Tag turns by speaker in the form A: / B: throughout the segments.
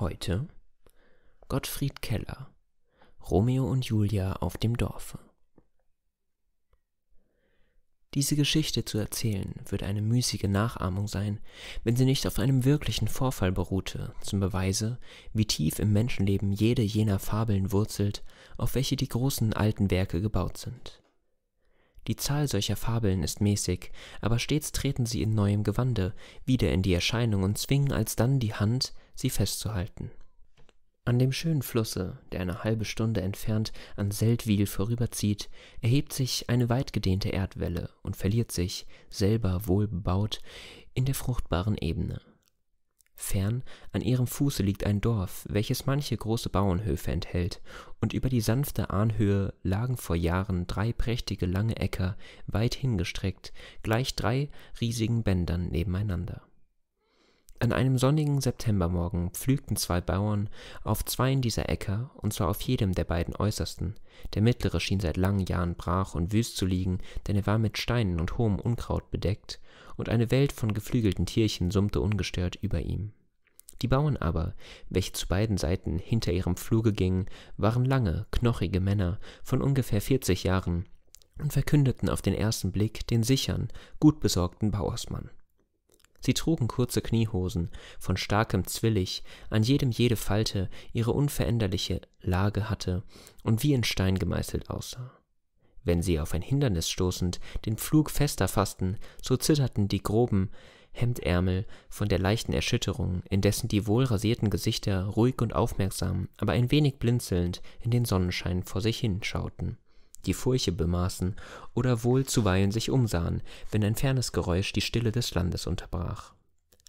A: Heute Gottfried Keller Romeo und Julia auf dem Dorfe. Diese Geschichte zu erzählen, würde eine müßige Nachahmung sein, wenn sie nicht auf einem wirklichen Vorfall beruhte, zum Beweise, wie tief im Menschenleben jede jener Fabeln wurzelt, auf welche die großen alten Werke gebaut sind. Die Zahl solcher Fabeln ist mäßig, aber stets treten sie in neuem Gewande wieder in die Erscheinung und zwingen alsdann die Hand, sie festzuhalten. An dem schönen Flusse, der eine halbe Stunde entfernt an Seldwyl vorüberzieht, erhebt sich eine weitgedehnte Erdwelle und verliert sich, selber wohlbebaut, in der fruchtbaren Ebene. Fern an ihrem Fuße liegt ein Dorf, welches manche große Bauernhöfe enthält, und über die sanfte Ahnhöhe lagen vor Jahren drei prächtige lange Äcker weit hingestreckt, gleich drei riesigen Bändern nebeneinander. An einem sonnigen Septembermorgen pflügten zwei Bauern auf zweien dieser Äcker, und zwar auf jedem der beiden äußersten. Der mittlere schien seit langen Jahren brach und wüst zu liegen, denn er war mit Steinen und hohem Unkraut bedeckt, und eine Welt von geflügelten Tierchen summte ungestört über ihm. Die Bauern aber, welche zu beiden Seiten hinter ihrem Pfluge gingen, waren lange, knochige Männer von ungefähr vierzig Jahren und verkündeten auf den ersten Blick den sichern, gut besorgten Bauersmann. Sie trugen kurze Kniehosen von starkem Zwillich, an jedem jede Falte ihre unveränderliche Lage hatte und wie in Stein gemeißelt aussah. Wenn sie auf ein Hindernis stoßend den Pflug fester fassten, so zitterten die groben Hemdärmel von der leichten Erschütterung, indessen die wohlrasierten Gesichter ruhig und aufmerksam, aber ein wenig blinzelnd in den Sonnenschein vor sich hinschauten die Furche bemaßen oder wohl zuweilen sich umsahen, wenn ein fernes Geräusch die Stille des Landes unterbrach.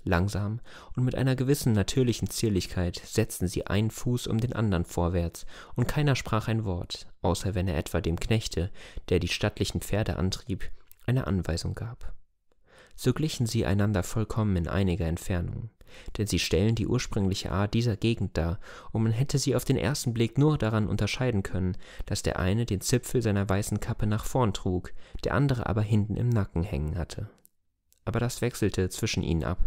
A: Langsam und mit einer gewissen natürlichen Zierlichkeit setzten sie einen Fuß um den anderen vorwärts, und keiner sprach ein Wort, außer wenn er etwa dem Knechte, der die stattlichen Pferde antrieb, eine Anweisung gab so glichen sie einander vollkommen in einiger Entfernung, denn sie stellen die ursprüngliche Art dieser Gegend dar, und man hätte sie auf den ersten Blick nur daran unterscheiden können, dass der eine den Zipfel seiner weißen Kappe nach vorn trug, der andere aber hinten im Nacken hängen hatte. Aber das wechselte zwischen ihnen ab,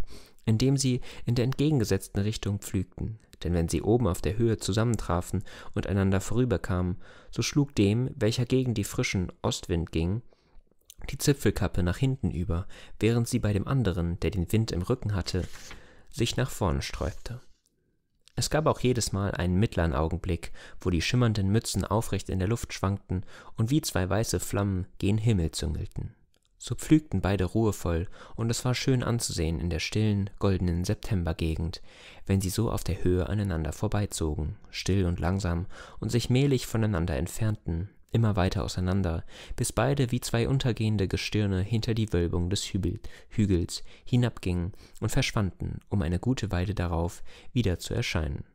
A: indem sie in der entgegengesetzten Richtung pflügten, denn wenn sie oben auf der Höhe zusammentrafen und einander vorüberkamen, so schlug dem, welcher gegen die frischen Ostwind ging, die Zipfelkappe nach hinten über, während sie bei dem anderen, der den Wind im Rücken hatte, sich nach vorn sträubte. Es gab auch jedes Mal einen mittleren Augenblick, wo die schimmernden Mützen aufrecht in der Luft schwankten und wie zwei weiße Flammen gen Himmel züngelten. So pflügten beide ruhevoll, und es war schön anzusehen in der stillen, goldenen Septembergegend, wenn sie so auf der Höhe aneinander vorbeizogen, still und langsam, und sich mählich voneinander entfernten, immer weiter auseinander, bis beide wie zwei untergehende Gestirne hinter die Wölbung des Hügel, Hügels hinabgingen und verschwanden, um eine gute Weile darauf wieder zu erscheinen.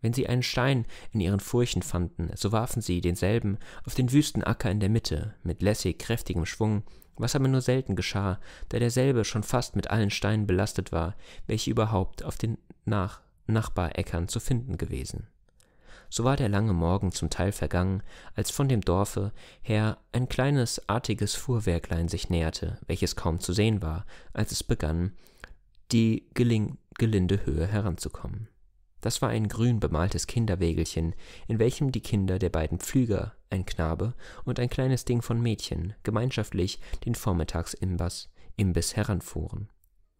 A: Wenn sie einen Stein in ihren Furchen fanden, so warfen sie denselben auf den wüsten Acker in der Mitte, mit lässig kräftigem Schwung, was aber nur selten geschah, da derselbe schon fast mit allen Steinen belastet war, welche überhaupt auf den Nach Nachbaräckern zu finden gewesen. So war der lange Morgen zum Teil vergangen, als von dem Dorfe her ein kleines, artiges Fuhrwerklein sich näherte, welches kaum zu sehen war, als es begann, die Geling gelinde Höhe heranzukommen. Das war ein grün bemaltes Kinderwägelchen, in welchem die Kinder der beiden Pflüger, ein Knabe und ein kleines Ding von Mädchen, gemeinschaftlich den Vormittagsimbiss Imbiss heranfuhren.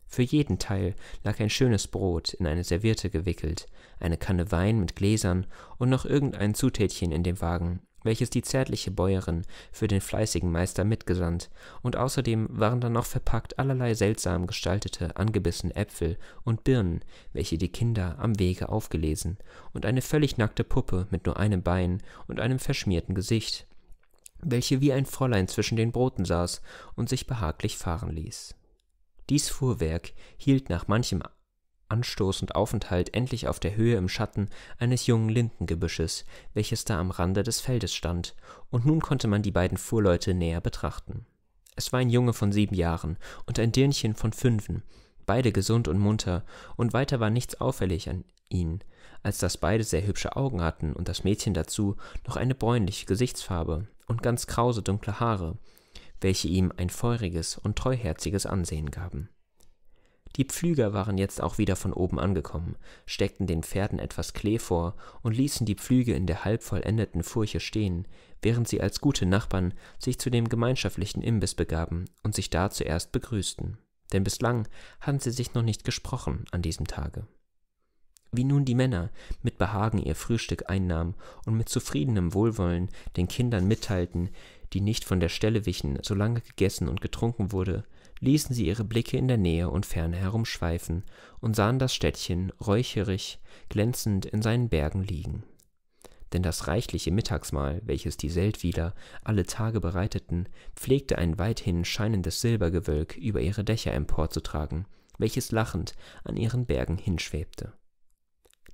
A: Für jeden Teil lag ein schönes Brot, in eine Serviette gewickelt, eine Kanne Wein mit Gläsern und noch irgendein Zutätchen in dem Wagen, welches die zärtliche Bäuerin für den fleißigen Meister mitgesandt, und außerdem waren dann noch verpackt allerlei seltsam gestaltete, angebissene Äpfel und Birnen, welche die Kinder am Wege aufgelesen, und eine völlig nackte Puppe mit nur einem Bein und einem verschmierten Gesicht, welche wie ein Fräulein zwischen den Broten saß und sich behaglich fahren ließ. Dies Fuhrwerk hielt nach manchem Anstoß und Aufenthalt endlich auf der Höhe im Schatten eines jungen Lindengebüsches, welches da am Rande des Feldes stand, und nun konnte man die beiden Fuhrleute näher betrachten. Es war ein Junge von sieben Jahren und ein Dirnchen von fünfen, beide gesund und munter, und weiter war nichts auffällig an ihnen, als dass beide sehr hübsche Augen hatten und das Mädchen dazu noch eine bräunliche Gesichtsfarbe und ganz krause dunkle Haare, welche ihm ein feuriges und treuherziges Ansehen gaben. Die Pflüger waren jetzt auch wieder von oben angekommen, steckten den Pferden etwas Klee vor und ließen die Pflüge in der halb vollendeten Furche stehen, während sie als gute Nachbarn sich zu dem gemeinschaftlichen Imbiss begaben und sich da zuerst begrüßten, denn bislang hatten sie sich noch nicht gesprochen an diesem Tage. Wie nun die Männer mit Behagen ihr Frühstück einnahmen und mit zufriedenem Wohlwollen den Kindern mitteilten, die nicht von der Stelle wichen, solange gegessen und getrunken wurde, ließen sie ihre Blicke in der Nähe und Ferne herumschweifen und sahen das Städtchen räucherig glänzend in seinen Bergen liegen. Denn das reichliche Mittagsmahl, welches die Seldwyler alle Tage bereiteten, pflegte ein weithin scheinendes Silbergewölk über ihre Dächer emporzutragen, welches lachend an ihren Bergen hinschwebte.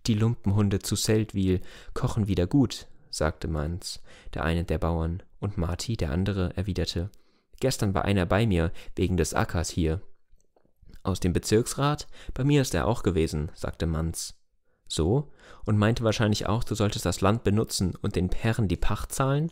A: Die Lumpenhunde zu Seldwyl kochen wieder gut, sagte Manz, der eine der Bauern, und Marti, der andere, erwiderte, gestern war einer bei mir wegen des Ackers hier. Aus dem Bezirksrat? Bei mir ist er auch gewesen, sagte Manz. So? Und meinte wahrscheinlich auch, du solltest das Land benutzen und den Perren die Pacht zahlen?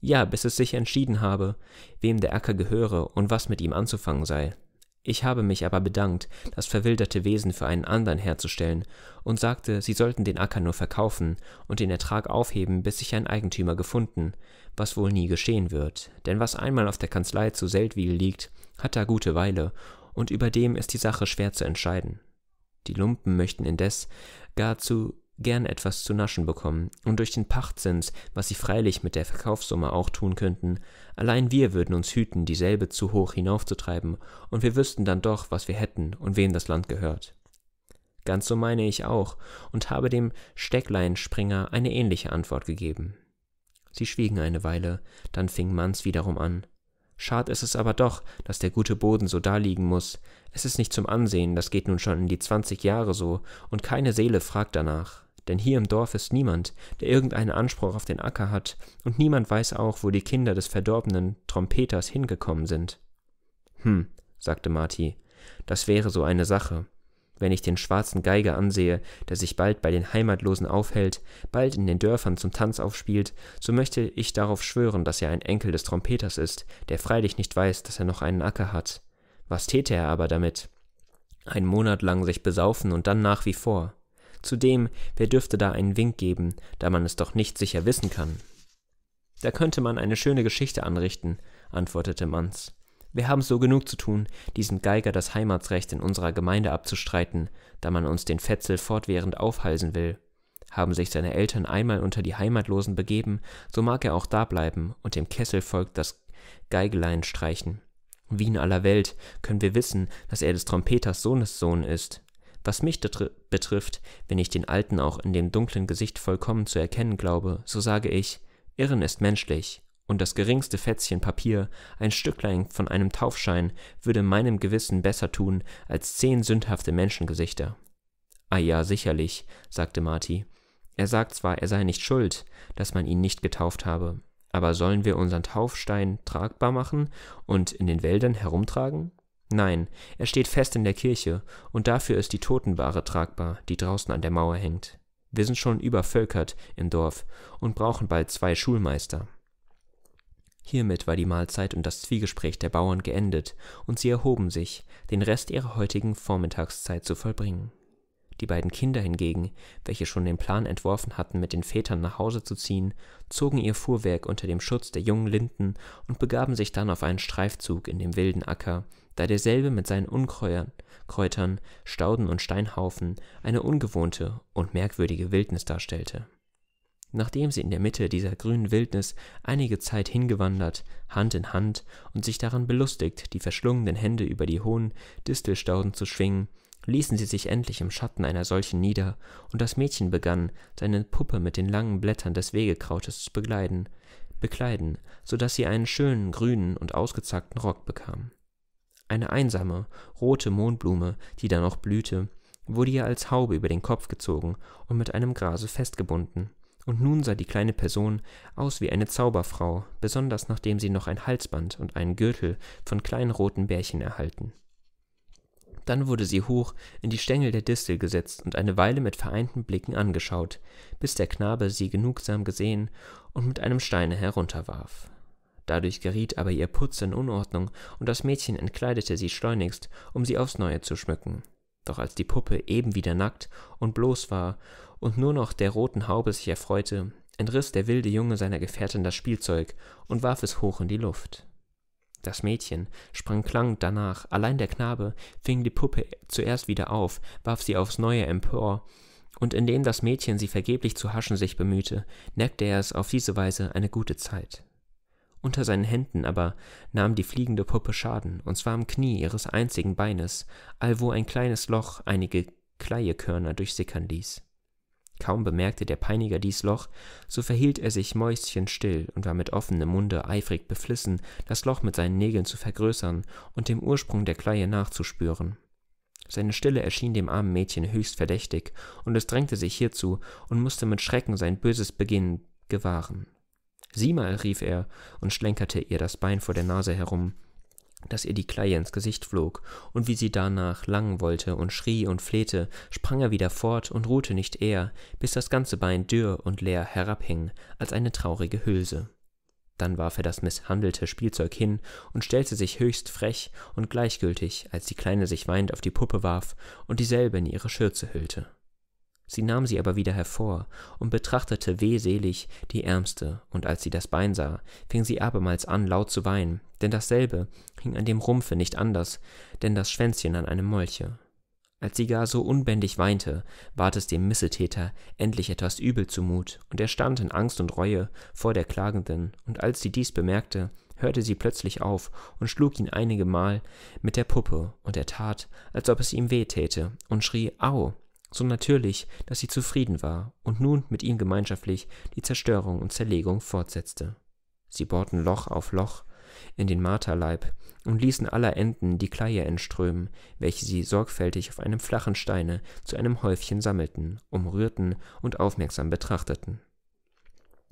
A: Ja, bis es sich entschieden habe, wem der Acker gehöre und was mit ihm anzufangen sei. Ich habe mich aber bedankt, das verwilderte Wesen für einen anderen herzustellen, und sagte, sie sollten den Acker nur verkaufen und den Ertrag aufheben, bis sich ein Eigentümer gefunden, was wohl nie geschehen wird, denn was einmal auf der Kanzlei zu Seldwyl liegt, hat da gute Weile, und überdem ist die Sache schwer zu entscheiden. Die Lumpen möchten indes gar zu gern etwas zu naschen bekommen, und durch den Pachtzins, was sie freilich mit der Verkaufssumme auch tun könnten, allein wir würden uns hüten, dieselbe zu hoch hinaufzutreiben, und wir wüssten dann doch, was wir hätten und wem das Land gehört. Ganz so meine ich auch, und habe dem Steckleinspringer eine ähnliche Antwort gegeben. Sie schwiegen eine Weile, dann fing Manz wiederum an. Schad ist es aber doch, dass der gute Boden so daliegen muss. Es ist nicht zum Ansehen, das geht nun schon in die zwanzig Jahre so, und keine Seele fragt danach denn hier im Dorf ist niemand, der irgendeinen Anspruch auf den Acker hat, und niemand weiß auch, wo die Kinder des verdorbenen Trompeters hingekommen sind. Hm, sagte Marti, das wäre so eine Sache. Wenn ich den schwarzen Geiger ansehe, der sich bald bei den Heimatlosen aufhält, bald in den Dörfern zum Tanz aufspielt, so möchte ich darauf schwören, dass er ein Enkel des Trompeters ist, der freilich nicht weiß, dass er noch einen Acker hat. Was täte er aber damit? Einen Monat lang sich besaufen und dann nach wie vor. Zudem, wer dürfte da einen Wink geben, da man es doch nicht sicher wissen kann? Da könnte man eine schöne Geschichte anrichten, antwortete Manz. Wir haben so genug zu tun, diesem Geiger das Heimatsrecht in unserer Gemeinde abzustreiten, da man uns den Fetzel fortwährend aufhalsen will. Haben sich seine Eltern einmal unter die Heimatlosen begeben, so mag er auch da bleiben und dem Kessel folgt das Geigelein streichen. Wie in aller Welt können wir wissen, dass er des Trompeters Sohnes Sohn ist, was mich betrifft, wenn ich den Alten auch in dem dunklen Gesicht vollkommen zu erkennen glaube, so sage ich, Irren ist menschlich, und das geringste Fätzchen Papier, ein Stücklein von einem Taufschein, würde meinem Gewissen besser tun als zehn sündhafte Menschengesichter. Ah ja, sicherlich, sagte Marty. Er sagt zwar, er sei nicht schuld, dass man ihn nicht getauft habe, aber sollen wir unseren Taufstein tragbar machen und in den Wäldern herumtragen? Nein, er steht fest in der Kirche, und dafür ist die Totenware tragbar, die draußen an der Mauer hängt. Wir sind schon übervölkert im Dorf und brauchen bald zwei Schulmeister. Hiermit war die Mahlzeit und das Zwiegespräch der Bauern geendet, und sie erhoben sich, den Rest ihrer heutigen Vormittagszeit zu vollbringen die beiden Kinder hingegen, welche schon den Plan entworfen hatten, mit den Vätern nach Hause zu ziehen, zogen ihr Fuhrwerk unter dem Schutz der jungen Linden und begaben sich dann auf einen Streifzug in dem wilden Acker, da derselbe mit seinen Unkräutern, Stauden und Steinhaufen eine ungewohnte und merkwürdige Wildnis darstellte. Nachdem sie in der Mitte dieser grünen Wildnis einige Zeit hingewandert, Hand in Hand und sich daran belustigt, die verschlungenen Hände über die hohen Distelstauden zu schwingen, ließen sie sich endlich im Schatten einer solchen nieder, und das Mädchen begann, seine Puppe mit den langen Blättern des Wegekrautes zu begleiten, bekleiden, so daß sie einen schönen grünen und ausgezackten Rock bekam. Eine einsame, rote Mohnblume, die da noch blühte, wurde ihr als Haube über den Kopf gezogen und mit einem Grase festgebunden, und nun sah die kleine Person aus wie eine Zauberfrau, besonders nachdem sie noch ein Halsband und einen Gürtel von kleinen roten Bärchen erhalten. Dann wurde sie hoch in die Stängel der Distel gesetzt und eine Weile mit vereinten Blicken angeschaut, bis der Knabe sie genugsam gesehen und mit einem Steine herunterwarf. Dadurch geriet aber ihr Putz in Unordnung, und das Mädchen entkleidete sie schleunigst, um sie aufs Neue zu schmücken. Doch als die Puppe eben wieder nackt und bloß war und nur noch der roten Haube sich erfreute, entriss der wilde Junge seiner Gefährtin das Spielzeug und warf es hoch in die Luft. Das Mädchen sprang klang danach, allein der Knabe fing die Puppe zuerst wieder auf, warf sie aufs neue empor, und indem das Mädchen sie vergeblich zu haschen sich bemühte, neckte er es auf diese Weise eine gute Zeit. Unter seinen Händen aber nahm die fliegende Puppe Schaden, und zwar am Knie ihres einzigen Beines, allwo ein kleines Loch einige Kleiekörner durchsickern ließ. Kaum bemerkte der Peiniger dies Loch, so verhielt er sich mäuschenstill und war mit offenem Munde eifrig beflissen, das Loch mit seinen Nägeln zu vergrößern und dem Ursprung der Kleie nachzuspüren. Seine Stille erschien dem armen Mädchen höchst verdächtig, und es drängte sich hierzu und musste mit Schrecken sein böses Beginn gewahren. Sieh mal, rief er und schlenkerte ihr das Bein vor der Nase herum, dass ihr die Kleie ins Gesicht flog, und wie sie darnach langen wollte und schrie und flehte, sprang er wieder fort und ruhte nicht eher, bis das ganze Bein dürr und leer herabhing, als eine traurige Hülse. Dann warf er das misshandelte Spielzeug hin und stellte sich höchst frech und gleichgültig, als die Kleine sich weinend auf die Puppe warf und dieselbe in ihre Schürze hüllte. Sie nahm sie aber wieder hervor und betrachtete wehselig die Ärmste, und als sie das Bein sah, fing sie abermals an, laut zu weinen, denn dasselbe hing an dem Rumpfe nicht anders, denn das Schwänzchen an einem Molche. Als sie gar so unbändig weinte, ward es dem Missetäter endlich etwas übel zumut, und er stand in Angst und Reue vor der Klagenden, und als sie dies bemerkte, hörte sie plötzlich auf und schlug ihn einigemal mit der Puppe, und er tat, als ob es ihm weh täte, und schrie Au, so natürlich, dass sie zufrieden war und nun mit ihm gemeinschaftlich die Zerstörung und Zerlegung fortsetzte. Sie bohrten Loch auf Loch in den Marterleib und ließen aller Enden die Kleie entströmen, welche sie sorgfältig auf einem flachen Steine zu einem Häufchen sammelten, umrührten und aufmerksam betrachteten.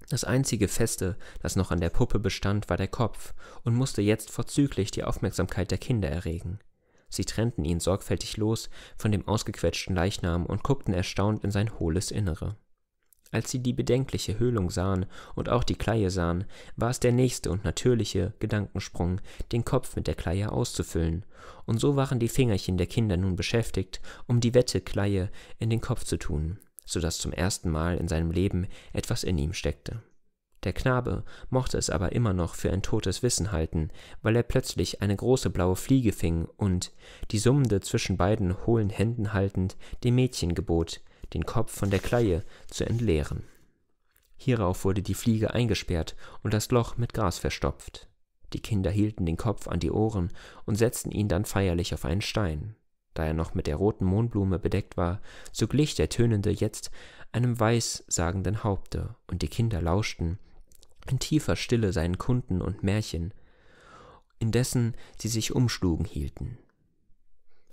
A: Das einzige Feste, das noch an der Puppe bestand, war der Kopf und musste jetzt vorzüglich die Aufmerksamkeit der Kinder erregen. Sie trennten ihn sorgfältig los von dem ausgequetschten Leichnam und guckten erstaunt in sein hohles Innere. Als sie die bedenkliche Höhlung sahen und auch die Kleie sahen, war es der nächste und natürliche Gedankensprung, den Kopf mit der Kleie auszufüllen, und so waren die Fingerchen der Kinder nun beschäftigt, um die wette Kleie in den Kopf zu tun, so daß zum ersten Mal in seinem Leben etwas in ihm steckte der Knabe mochte es aber immer noch für ein totes Wissen halten, weil er plötzlich eine große blaue Fliege fing und, die summende zwischen beiden hohlen Händen haltend, dem Mädchen gebot, den Kopf von der Kleie zu entleeren. Hierauf wurde die Fliege eingesperrt und das Loch mit Gras verstopft. Die Kinder hielten den Kopf an die Ohren und setzten ihn dann feierlich auf einen Stein. Da er noch mit der roten Mohnblume bedeckt war, so glich der Tönende jetzt einem weissagenden Haupte, und die Kinder lauschten, in tiefer Stille seinen Kunden und Märchen, indessen sie sich umschlugen hielten.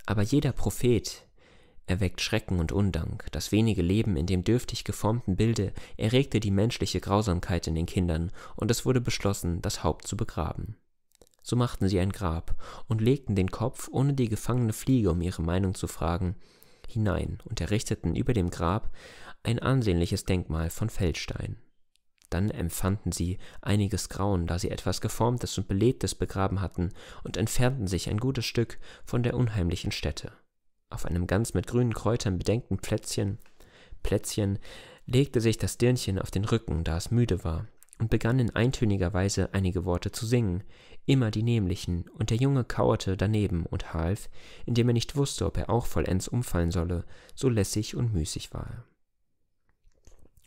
A: Aber jeder Prophet erweckt Schrecken und Undank, das wenige Leben in dem dürftig geformten Bilde erregte die menschliche Grausamkeit in den Kindern, und es wurde beschlossen, das Haupt zu begraben. So machten sie ein Grab und legten den Kopf, ohne die gefangene Fliege um ihre Meinung zu fragen, hinein und errichteten über dem Grab ein ansehnliches Denkmal von Feldstein. Dann empfanden sie einiges Grauen, da sie etwas Geformtes und Belebtes begraben hatten, und entfernten sich ein gutes Stück von der unheimlichen Stätte. Auf einem ganz mit grünen Kräutern bedeckten Plätzchen, Plätzchen legte sich das Dirnchen auf den Rücken, da es müde war, und begann in eintöniger Weise einige Worte zu singen, immer die nämlichen, und der Junge kauerte daneben und half, indem er nicht wusste, ob er auch vollends umfallen solle, so lässig und müßig war er.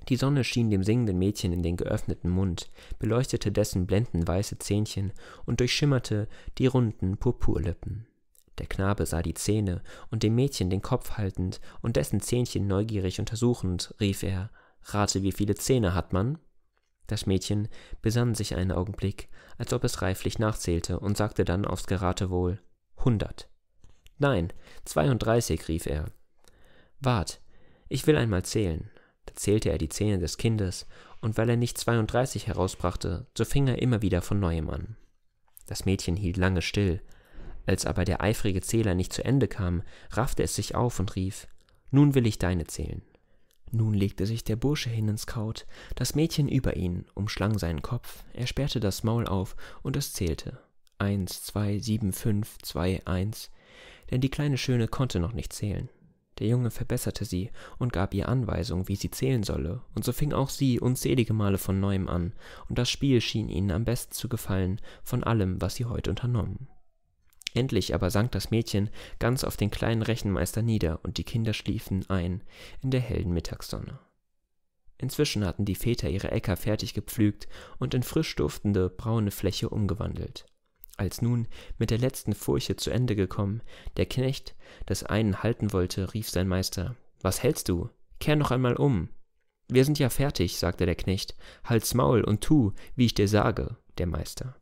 A: Die Sonne schien dem singenden Mädchen in den geöffneten Mund, beleuchtete dessen blendend weiße Zähnchen und durchschimmerte die runden Purpurlippen. Der Knabe sah die Zähne und dem Mädchen den Kopf haltend und dessen Zähnchen neugierig untersuchend, rief er: Rate, wie viele Zähne hat man? Das Mädchen besann sich einen Augenblick, als ob es reiflich nachzählte, und sagte dann aufs Geratewohl: Hundert. Nein, zweiunddreißig, rief er. Wart, ich will einmal zählen. Da zählte er die Zähne des Kindes, und weil er nicht 32 herausbrachte, so fing er immer wieder von neuem an. Das Mädchen hielt lange still. Als aber der eifrige Zähler nicht zu Ende kam, raffte es sich auf und rief: Nun will ich deine zählen. Nun legte sich der Bursche hin ins Kraut, das Mädchen über ihn, umschlang seinen Kopf, er sperrte das Maul auf und es zählte. Eins, zwei, sieben, fünf, zwei, eins. Denn die kleine Schöne konnte noch nicht zählen. Der Junge verbesserte sie und gab ihr Anweisungen, wie sie zählen solle, und so fing auch sie unzählige Male von neuem an, und das Spiel schien ihnen am besten zu gefallen von allem, was sie heute unternommen. Endlich aber sank das Mädchen ganz auf den kleinen Rechenmeister nieder, und die Kinder schliefen ein in der hellen Mittagssonne. Inzwischen hatten die Väter ihre Äcker fertig gepflügt und in frisch duftende braune Fläche umgewandelt. Als nun mit der letzten Furche zu Ende gekommen, der Knecht des einen halten wollte, rief sein Meister, was hältst du? Kehr noch einmal um. Wir sind ja fertig, sagte der Knecht, halt's Maul und tu, wie ich dir sage, der Meister.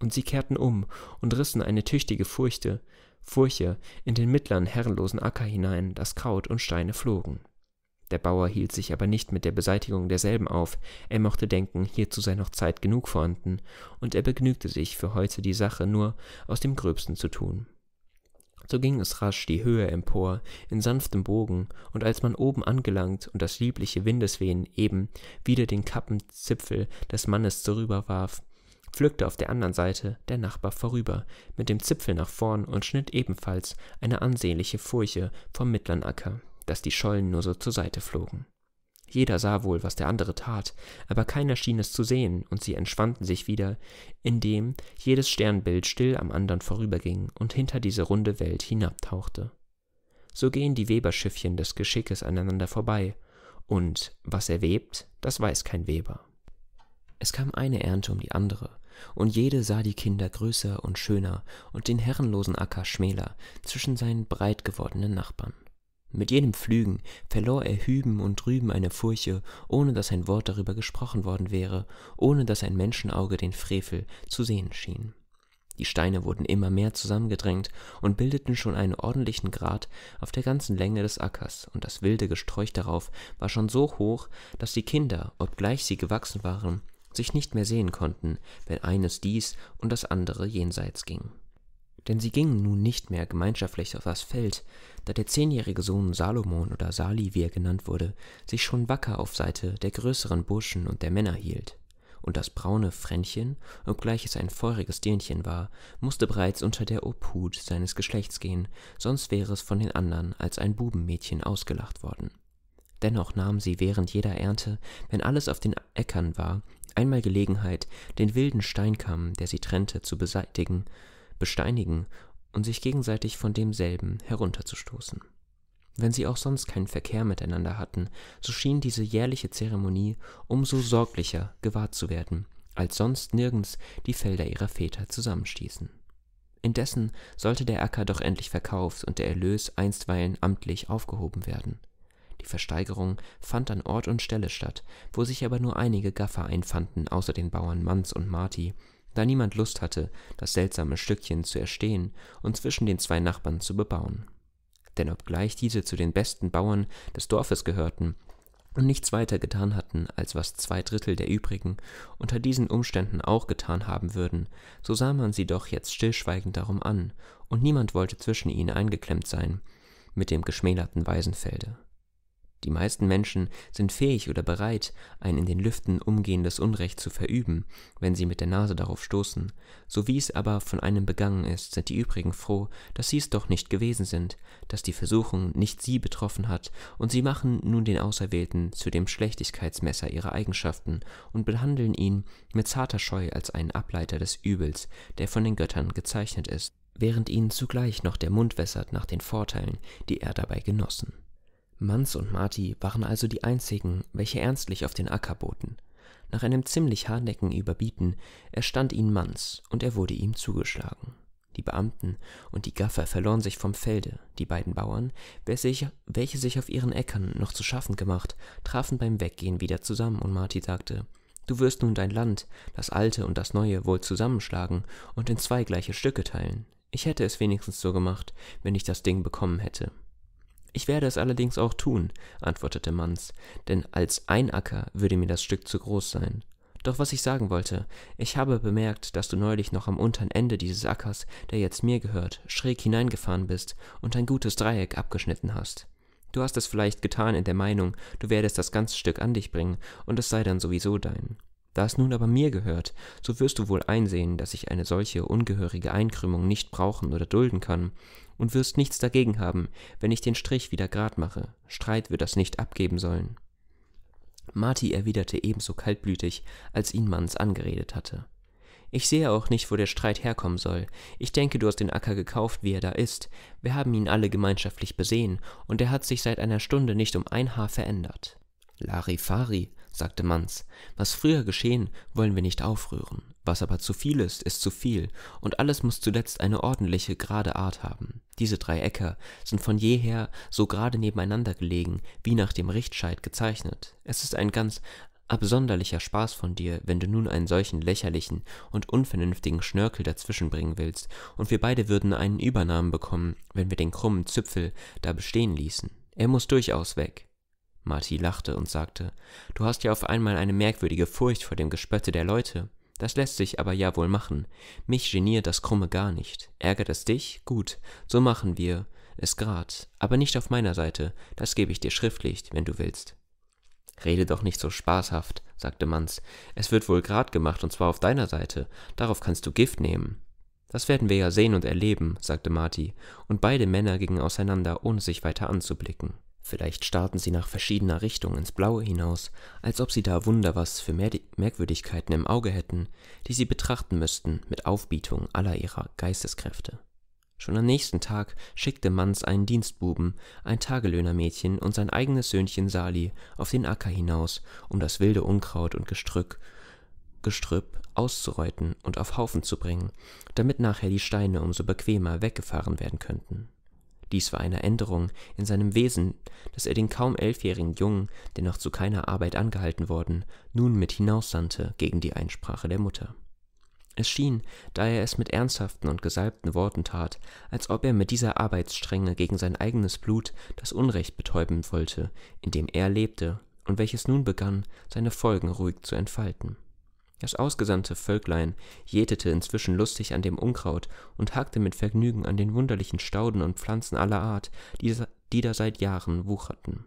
A: Und sie kehrten um und rissen eine tüchtige Furchte, Furche in den mittleren herrenlosen Acker hinein, dass Kraut und Steine flogen. Der Bauer hielt sich aber nicht mit der Beseitigung derselben auf, er mochte denken, hierzu sei noch Zeit genug vorhanden, und er begnügte sich, für heute die Sache nur aus dem Gröbsten zu tun. So ging es rasch die Höhe empor, in sanftem Bogen, und als man oben angelangt und das liebliche Windeswehen eben wieder den Kappenzipfel des Mannes vorüberwarf, pflückte auf der anderen Seite der Nachbar vorüber, mit dem Zipfel nach vorn und schnitt ebenfalls eine ansehnliche Furche vom mittleren Acker dass die Schollen nur so zur Seite flogen. Jeder sah wohl, was der andere tat, aber keiner schien es zu sehen, und sie entschwanden sich wieder, indem jedes Sternbild still am anderen vorüberging und hinter diese runde Welt hinabtauchte. So gehen die Weberschiffchen des Geschickes aneinander vorbei, und was er webt, das weiß kein Weber. Es kam eine Ernte um die andere, und jede sah die Kinder größer und schöner und den herrenlosen Acker schmäler zwischen seinen breit gewordenen Nachbarn. Mit jenem Flügen verlor er hüben und drüben eine Furche, ohne dass ein Wort darüber gesprochen worden wäre, ohne dass ein Menschenauge den Frevel zu sehen schien. Die Steine wurden immer mehr zusammengedrängt und bildeten schon einen ordentlichen Grat auf der ganzen Länge des Ackers, und das wilde Gesträuch darauf war schon so hoch, dass die Kinder, obgleich sie gewachsen waren, sich nicht mehr sehen konnten, wenn eines dies und das andere jenseits ging. Denn sie gingen nun nicht mehr gemeinschaftlich auf das Feld, da der zehnjährige Sohn Salomon oder Sali, wie er genannt wurde, sich schon wacker auf Seite der größeren Burschen und der Männer hielt. Und das braune Frännchen, obgleich es ein feuriges Dirnchen war, musste bereits unter der Obhut seines Geschlechts gehen, sonst wäre es von den anderen als ein Bubenmädchen ausgelacht worden. Dennoch nahm sie während jeder Ernte, wenn alles auf den Äckern war, einmal Gelegenheit, den wilden Steinkamm, der sie trennte, zu beseitigen Besteinigen und sich gegenseitig von demselben herunterzustoßen. Wenn sie auch sonst keinen Verkehr miteinander hatten, so schien diese jährliche Zeremonie umso sorglicher gewahrt zu werden, als sonst nirgends die Felder ihrer Väter zusammenstießen. Indessen sollte der Acker doch endlich verkauft und der Erlös einstweilen amtlich aufgehoben werden. Die Versteigerung fand an Ort und Stelle statt, wo sich aber nur einige Gaffer einfanden, außer den Bauern Manz und Marti, da niemand Lust hatte, das seltsame Stückchen zu erstehen und zwischen den zwei Nachbarn zu bebauen. Denn obgleich diese zu den besten Bauern des Dorfes gehörten und nichts weiter getan hatten, als was zwei Drittel der übrigen unter diesen Umständen auch getan haben würden, so sah man sie doch jetzt stillschweigend darum an, und niemand wollte zwischen ihnen eingeklemmt sein, mit dem geschmälerten Waisenfelde. Die meisten Menschen sind fähig oder bereit, ein in den Lüften umgehendes Unrecht zu verüben, wenn sie mit der Nase darauf stoßen. So wie es aber von einem begangen ist, sind die übrigen froh, dass sie es doch nicht gewesen sind, dass die Versuchung nicht sie betroffen hat, und sie machen nun den Auserwählten zu dem Schlechtigkeitsmesser ihrer Eigenschaften und behandeln ihn mit zarter Scheu als einen Ableiter des Übels, der von den Göttern gezeichnet ist, während ihnen zugleich noch der Mund wässert nach den Vorteilen, die er dabei genossen. Manz und Marti waren also die einzigen, welche ernstlich auf den Acker boten. Nach einem ziemlich hartnäckigen Überbieten erstand ihn Manz und er wurde ihm zugeschlagen. Die Beamten und die Gaffer verloren sich vom Felde, die beiden Bauern, welche sich auf ihren Äckern noch zu schaffen gemacht, trafen beim Weggehen wieder zusammen und Marti sagte, Du wirst nun dein Land, das alte und das neue, wohl zusammenschlagen und in zwei gleiche Stücke teilen. Ich hätte es wenigstens so gemacht, wenn ich das Ding bekommen hätte. Ich werde es allerdings auch tun, antwortete Manz, denn als ein Acker würde mir das Stück zu groß sein. Doch was ich sagen wollte, ich habe bemerkt, dass du neulich noch am untern Ende dieses Ackers, der jetzt mir gehört, schräg hineingefahren bist und ein gutes Dreieck abgeschnitten hast. Du hast es vielleicht getan in der Meinung, du werdest das ganze Stück an dich bringen und es sei dann sowieso dein. Da es nun aber mir gehört, so wirst du wohl einsehen, dass ich eine solche ungehörige Einkrümmung nicht brauchen oder dulden kann, und wirst nichts dagegen haben, wenn ich den Strich wieder grad mache. Streit wird das nicht abgeben sollen. Marty erwiderte ebenso kaltblütig, als ihn Manns angeredet hatte. Ich sehe auch nicht, wo der Streit herkommen soll. Ich denke, du hast den Acker gekauft, wie er da ist. Wir haben ihn alle gemeinschaftlich besehen, und er hat sich seit einer Stunde nicht um ein Haar verändert. Larifari, sagte Manz, was früher geschehen, wollen wir nicht aufrühren. Was aber zu viel ist, ist zu viel, und alles muss zuletzt eine ordentliche, gerade Art haben. Diese drei Äcker sind von jeher so gerade nebeneinander gelegen, wie nach dem Richtscheit gezeichnet. Es ist ein ganz absonderlicher Spaß von dir, wenn du nun einen solchen lächerlichen und unvernünftigen Schnörkel dazwischen bringen willst, und wir beide würden einen Übernamen bekommen, wenn wir den krummen Zipfel da bestehen ließen. Er muss durchaus weg. Marty lachte und sagte, Du hast ja auf einmal eine merkwürdige Furcht vor dem Gespötte der Leute. Das lässt sich aber ja wohl machen. Mich geniert das Krumme gar nicht. Ärgert es dich? Gut, so machen wir es grad. Aber nicht auf meiner Seite. Das gebe ich dir schriftlich, wenn du willst. Rede doch nicht so spaßhaft, sagte Manz. Es wird wohl grad gemacht, und zwar auf deiner Seite. Darauf kannst du Gift nehmen. Das werden wir ja sehen und erleben, sagte Marty, und beide Männer gingen auseinander, ohne sich weiter anzublicken. Vielleicht starrten sie nach verschiedener Richtung ins Blaue hinaus, als ob sie da wunder was für Merkwürdigkeiten im Auge hätten, die sie betrachten müssten mit Aufbietung aller ihrer Geisteskräfte. Schon am nächsten Tag schickte Manns einen Dienstbuben, ein Tagelöhnermädchen und sein eigenes Söhnchen Sali auf den Acker hinaus, um das wilde Unkraut und Gestrüpp, Gestrüpp auszureuten und auf Haufen zu bringen, damit nachher die Steine umso bequemer weggefahren werden könnten. Dies war eine Änderung in seinem Wesen, dass er den kaum elfjährigen Jungen, der noch zu keiner Arbeit angehalten worden, nun mit hinaussandte gegen die Einsprache der Mutter. Es schien, da er es mit ernsthaften und gesalbten Worten tat, als ob er mit dieser Arbeitsstrenge gegen sein eigenes Blut das Unrecht betäuben wollte, in dem er lebte und welches nun begann, seine Folgen ruhig zu entfalten das ausgesandte Völklein jätete inzwischen lustig an dem Unkraut und hackte mit Vergnügen an den wunderlichen Stauden und Pflanzen aller Art, die da seit Jahren wucherten.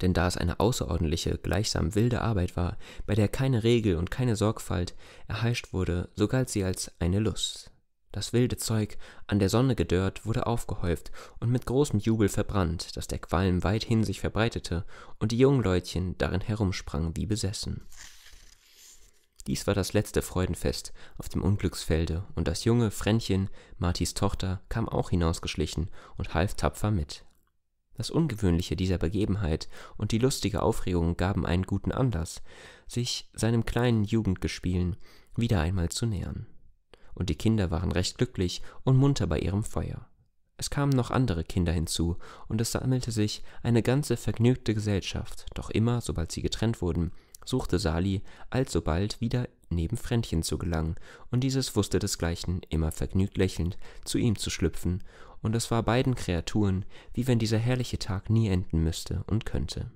A: Denn da es eine außerordentliche, gleichsam wilde Arbeit war, bei der keine Regel und keine Sorgfalt erheischt wurde, so galt sie als eine Lust. Das wilde Zeug, an der Sonne gedörrt, wurde aufgehäuft und mit großem Jubel verbrannt, daß der Qualm weithin sich verbreitete und die jungen Leutchen darin herumsprangen wie besessen. Dies war das letzte Freudenfest auf dem Unglücksfelde, und das junge Fränchen, Martis Tochter, kam auch hinausgeschlichen und half tapfer mit. Das Ungewöhnliche dieser Begebenheit und die lustige Aufregung gaben einen guten Anlass, sich seinem kleinen Jugendgespielen wieder einmal zu nähern. Und die Kinder waren recht glücklich und munter bei ihrem Feuer. Es kamen noch andere Kinder hinzu, und es sammelte sich eine ganze vergnügte Gesellschaft, doch immer, sobald sie getrennt wurden, suchte Sali alsobald wieder neben Fränchen zu gelangen, und dieses wusste desgleichen, immer vergnügt lächelnd, zu ihm zu schlüpfen, und es war beiden Kreaturen, wie wenn dieser herrliche Tag nie enden müsste und könnte.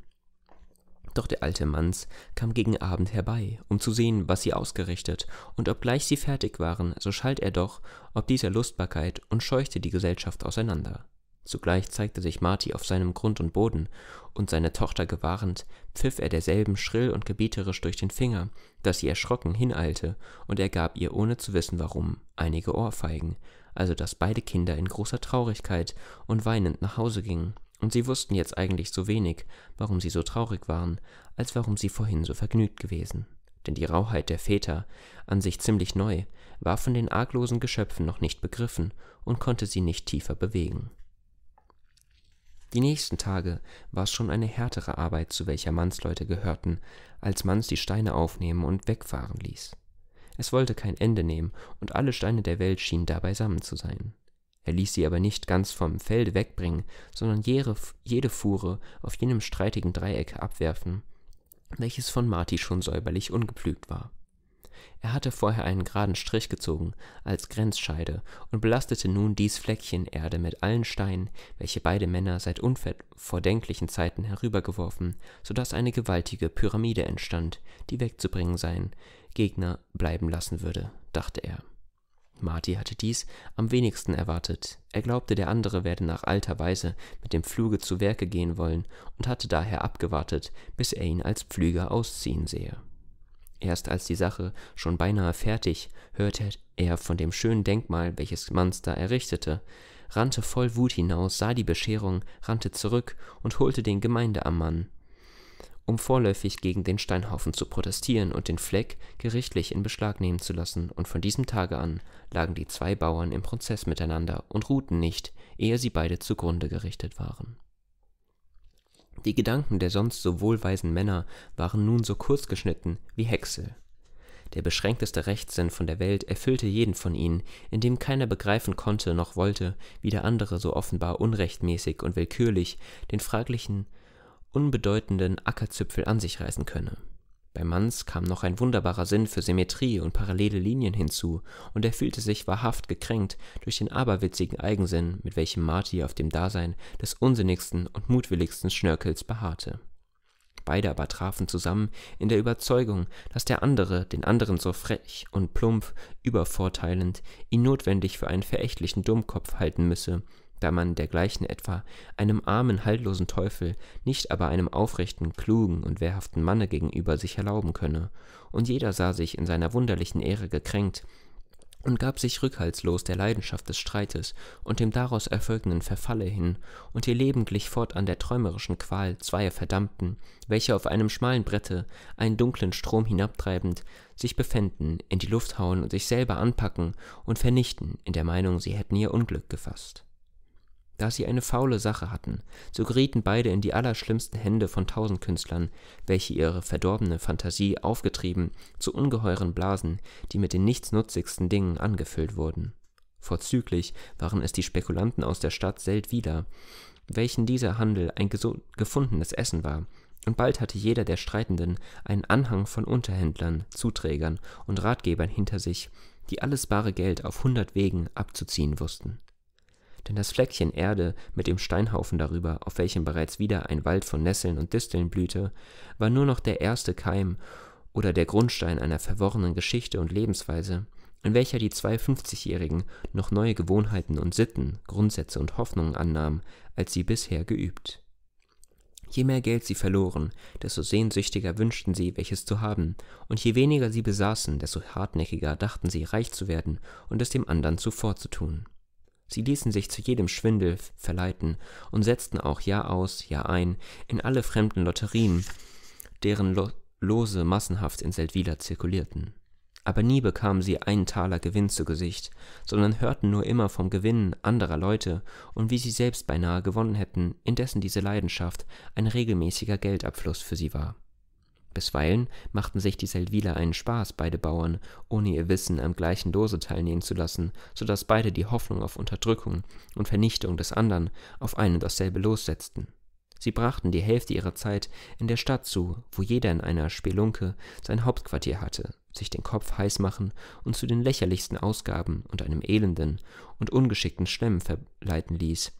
A: Doch der alte Manns kam gegen Abend herbei, um zu sehen, was sie ausgerichtet, und obgleich sie fertig waren, so schalt er doch ob dieser Lustbarkeit und scheuchte die Gesellschaft auseinander. Zugleich zeigte sich Marty auf seinem Grund und Boden, und seine Tochter gewahrend, pfiff er derselben schrill und gebieterisch durch den Finger, dass sie erschrocken hineilte, und er gab ihr, ohne zu wissen warum, einige Ohrfeigen, also dass beide Kinder in großer Traurigkeit und weinend nach Hause gingen, und sie wussten jetzt eigentlich so wenig, warum sie so traurig waren, als warum sie vorhin so vergnügt gewesen. Denn die Rauheit der Väter, an sich ziemlich neu, war von den arglosen Geschöpfen noch nicht begriffen und konnte sie nicht tiefer bewegen. Die nächsten Tage war es schon eine härtere Arbeit, zu welcher Mannsleute gehörten, als Manns die Steine aufnehmen und wegfahren ließ. Es wollte kein Ende nehmen, und alle Steine der Welt schienen da beisammen zu sein. Er ließ sie aber nicht ganz vom Felde wegbringen, sondern jede, jede Fuhre auf jenem streitigen Dreiecke abwerfen, welches von Marti schon säuberlich ungepflügt war. Er hatte vorher einen geraden Strich gezogen als Grenzscheide und belastete nun dies Fleckchen Erde mit allen Steinen, welche beide Männer seit unvordenklichen Zeiten herübergeworfen, so daß eine gewaltige Pyramide entstand, die wegzubringen sein Gegner bleiben lassen würde, dachte er. Marty hatte dies am wenigsten erwartet. Er glaubte, der andere werde nach alter Weise mit dem Pfluge zu Werke gehen wollen und hatte daher abgewartet, bis er ihn als Pflüger ausziehen sehe. Erst als die Sache schon beinahe fertig, hörte er von dem schönen Denkmal, welches Manz da errichtete, rannte voll Wut hinaus, sah die Bescherung, rannte zurück und holte den Gemeindeammann, um vorläufig gegen den Steinhaufen zu protestieren und den Fleck gerichtlich in Beschlag nehmen zu lassen, und von diesem Tage an lagen die zwei Bauern im Prozess miteinander und ruhten nicht, ehe sie beide zugrunde gerichtet waren die Gedanken der sonst so wohlweisen Männer waren nun so kurz geschnitten wie Häcksel. Der beschränkteste Rechtssinn von der Welt erfüllte jeden von ihnen, indem keiner begreifen konnte noch wollte, wie der andere so offenbar unrechtmäßig und willkürlich den fraglichen, unbedeutenden Ackerzipfel an sich reißen könne. Bei Manns kam noch ein wunderbarer Sinn für Symmetrie und parallele Linien hinzu, und er fühlte sich wahrhaft gekränkt durch den aberwitzigen Eigensinn, mit welchem Marty auf dem Dasein des unsinnigsten und mutwilligsten Schnörkels beharrte. Beide aber trafen zusammen in der Überzeugung, dass der andere den anderen so frech und plump übervorteilend ihn notwendig für einen verächtlichen Dummkopf halten müsse, da man dergleichen etwa einem armen, haltlosen Teufel, nicht aber einem aufrechten, klugen und wehrhaften Manne gegenüber sich erlauben könne, und jeder sah sich in seiner wunderlichen Ehre gekränkt und gab sich rückhaltslos der Leidenschaft des Streites und dem daraus erfolgenden Verfalle hin, und ihr Leben glich fortan der träumerischen Qual zweier Verdammten, welche auf einem schmalen Brette, einen dunklen Strom hinabtreibend, sich befänden, in die Luft hauen und sich selber anpacken und vernichten, in der Meinung, sie hätten ihr Unglück gefasst. Da sie eine faule Sache hatten, so gerieten beide in die allerschlimmsten Hände von Tausendkünstlern, welche ihre verdorbene Fantasie aufgetrieben zu ungeheuren Blasen, die mit den nichtsnutzigsten Dingen angefüllt wurden. Vorzüglich waren es die Spekulanten aus der Stadt Seldwyla, welchen dieser Handel ein gefundenes Essen war, und bald hatte jeder der Streitenden einen Anhang von Unterhändlern, Zuträgern und Ratgebern hinter sich, die alles bare Geld auf hundert Wegen abzuziehen wussten denn das Fleckchen Erde mit dem Steinhaufen darüber, auf welchem bereits wieder ein Wald von Nesseln und Disteln blühte, war nur noch der erste Keim oder der Grundstein einer verworrenen Geschichte und Lebensweise, in welcher die zwei Fünfzigjährigen noch neue Gewohnheiten und Sitten, Grundsätze und Hoffnungen annahmen, als sie bisher geübt. Je mehr Geld sie verloren, desto sehnsüchtiger wünschten sie, welches zu haben, und je weniger sie besaßen, desto hartnäckiger dachten sie, reich zu werden und es dem anderen zuvorzutun. Sie ließen sich zu jedem Schwindel verleiten und setzten auch Jahr aus, Jahr ein in alle fremden Lotterien, deren Lo Lose massenhaft in Seldwyla zirkulierten. Aber nie bekamen sie einen Taler Gewinn zu Gesicht, sondern hörten nur immer vom Gewinnen anderer Leute und wie sie selbst beinahe gewonnen hätten, indessen diese Leidenschaft ein regelmäßiger Geldabfluss für sie war. Bisweilen machten sich die Seldwyler einen Spaß, beide Bauern, ohne ihr Wissen, am gleichen Lose teilnehmen zu lassen, so dass beide die Hoffnung auf Unterdrückung und Vernichtung des andern auf ein und dasselbe Los setzten. Sie brachten die Hälfte ihrer Zeit in der Stadt zu, wo jeder in einer Spelunke sein Hauptquartier hatte, sich den Kopf heiß machen und zu den lächerlichsten Ausgaben und einem elenden und ungeschickten Schlemmen verleiten ließ,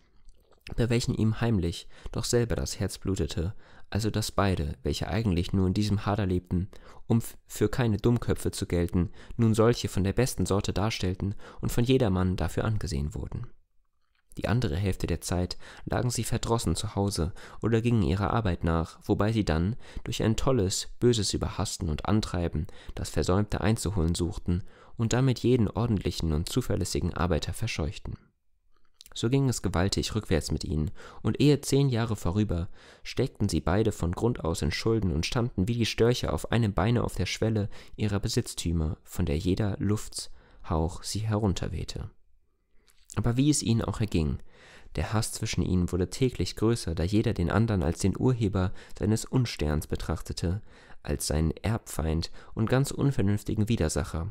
A: bei welchen ihm heimlich doch selber das Herz blutete, also dass beide, welche eigentlich nur in diesem Hader lebten, um für keine Dummköpfe zu gelten, nun solche von der besten Sorte darstellten und von jedermann dafür angesehen wurden. Die andere Hälfte der Zeit lagen sie verdrossen zu Hause oder gingen ihrer Arbeit nach, wobei sie dann, durch ein tolles, böses Überhasten und Antreiben, das Versäumte einzuholen suchten und damit jeden ordentlichen und zuverlässigen Arbeiter verscheuchten. So ging es gewaltig rückwärts mit ihnen, und ehe zehn Jahre vorüber, steckten sie beide von Grund aus in Schulden und standen wie die Störche auf einem Beine auf der Schwelle ihrer Besitztümer, von der jeder Luftshauch sie herunterwehte. Aber wie es ihnen auch erging, der Hass zwischen ihnen wurde täglich größer, da jeder den anderen als den Urheber seines Unsterns betrachtete, als seinen Erbfeind und ganz unvernünftigen Widersacher,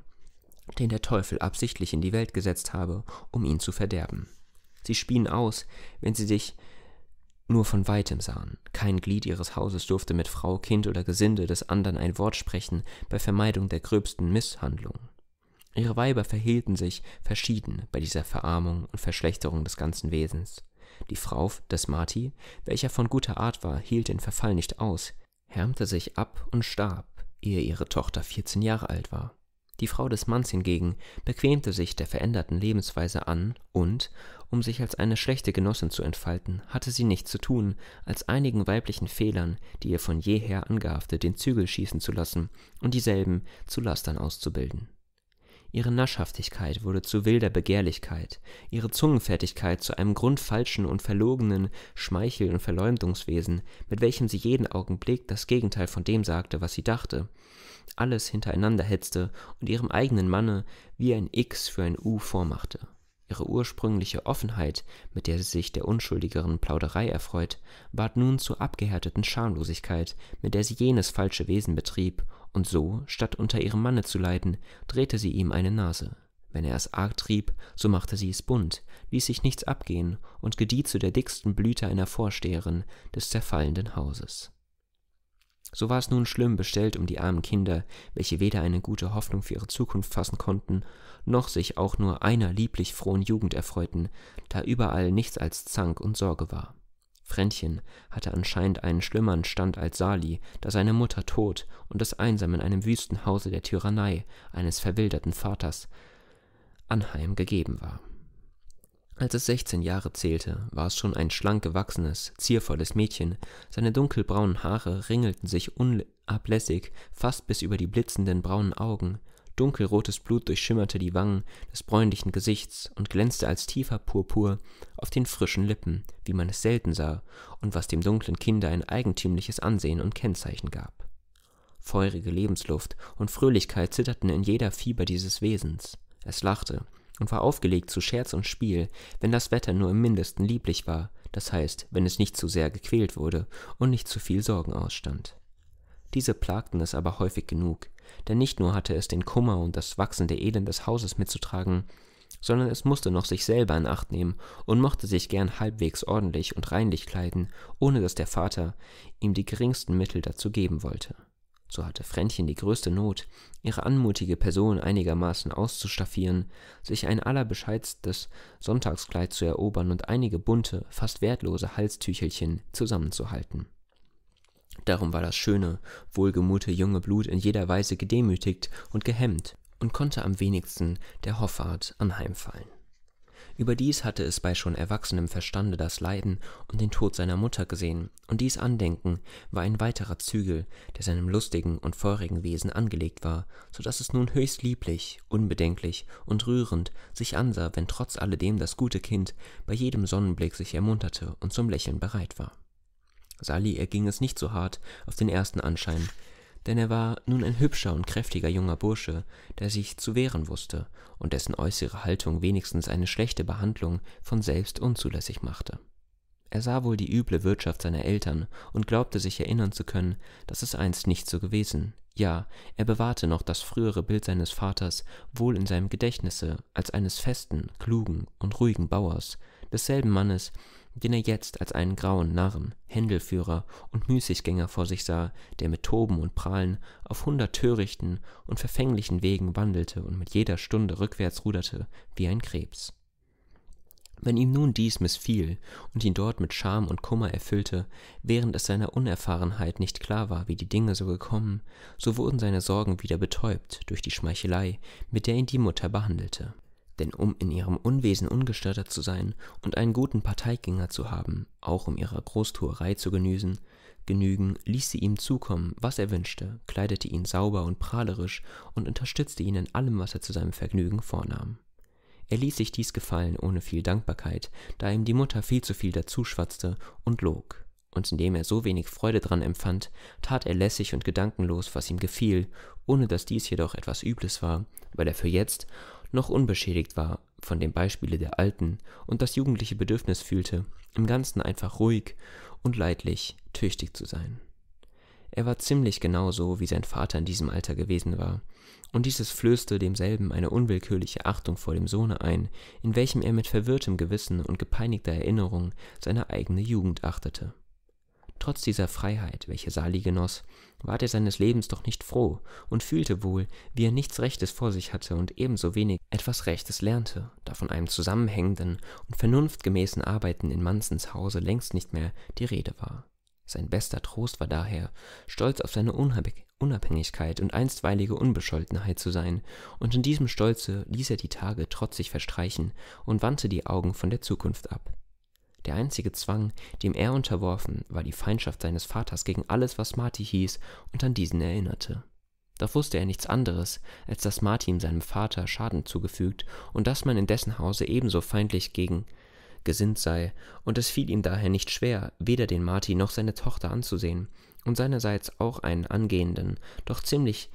A: den der Teufel absichtlich in die Welt gesetzt habe, um ihn zu verderben. Sie spien aus, wenn sie dich nur von weitem sahen. Kein Glied ihres Hauses durfte mit Frau, Kind oder Gesinde des anderen ein Wort sprechen, bei Vermeidung der gröbsten Misshandlung. Ihre Weiber verhielten sich verschieden bei dieser Verarmung und Verschlechterung des ganzen Wesens. Die Frau des Marti, welcher von guter Art war, hielt den Verfall nicht aus, härmte sich ab und starb, ehe ihre Tochter vierzehn Jahre alt war. Die Frau des Manns hingegen bequemte sich der veränderten Lebensweise an und, um sich als eine schlechte Genossin zu entfalten, hatte sie nichts zu tun, als einigen weiblichen Fehlern, die ihr von jeher angehaftet, den Zügel schießen zu lassen und dieselben zu Lastern auszubilden. Ihre Naschhaftigkeit wurde zu wilder Begehrlichkeit, ihre Zungenfertigkeit zu einem grundfalschen und verlogenen Schmeichel- und Verleumdungswesen, mit welchem sie jeden Augenblick das Gegenteil von dem sagte, was sie dachte, alles hintereinander hetzte und ihrem eigenen Manne wie ein X für ein U vormachte. Ihre ursprüngliche Offenheit, mit der sie sich der unschuldigeren Plauderei erfreut, ward nun zur abgehärteten Schamlosigkeit, mit der sie jenes falsche Wesen betrieb, und so, statt unter ihrem Manne zu leiden, drehte sie ihm eine Nase. Wenn er es arg trieb, so machte sie es bunt, ließ sich nichts abgehen und gedieh zu der dicksten Blüte einer Vorsteherin des zerfallenden Hauses. So war es nun schlimm bestellt um die armen Kinder, welche weder eine gute Hoffnung für ihre Zukunft fassen konnten, noch sich auch nur einer lieblich frohen Jugend erfreuten, da überall nichts als Zank und Sorge war. Fränchen hatte anscheinend einen schlimmeren Stand als Sali, da seine Mutter tot und das einsam in einem wüsten Hause der Tyrannei eines verwilderten Vaters Anheim gegeben war. Als es 16 Jahre zählte, war es schon ein schlank gewachsenes, ziervolles Mädchen, seine dunkelbraunen Haare ringelten sich unablässig fast bis über die blitzenden braunen Augen, dunkelrotes Blut durchschimmerte die Wangen des bräunlichen Gesichts und glänzte als tiefer Purpur auf den frischen Lippen, wie man es selten sah und was dem dunklen Kinde ein eigentümliches Ansehen und Kennzeichen gab. Feurige Lebensluft und Fröhlichkeit zitterten in jeder Fiber dieses Wesens. Es lachte, und war aufgelegt zu Scherz und Spiel, wenn das Wetter nur im mindesten lieblich war, das heißt, wenn es nicht zu sehr gequält wurde und nicht zu viel Sorgen ausstand. Diese plagten es aber häufig genug, denn nicht nur hatte es den Kummer und das wachsende Elend des Hauses mitzutragen, sondern es musste noch sich selber in Acht nehmen und mochte sich gern halbwegs ordentlich und reinlich kleiden, ohne dass der Vater ihm die geringsten Mittel dazu geben wollte so hatte Fränchen die größte Not, ihre anmutige Person einigermaßen auszustaffieren, sich ein allerbescheidstes Sonntagskleid zu erobern und einige bunte, fast wertlose Halstüchelchen zusammenzuhalten. Darum war das schöne, wohlgemute junge Blut in jeder Weise gedemütigt und gehemmt und konnte am wenigsten der Hoffart anheimfallen. Überdies hatte es bei schon erwachsenem Verstande das Leiden und den Tod seiner Mutter gesehen, und dies Andenken war ein weiterer Zügel, der seinem lustigen und feurigen Wesen angelegt war, so daß es nun höchst lieblich, unbedenklich und rührend sich ansah, wenn trotz alledem das gute Kind bei jedem Sonnenblick sich ermunterte und zum Lächeln bereit war. Sally erging es nicht so hart auf den ersten Anschein, denn er war nun ein hübscher und kräftiger junger bursche der sich zu wehren wußte und dessen äußere haltung wenigstens eine schlechte behandlung von selbst unzulässig machte er sah wohl die üble Wirtschaft seiner Eltern und glaubte sich erinnern zu können, dass es einst nicht so gewesen. Ja, er bewahrte noch das frühere Bild seines Vaters wohl in seinem Gedächtnisse als eines festen, klugen und ruhigen Bauers, desselben Mannes, den er jetzt als einen grauen Narren, Händelführer und Müßiggänger vor sich sah, der mit Toben und Prahlen auf hundert törichten und verfänglichen Wegen wandelte und mit jeder Stunde rückwärts ruderte wie ein Krebs. Wenn ihm nun dies missfiel und ihn dort mit Scham und Kummer erfüllte, während es seiner Unerfahrenheit nicht klar war, wie die Dinge so gekommen, so wurden seine Sorgen wieder betäubt durch die Schmeichelei, mit der ihn die Mutter behandelte. Denn um in ihrem Unwesen ungestörter zu sein und einen guten Parteigänger zu haben, auch um ihrer Großtuerei zu genüsen, genügen, ließ sie ihm zukommen, was er wünschte, kleidete ihn sauber und prahlerisch und unterstützte ihn in allem, was er zu seinem Vergnügen vornahm. Er ließ sich dies gefallen ohne viel Dankbarkeit, da ihm die Mutter viel zu viel dazuschwatzte und log. Und indem er so wenig Freude dran empfand, tat er lässig und gedankenlos, was ihm gefiel, ohne dass dies jedoch etwas Übles war, weil er für jetzt noch unbeschädigt war von dem Beispiele der Alten und das jugendliche Bedürfnis fühlte, im Ganzen einfach ruhig und leidlich, tüchtig zu sein. Er war ziemlich genau so, wie sein Vater in diesem Alter gewesen war, und dieses flößte demselben eine unwillkürliche Achtung vor dem Sohne ein, in welchem er mit verwirrtem Gewissen und gepeinigter Erinnerung seine eigene Jugend achtete. Trotz dieser Freiheit, welche Sali genoss, ward er seines Lebens doch nicht froh und fühlte wohl, wie er nichts Rechtes vor sich hatte und ebenso wenig etwas Rechtes lernte, da von einem zusammenhängenden und vernunftgemäßen Arbeiten in Mansens Hause längst nicht mehr die Rede war. Sein bester Trost war daher, stolz auf seine Unabhängigkeit und einstweilige Unbescholtenheit zu sein, und in diesem Stolze ließ er die Tage trotzig verstreichen und wandte die Augen von der Zukunft ab. Der einzige Zwang, dem er unterworfen, war die Feindschaft seines Vaters gegen alles, was Marty hieß und an diesen erinnerte. Doch wusste er nichts anderes, als dass Marty ihm seinem Vater Schaden zugefügt und dass man in dessen Hause ebenso feindlich gegen gesinnt sei, und es fiel ihm daher nicht schwer, weder den Marti noch seine Tochter anzusehen und seinerseits auch einen angehenden, doch ziemlich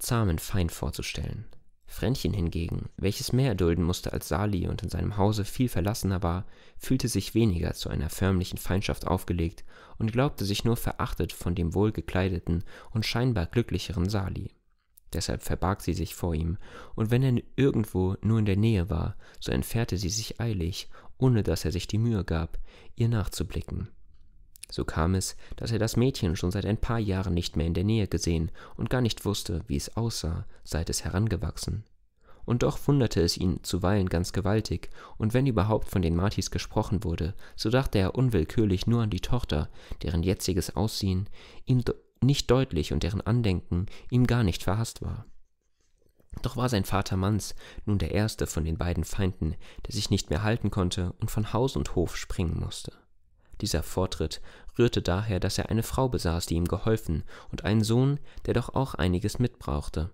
A: zahmen Feind vorzustellen. Fränchen hingegen, welches mehr erdulden musste als Sali und in seinem Hause viel verlassener war, fühlte sich weniger zu einer förmlichen Feindschaft aufgelegt und glaubte sich nur verachtet von dem wohlgekleideten und scheinbar glücklicheren Sali. Deshalb verbarg sie sich vor ihm, und wenn er irgendwo nur in der Nähe war, so entfernte sie sich eilig, ohne dass er sich die Mühe gab, ihr nachzublicken. So kam es, dass er das Mädchen schon seit ein paar Jahren nicht mehr in der Nähe gesehen und gar nicht wusste, wie es aussah, seit es herangewachsen. Und doch wunderte es ihn zuweilen ganz gewaltig, und wenn überhaupt von den Martis gesprochen wurde, so dachte er unwillkürlich nur an die Tochter, deren jetziges Aussehen ihm nicht deutlich und deren Andenken ihm gar nicht verhasst war. Doch war sein Vater Manns nun der erste von den beiden Feinden, der sich nicht mehr halten konnte und von Haus und Hof springen musste. Dieser Vortritt rührte daher, dass er eine Frau besaß, die ihm geholfen, und einen Sohn, der doch auch einiges mitbrauchte.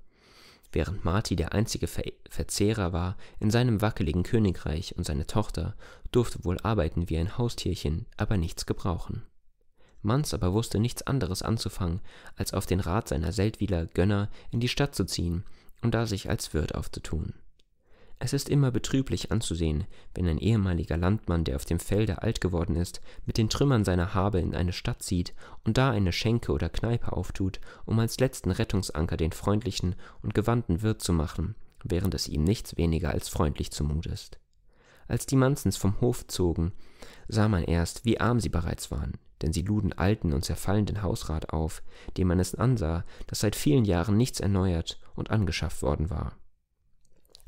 A: Während Marti der einzige Ver Verzehrer war in seinem wackeligen Königreich und seine Tochter durfte wohl arbeiten wie ein Haustierchen, aber nichts gebrauchen. Manz aber wusste nichts anderes anzufangen, als auf den Rat seiner Seldwyler Gönner in die Stadt zu ziehen und da sich als Wirt aufzutun. Es ist immer betrüblich anzusehen, wenn ein ehemaliger Landmann, der auf dem Felde alt geworden ist, mit den Trümmern seiner Habe in eine Stadt zieht und da eine Schenke oder Kneipe auftut, um als letzten Rettungsanker den freundlichen und gewandten Wirt zu machen, während es ihm nichts weniger als freundlich zumut ist. Als die Manzens vom Hof zogen, sah man erst, wie arm sie bereits waren denn sie luden alten und zerfallenden Hausrat auf, dem man es ansah, dass seit vielen Jahren nichts erneuert und angeschafft worden war.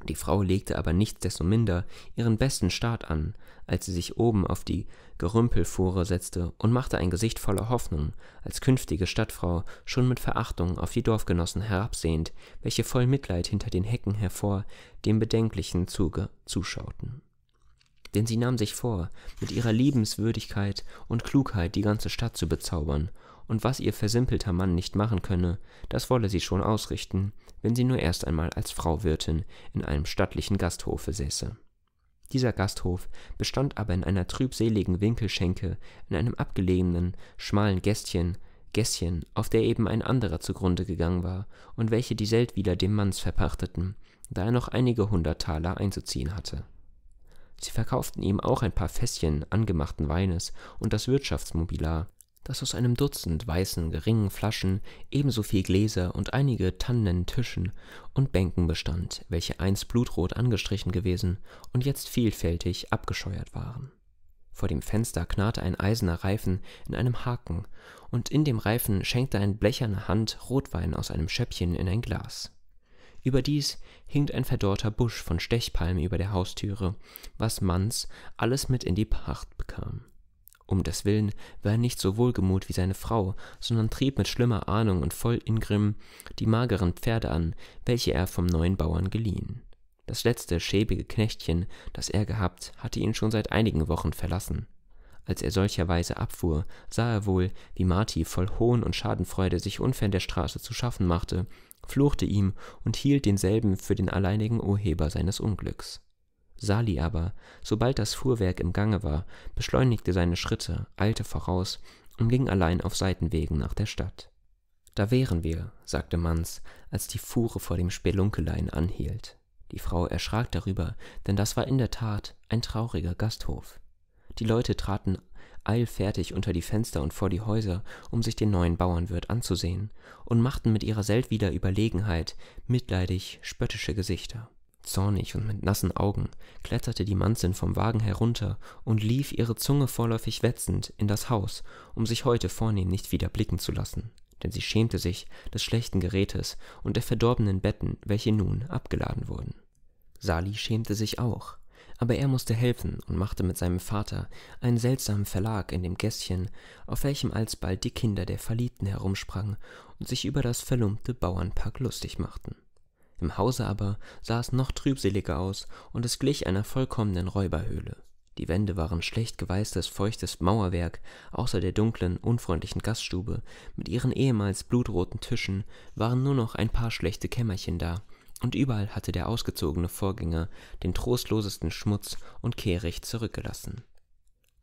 A: Die Frau legte aber nichtsdestominder ihren besten Staat an, als sie sich oben auf die Gerümpelfuhre setzte und machte ein Gesicht voller Hoffnung, als künftige Stadtfrau schon mit Verachtung auf die Dorfgenossen herabsehend, welche voll Mitleid hinter den Hecken hervor dem bedenklichen Zuge zuschauten denn sie nahm sich vor, mit ihrer Liebenswürdigkeit und Klugheit die ganze Stadt zu bezaubern, und was ihr versimpelter Mann nicht machen könne, das wolle sie schon ausrichten, wenn sie nur erst einmal als Frau Wirtin in einem stattlichen Gasthofe säße. Dieser Gasthof bestand aber in einer trübseligen Winkelschenke, in einem abgelegenen, schmalen Gästchen, Gässchen, auf der eben ein anderer zugrunde gegangen war und welche die Seldwyler dem Manns verpachteten, da er noch einige hundert Taler einzuziehen hatte. Sie verkauften ihm auch ein paar Fässchen angemachten Weines und das Wirtschaftsmobiliar, das aus einem Dutzend weißen geringen Flaschen, ebenso viel Gläser und einige tannenen Tischen und Bänken bestand, welche einst blutrot angestrichen gewesen und jetzt vielfältig abgescheuert waren. Vor dem Fenster knarrte ein eiserner Reifen in einem Haken, und in dem Reifen schenkte ein blecherne Hand Rotwein aus einem Schöppchen in ein Glas. Überdies hing ein verdorrter Busch von Stechpalmen über der Haustüre, was Manns alles mit in die Pacht bekam. Um des Willen war er nicht so wohlgemut wie seine Frau, sondern trieb mit schlimmer Ahnung und voll Ingrimm die mageren Pferde an, welche er vom neuen Bauern geliehen. Das letzte schäbige Knechtchen, das er gehabt, hatte ihn schon seit einigen Wochen verlassen. Als er solcherweise abfuhr, sah er wohl, wie Marti voll Hohn und Schadenfreude sich unfern der Straße zu schaffen machte fluchte ihm und hielt denselben für den alleinigen Urheber seines Unglücks. Sali aber, sobald das Fuhrwerk im Gange war, beschleunigte seine Schritte, eilte voraus und ging allein auf Seitenwegen nach der Stadt. Da wären wir, sagte Manz, als die Fuhre vor dem Spelunkelein anhielt. Die Frau erschrak darüber, denn das war in der Tat ein trauriger Gasthof. Die Leute traten eilfertig unter die Fenster und vor die Häuser, um sich den neuen Bauernwirt anzusehen, und machten mit ihrer Seldwyler Überlegenheit mitleidig spöttische Gesichter. Zornig und mit nassen Augen kletterte die Manzin vom Wagen herunter und lief, ihre Zunge vorläufig wetzend, in das Haus, um sich heute vornehm nicht wieder blicken zu lassen, denn sie schämte sich des schlechten Gerätes und der verdorbenen Betten, welche nun abgeladen wurden. Sali schämte sich auch, aber er musste helfen und machte mit seinem Vater einen seltsamen Verlag in dem Gässchen, auf welchem alsbald die Kinder der Verliebten herumsprangen und sich über das verlumpte Bauernpack lustig machten. Im Hause aber sah es noch trübseliger aus und es glich einer vollkommenen Räuberhöhle. Die Wände waren schlecht geweißtes, feuchtes Mauerwerk, außer der dunklen, unfreundlichen Gaststube mit ihren ehemals blutroten Tischen waren nur noch ein paar schlechte Kämmerchen da, und überall hatte der ausgezogene Vorgänger den trostlosesten Schmutz und Kehricht zurückgelassen.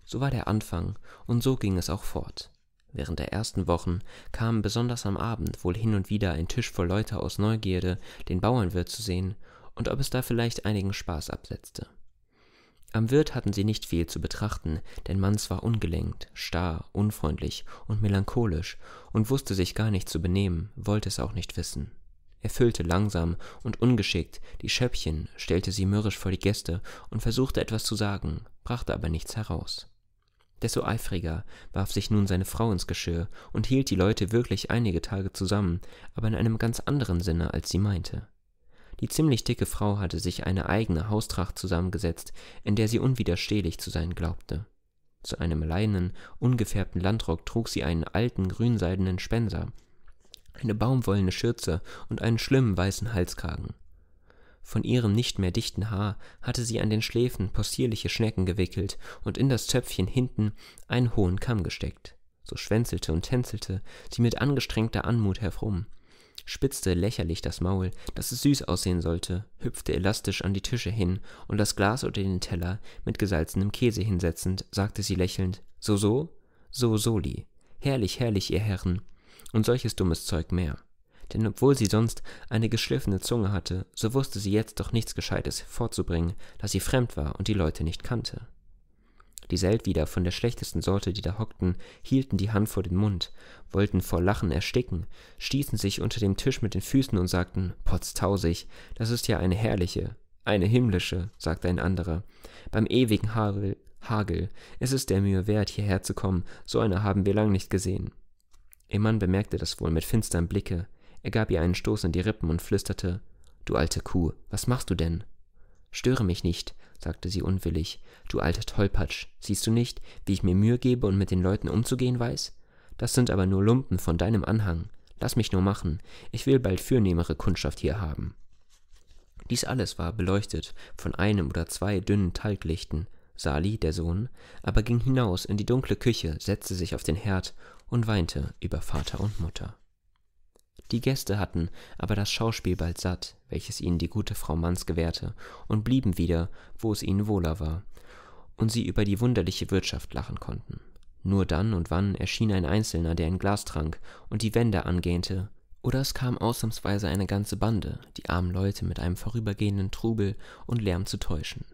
A: So war der Anfang, und so ging es auch fort. Während der ersten Wochen kamen besonders am Abend wohl hin und wieder ein Tisch voll Leute aus Neugierde, den Bauernwirt zu sehen, und ob es da vielleicht einigen Spaß absetzte. Am Wirt hatten sie nicht viel zu betrachten, denn Manns war ungelenkt, starr, unfreundlich und melancholisch und wusste sich gar nicht zu benehmen, wollte es auch nicht wissen er füllte langsam und ungeschickt die schöppchen stellte sie mürrisch vor die gäste und versuchte etwas zu sagen brachte aber nichts heraus desto eifriger warf sich nun seine frau ins geschirr und hielt die leute wirklich einige tage zusammen aber in einem ganz anderen sinne als sie meinte die ziemlich dicke frau hatte sich eine eigene haustracht zusammengesetzt in der sie unwiderstehlich zu sein glaubte zu einem leinen ungefärbten landrock trug sie einen alten grünseidenen spenser eine baumwollene Schürze und einen schlimmen weißen Halskragen. Von ihrem nicht mehr dichten Haar hatte sie an den Schläfen possierliche Schnecken gewickelt und in das Zöpfchen hinten einen hohen Kamm gesteckt. So schwänzelte und tänzelte sie mit angestrengter Anmut herum, spitzte lächerlich das Maul, dass es süß aussehen sollte, hüpfte elastisch an die Tische hin und das Glas oder den Teller mit gesalzenem Käse hinsetzend, sagte sie lächelnd: So, so, so, soli. Herrlich, herrlich, ihr Herren, und solches dummes Zeug mehr. Denn obwohl sie sonst eine geschliffene Zunge hatte, so wusste sie jetzt doch nichts Gescheites vorzubringen, da sie fremd war und die Leute nicht kannte. Die Seldwieder von der schlechtesten Sorte, die da hockten, hielten die Hand vor den Mund, wollten vor Lachen ersticken, stießen sich unter dem Tisch mit den Füßen und sagten, potztausig, das ist ja eine herrliche, eine himmlische, sagte ein anderer. Beim ewigen Hagel, Hagel, es ist der Mühe wert, hierher zu kommen, so eine haben wir lang nicht gesehen ihr mann bemerkte das wohl mit finsterm blicke er gab ihr einen stoß in die rippen und flüsterte du alte kuh was machst du denn störe mich nicht sagte sie unwillig du alter tollpatsch siehst du nicht wie ich mir mühe gebe und mit den leuten umzugehen weiß das sind aber nur lumpen von deinem anhang Lass mich nur machen ich will bald fürnehmere kundschaft hier haben dies alles war beleuchtet von einem oder zwei dünnen talglichten sali der sohn aber ging hinaus in die dunkle küche setzte sich auf den herd und weinte über Vater und Mutter. Die Gäste hatten aber das Schauspiel bald satt, welches ihnen die gute Frau Manns gewährte, und blieben wieder, wo es ihnen wohler war, und sie über die wunderliche Wirtschaft lachen konnten. Nur dann und wann erschien ein Einzelner, der ein Glas trank und die Wände angähnte, oder es kam ausnahmsweise eine ganze Bande, die armen Leute mit einem vorübergehenden Trubel und Lärm zu täuschen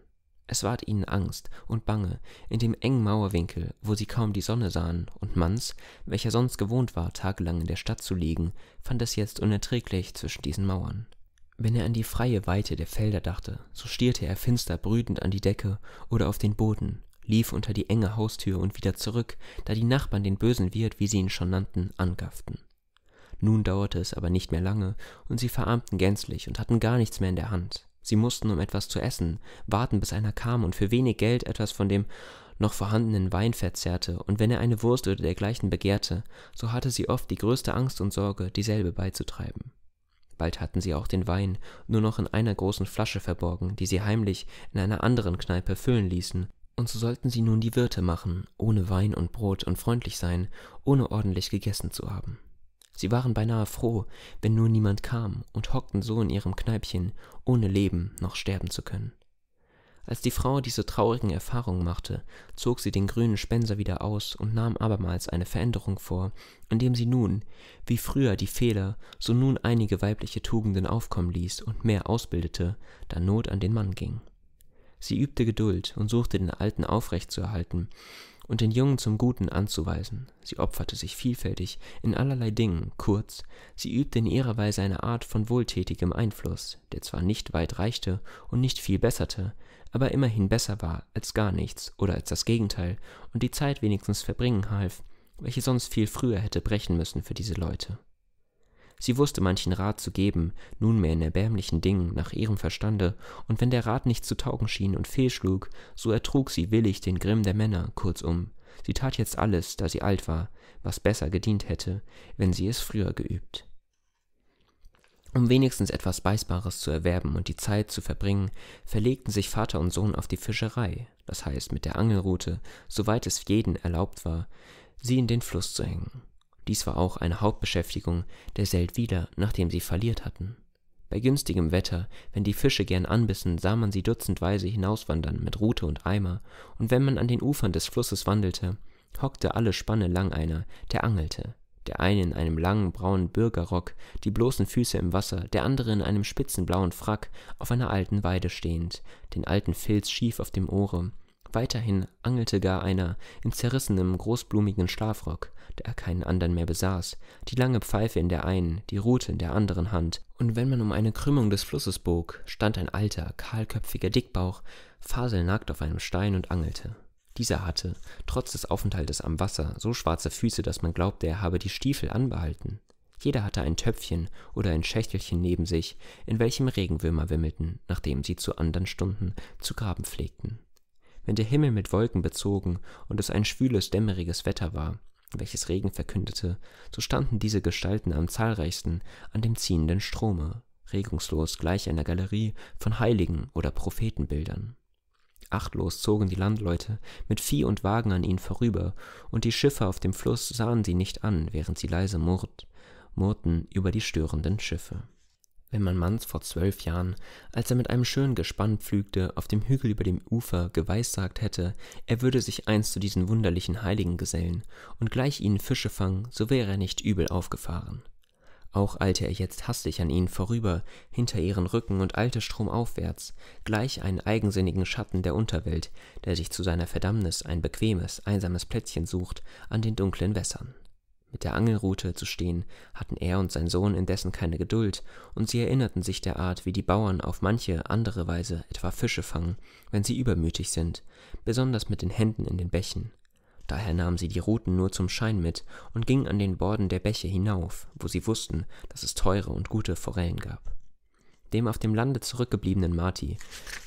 A: es ward ihnen angst und bange in dem engen mauerwinkel wo sie kaum die sonne sahen und manz welcher sonst gewohnt war tagelang in der stadt zu liegen fand es jetzt unerträglich zwischen diesen mauern wenn er an die freie weite der felder dachte so stierte er finster brütend an die decke oder auf den boden lief unter die enge haustür und wieder zurück da die nachbarn den bösen wirt wie sie ihn schon nannten angafften nun dauerte es aber nicht mehr lange und sie verarmten gänzlich und hatten gar nichts mehr in der hand Sie mussten um etwas zu essen, warten, bis einer kam und für wenig Geld etwas von dem noch vorhandenen Wein verzehrte, und wenn er eine Wurst oder dergleichen begehrte, so hatte sie oft die größte Angst und Sorge, dieselbe beizutreiben. Bald hatten sie auch den Wein nur noch in einer großen Flasche verborgen, die sie heimlich in einer anderen Kneipe füllen ließen, und so sollten sie nun die Wirte machen, ohne Wein und Brot und freundlich sein, ohne ordentlich gegessen zu haben. Sie waren beinahe froh, wenn nur niemand kam, und hockten so in ihrem Kneipchen, ohne leben noch sterben zu können. Als die Frau diese traurigen Erfahrungen machte, zog sie den grünen Spenser wieder aus und nahm abermals eine Veränderung vor, indem sie nun, wie früher die Fehler, so nun einige weibliche Tugenden aufkommen ließ und mehr ausbildete, da Not an den Mann ging. Sie übte Geduld und suchte den Alten aufrecht zu erhalten, und den Jungen zum Guten anzuweisen, sie opferte sich vielfältig in allerlei Dingen, kurz, sie übte in ihrer Weise eine Art von wohltätigem Einfluss, der zwar nicht weit reichte und nicht viel besserte, aber immerhin besser war als gar nichts oder als das Gegenteil und die Zeit wenigstens verbringen half, welche sonst viel früher hätte brechen müssen für diese Leute Sie wusste manchen Rat zu geben, nunmehr in erbärmlichen Dingen nach ihrem Verstande, und wenn der Rat nicht zu taugen schien und fehlschlug, so ertrug sie willig den Grimm der Männer, kurzum, sie tat jetzt alles, da sie alt war, was besser gedient hätte, wenn sie es früher geübt. Um wenigstens etwas Beißbares zu erwerben und die Zeit zu verbringen, verlegten sich Vater und Sohn auf die Fischerei, das heißt mit der Angelrute, soweit es jeden erlaubt war, sie in den Fluss zu hängen. Dies war auch eine Hauptbeschäftigung der Seldwyler, nachdem sie verliert hatten. Bei günstigem Wetter, wenn die Fische gern anbissen, sah man sie dutzendweise hinauswandern mit Rute und Eimer, und wenn man an den Ufern des Flusses wandelte, hockte alle Spanne lang einer, der angelte, der eine in einem langen braunen Bürgerrock, die bloßen Füße im Wasser, der andere in einem spitzen blauen Frack, auf einer alten Weide stehend, den alten Filz schief auf dem Ohre. Weiterhin angelte gar einer in zerrissenem, großblumigen Schlafrock, da er keinen anderen mehr besaß, die lange Pfeife in der einen, die Rute in der anderen Hand, und wenn man um eine Krümmung des Flusses bog, stand ein alter, kahlköpfiger Dickbauch, faselnackt auf einem Stein und angelte. Dieser hatte, trotz des Aufenthaltes am Wasser, so schwarze Füße, dass man glaubte, er habe die Stiefel anbehalten. Jeder hatte ein Töpfchen oder ein Schächtelchen neben sich, in welchem Regenwürmer wimmelten, nachdem sie zu anderen Stunden zu graben pflegten. Wenn der Himmel mit Wolken bezogen und es ein schwüles, dämmeriges Wetter war, welches Regen verkündete, so standen diese Gestalten am zahlreichsten an dem ziehenden Strome, regungslos gleich einer Galerie von Heiligen oder Prophetenbildern. Achtlos zogen die Landleute mit Vieh und Wagen an ihnen vorüber, und die Schiffe auf dem Fluss sahen sie nicht an, während sie leise murrt, murrten über die störenden Schiffe. Wenn Wilman Manns vor zwölf Jahren, als er mit einem schönen Gespann pflügte, auf dem Hügel über dem Ufer geweissagt hätte, er würde sich einst zu diesen wunderlichen Heiligen gesellen und gleich ihnen Fische fangen, so wäre er nicht übel aufgefahren. Auch eilte er jetzt hastig an ihnen vorüber, hinter ihren Rücken und eilte stromaufwärts, gleich einen eigensinnigen Schatten der Unterwelt, der sich zu seiner Verdammnis ein bequemes, einsames Plätzchen sucht an den dunklen Wässern. Mit der Angelrute zu stehen, hatten er und sein Sohn indessen keine Geduld, und sie erinnerten sich der Art, wie die Bauern auf manche andere Weise etwa Fische fangen, wenn sie übermütig sind, besonders mit den Händen in den Bächen. Daher nahmen sie die Ruten nur zum Schein mit und gingen an den Borden der Bäche hinauf, wo sie wussten, dass es teure und gute Forellen gab. Dem auf dem Lande zurückgebliebenen Marti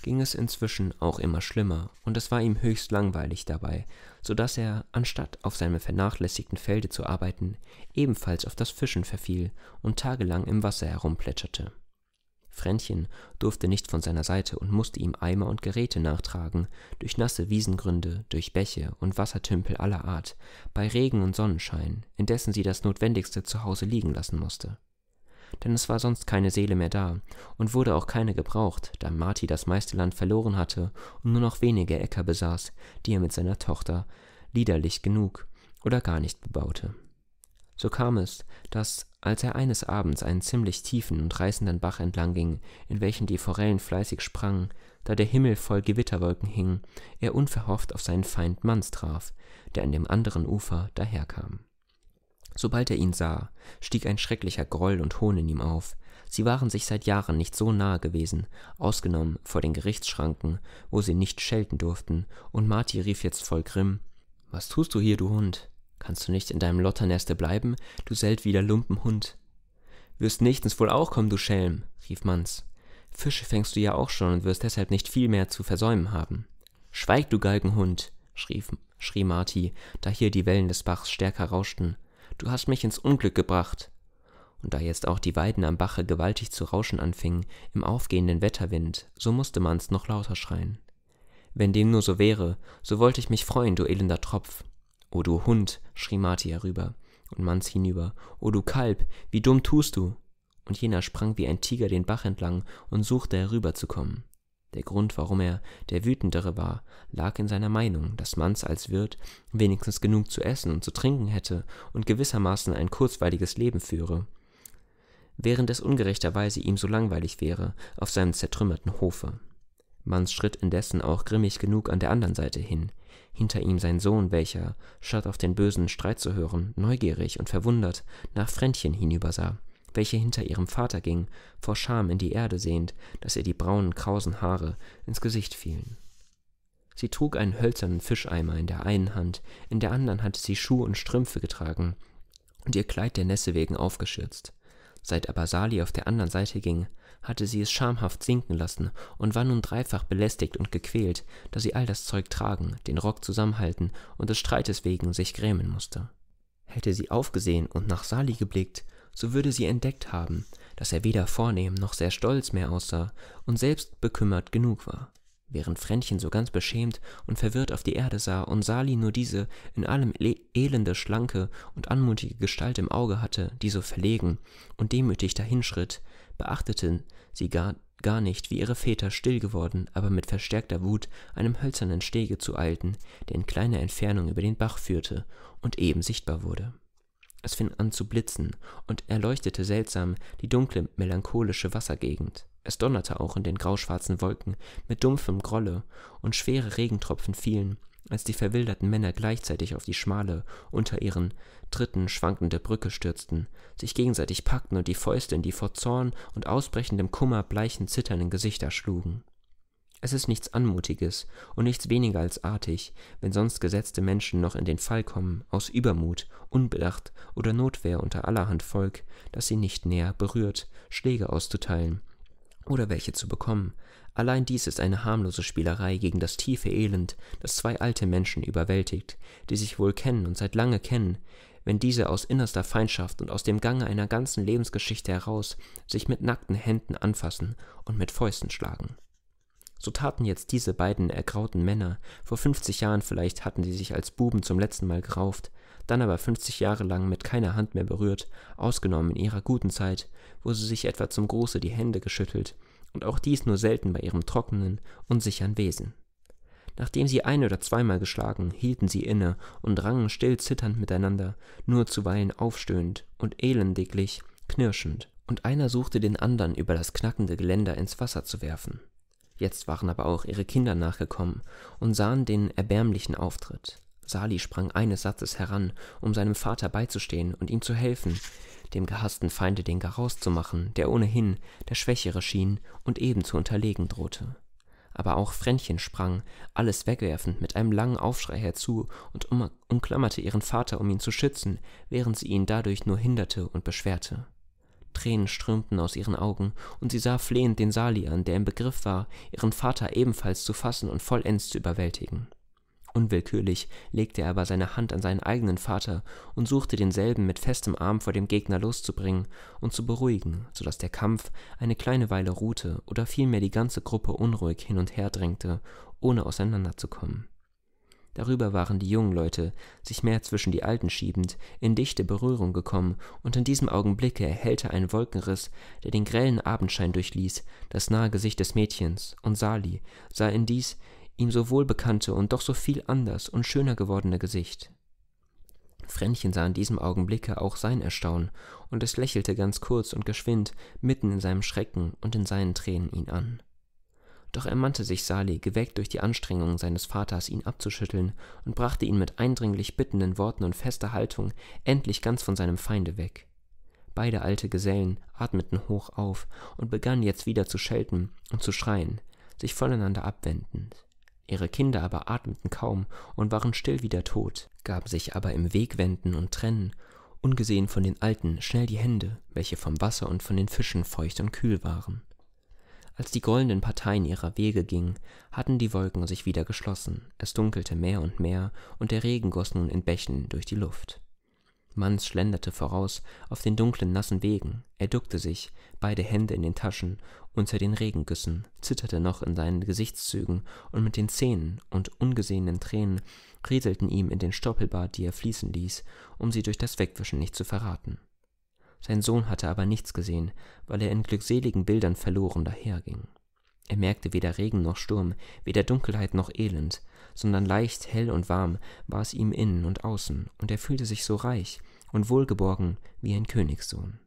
A: ging es inzwischen auch immer schlimmer, und es war ihm höchst langweilig dabei, so dass er, anstatt auf seinem vernachlässigten Felde zu arbeiten, ebenfalls auf das Fischen verfiel und tagelang im Wasser herumplätscherte. Fränchen durfte nicht von seiner Seite und musste ihm Eimer und Geräte nachtragen, durch nasse Wiesengründe, durch Bäche und Wassertümpel aller Art, bei Regen und Sonnenschein, indessen sie das Notwendigste zu Hause liegen lassen musste denn es war sonst keine Seele mehr da und wurde auch keine gebraucht, da Marty das meiste Land verloren hatte und nur noch wenige Äcker besaß, die er mit seiner Tochter liederlich genug oder gar nicht bebaute. So kam es, dass, als er eines Abends einen ziemlich tiefen und reißenden Bach entlang ging, in welchen die Forellen fleißig sprangen, da der Himmel voll Gewitterwolken hing, er unverhofft auf seinen Feind Manns traf, der an dem anderen Ufer daherkam. Sobald er ihn sah, stieg ein schrecklicher Groll und Hohn in ihm auf. Sie waren sich seit Jahren nicht so nahe gewesen, ausgenommen vor den Gerichtsschranken, wo sie nicht schelten durften, und Marty rief jetzt voll Grimm Was tust du hier, du Hund? Kannst du nicht in deinem Lotterneste bleiben, du seltwider Lumpenhund? Wirst nächstens wohl auch kommen, du Schelm, rief Manz. Fische fängst du ja auch schon und wirst deshalb nicht viel mehr zu versäumen haben. Schweig, du Galgenhund, schrie, schrie Marty, da hier die Wellen des Bachs stärker rauschten du hast mich ins Unglück gebracht. Und da jetzt auch die Weiden am Bache gewaltig zu rauschen anfingen, im aufgehenden Wetterwind, so musste man's noch lauter schreien. Wenn dem nur so wäre, so wollte ich mich freuen, du elender Tropf. O du Hund, schrie Marti herüber, und Manz hinüber, O du Kalb, wie dumm tust du? Und jener sprang wie ein Tiger den Bach entlang und suchte herüberzukommen. Der Grund, warum er der Wütendere war, lag in seiner Meinung, dass Manz als Wirt wenigstens genug zu essen und zu trinken hätte und gewissermaßen ein kurzweiliges Leben führe, während es ungerechterweise ihm so langweilig wäre auf seinem zertrümmerten Hofe. Manz schritt indessen auch grimmig genug an der anderen Seite hin, hinter ihm sein Sohn, welcher, statt auf den bösen Streit zu hören, neugierig und verwundert nach Frändchen hinübersah welche hinter ihrem Vater ging, vor Scham in die Erde sehend, dass ihr die braunen, krausen Haare ins Gesicht fielen. Sie trug einen hölzernen Fischeimer in der einen Hand, in der anderen hatte sie Schuh und Strümpfe getragen und ihr Kleid der Nässe wegen aufgeschürzt. Seit aber Sali auf der anderen Seite ging, hatte sie es schamhaft sinken lassen und war nun dreifach belästigt und gequält, da sie all das Zeug tragen, den Rock zusammenhalten und des Streites wegen sich grämen musste. Hätte sie aufgesehen und nach Sali geblickt, so würde sie entdeckt haben, dass er weder vornehm noch sehr stolz mehr aussah und selbst bekümmert genug war. Während Fränchen so ganz beschämt und verwirrt auf die Erde sah und Sali nur diese in allem elende, schlanke und anmutige Gestalt im Auge hatte, die so verlegen und demütig dahinschritt, beachteten sie gar, gar nicht, wie ihre Väter still geworden, aber mit verstärkter Wut einem hölzernen Stege zueilten, der in kleiner Entfernung über den Bach führte und eben sichtbar wurde. Es fing an zu blitzen und erleuchtete seltsam die dunkle, melancholische Wassergegend. Es donnerte auch in den grauschwarzen Wolken mit dumpfem Grolle, und schwere Regentropfen fielen, als die verwilderten Männer gleichzeitig auf die schmale, unter ihren Tritten schwankende Brücke stürzten, sich gegenseitig packten und die Fäuste in die vor Zorn und ausbrechendem Kummer bleichen, zitternden Gesichter schlugen es ist nichts Anmutiges und nichts weniger als artig, wenn sonst gesetzte Menschen noch in den Fall kommen, aus Übermut, Unbedacht oder Notwehr unter allerhand Volk, das sie nicht näher berührt, Schläge auszuteilen oder welche zu bekommen. Allein dies ist eine harmlose Spielerei gegen das tiefe Elend, das zwei alte Menschen überwältigt, die sich wohl kennen und seit lange kennen, wenn diese aus innerster Feindschaft und aus dem Gange einer ganzen Lebensgeschichte heraus sich mit nackten Händen anfassen und mit Fäusten schlagen. So taten jetzt diese beiden ergrauten Männer, vor fünfzig Jahren vielleicht hatten sie sich als Buben zum letzten Mal gerauft, dann aber fünfzig Jahre lang mit keiner Hand mehr berührt, ausgenommen in ihrer guten Zeit, wo sie sich etwa zum Große die Hände geschüttelt, und auch dies nur selten bei ihrem trockenen, unsichern Wesen. Nachdem sie ein oder zweimal geschlagen, hielten sie inne und rangen still zitternd miteinander, nur zuweilen aufstöhnend und elendiglich, knirschend, und einer suchte den andern über das knackende Geländer ins Wasser zu werfen. Jetzt waren aber auch ihre Kinder nachgekommen und sahen den erbärmlichen Auftritt. Sali sprang eines Satzes heran, um seinem Vater beizustehen und ihm zu helfen, dem gehassten Feinde den Garaus zu machen, der ohnehin der Schwächere schien und eben zu unterlegen drohte. Aber auch Fränchen sprang, alles wegwerfend, mit einem langen Aufschrei herzu und um umklammerte ihren Vater, um ihn zu schützen, während sie ihn dadurch nur hinderte und beschwerte. Tränen strömten aus ihren Augen, und sie sah flehend den Sali an, der im Begriff war, ihren Vater ebenfalls zu fassen und vollends zu überwältigen. Unwillkürlich legte er aber seine Hand an seinen eigenen Vater und suchte denselben mit festem Arm vor dem Gegner loszubringen und zu beruhigen, so dass der Kampf eine kleine Weile ruhte oder vielmehr die ganze Gruppe unruhig hin und her drängte, ohne auseinanderzukommen. Darüber waren die jungen Leute, sich mehr zwischen die Alten schiebend, in dichte Berührung gekommen, und in diesem Augenblicke erhellte ein Wolkenriss, der den grellen Abendschein durchließ, das nahe Gesicht des Mädchens, und Sali sah in dies ihm so wohlbekannte und doch so viel anders und schöner gewordene Gesicht. Fränchen sah in diesem Augenblicke auch sein Erstaunen, und es lächelte ganz kurz und geschwind mitten in seinem Schrecken und in seinen Tränen ihn an. Doch ermannte sich Sali, geweckt durch die Anstrengungen seines Vaters, ihn abzuschütteln, und brachte ihn mit eindringlich bittenden Worten und fester Haltung endlich ganz von seinem Feinde weg. Beide alte Gesellen atmeten hoch auf und begannen jetzt wieder zu schelten und zu schreien, sich voneinander abwendend. Ihre Kinder aber atmeten kaum und waren still wie der Tod, gaben sich aber im Weg wenden und trennen, ungesehen von den Alten, schnell die Hände, welche vom Wasser und von den Fischen feucht und kühl waren. Als die goldenen Parteien ihrer Wege gingen, hatten die Wolken sich wieder geschlossen, es dunkelte mehr und mehr, und der Regen goss nun in Bächen durch die Luft. Manns schlenderte voraus auf den dunklen, nassen Wegen, er duckte sich, beide Hände in den Taschen, unter den Regengüssen, zitterte noch in seinen Gesichtszügen, und mit den Zähnen und ungesehenen Tränen rieselten ihm in den Stoppelbart, die er fließen ließ, um sie durch das Wegwischen nicht zu verraten. Sein Sohn hatte aber nichts gesehen, weil er in glückseligen Bildern verloren daherging. Er merkte weder Regen noch Sturm, weder Dunkelheit noch Elend, sondern leicht hell und warm war es ihm innen und außen, und er fühlte sich so reich und wohlgeborgen wie ein Königssohn.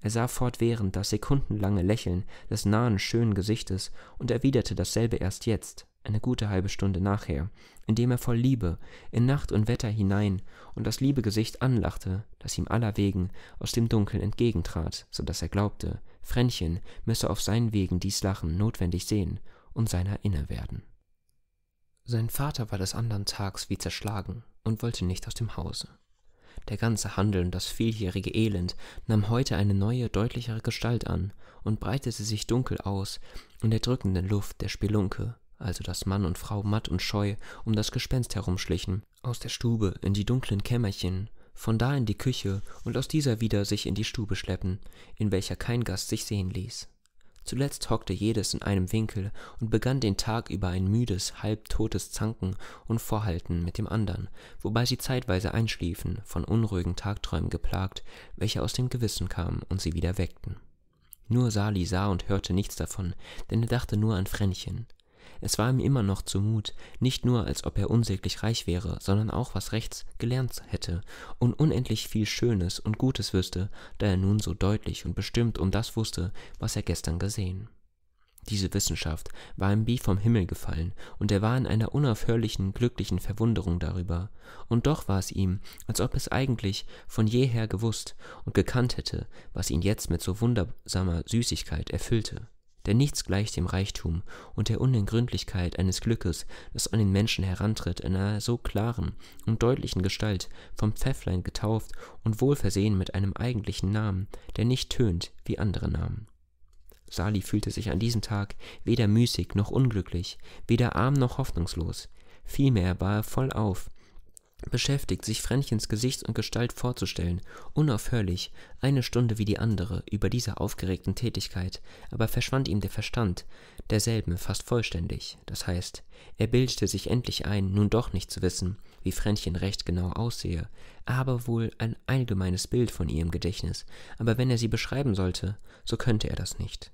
A: Er sah fortwährend das sekundenlange Lächeln des nahen schönen Gesichtes und erwiderte dasselbe erst jetzt, eine gute halbe Stunde nachher, indem er voll Liebe in Nacht und Wetter hinein und das liebe Gesicht anlachte, das ihm allerwegen aus dem Dunkeln entgegentrat, so daß er glaubte, Fränchen müsse auf seinen Wegen dies Lachen notwendig sehen und seiner inne werden. Sein Vater war des andern Tags wie zerschlagen und wollte nicht aus dem Hause. Der ganze Handel und das vieljährige Elend nahm heute eine neue, deutlichere Gestalt an und breitete sich dunkel aus in der drückenden Luft der Spelunke, also dass Mann und Frau matt und scheu um das Gespenst herumschlichen, aus der Stube in die dunklen Kämmerchen, von da in die Küche und aus dieser wieder sich in die Stube schleppen, in welcher kein Gast sich sehen ließ. Zuletzt hockte jedes in einem Winkel und begann den Tag über ein müdes, halbtotes Zanken und Vorhalten mit dem andern, wobei sie zeitweise einschliefen, von unruhigen Tagträumen geplagt, welche aus dem Gewissen kamen und sie wieder weckten. Nur Sali sah und hörte nichts davon, denn er dachte nur an Frännchen, es war ihm immer noch zumut, nicht nur als ob er unsäglich reich wäre, sondern auch was rechts gelernt hätte und unendlich viel Schönes und Gutes wüsste, da er nun so deutlich und bestimmt um das wusste, was er gestern gesehen. Diese Wissenschaft war ihm wie vom Himmel gefallen, und er war in einer unaufhörlichen, glücklichen Verwunderung darüber. Und doch war es ihm, als ob es eigentlich von jeher gewusst und gekannt hätte, was ihn jetzt mit so wundersamer Süßigkeit erfüllte denn nichts gleicht dem Reichtum und der Unengründlichkeit eines Glückes, das an den Menschen herantritt in einer so klaren und deutlichen Gestalt, vom Pfäfflein getauft und wohl versehen mit einem eigentlichen Namen, der nicht tönt wie andere Namen. Sali fühlte sich an diesem Tag weder müßig noch unglücklich, weder arm noch hoffnungslos, vielmehr war er vollauf beschäftigt, sich Fränchens Gesicht und Gestalt vorzustellen, unaufhörlich, eine Stunde wie die andere, über dieser aufgeregten Tätigkeit, aber verschwand ihm der Verstand, derselben fast vollständig, das heißt, er bildete sich endlich ein, nun doch nicht zu wissen, wie Fränchen recht genau aussehe, aber wohl ein allgemeines Bild von ihr im Gedächtnis, aber wenn er sie beschreiben sollte, so könnte er das nicht.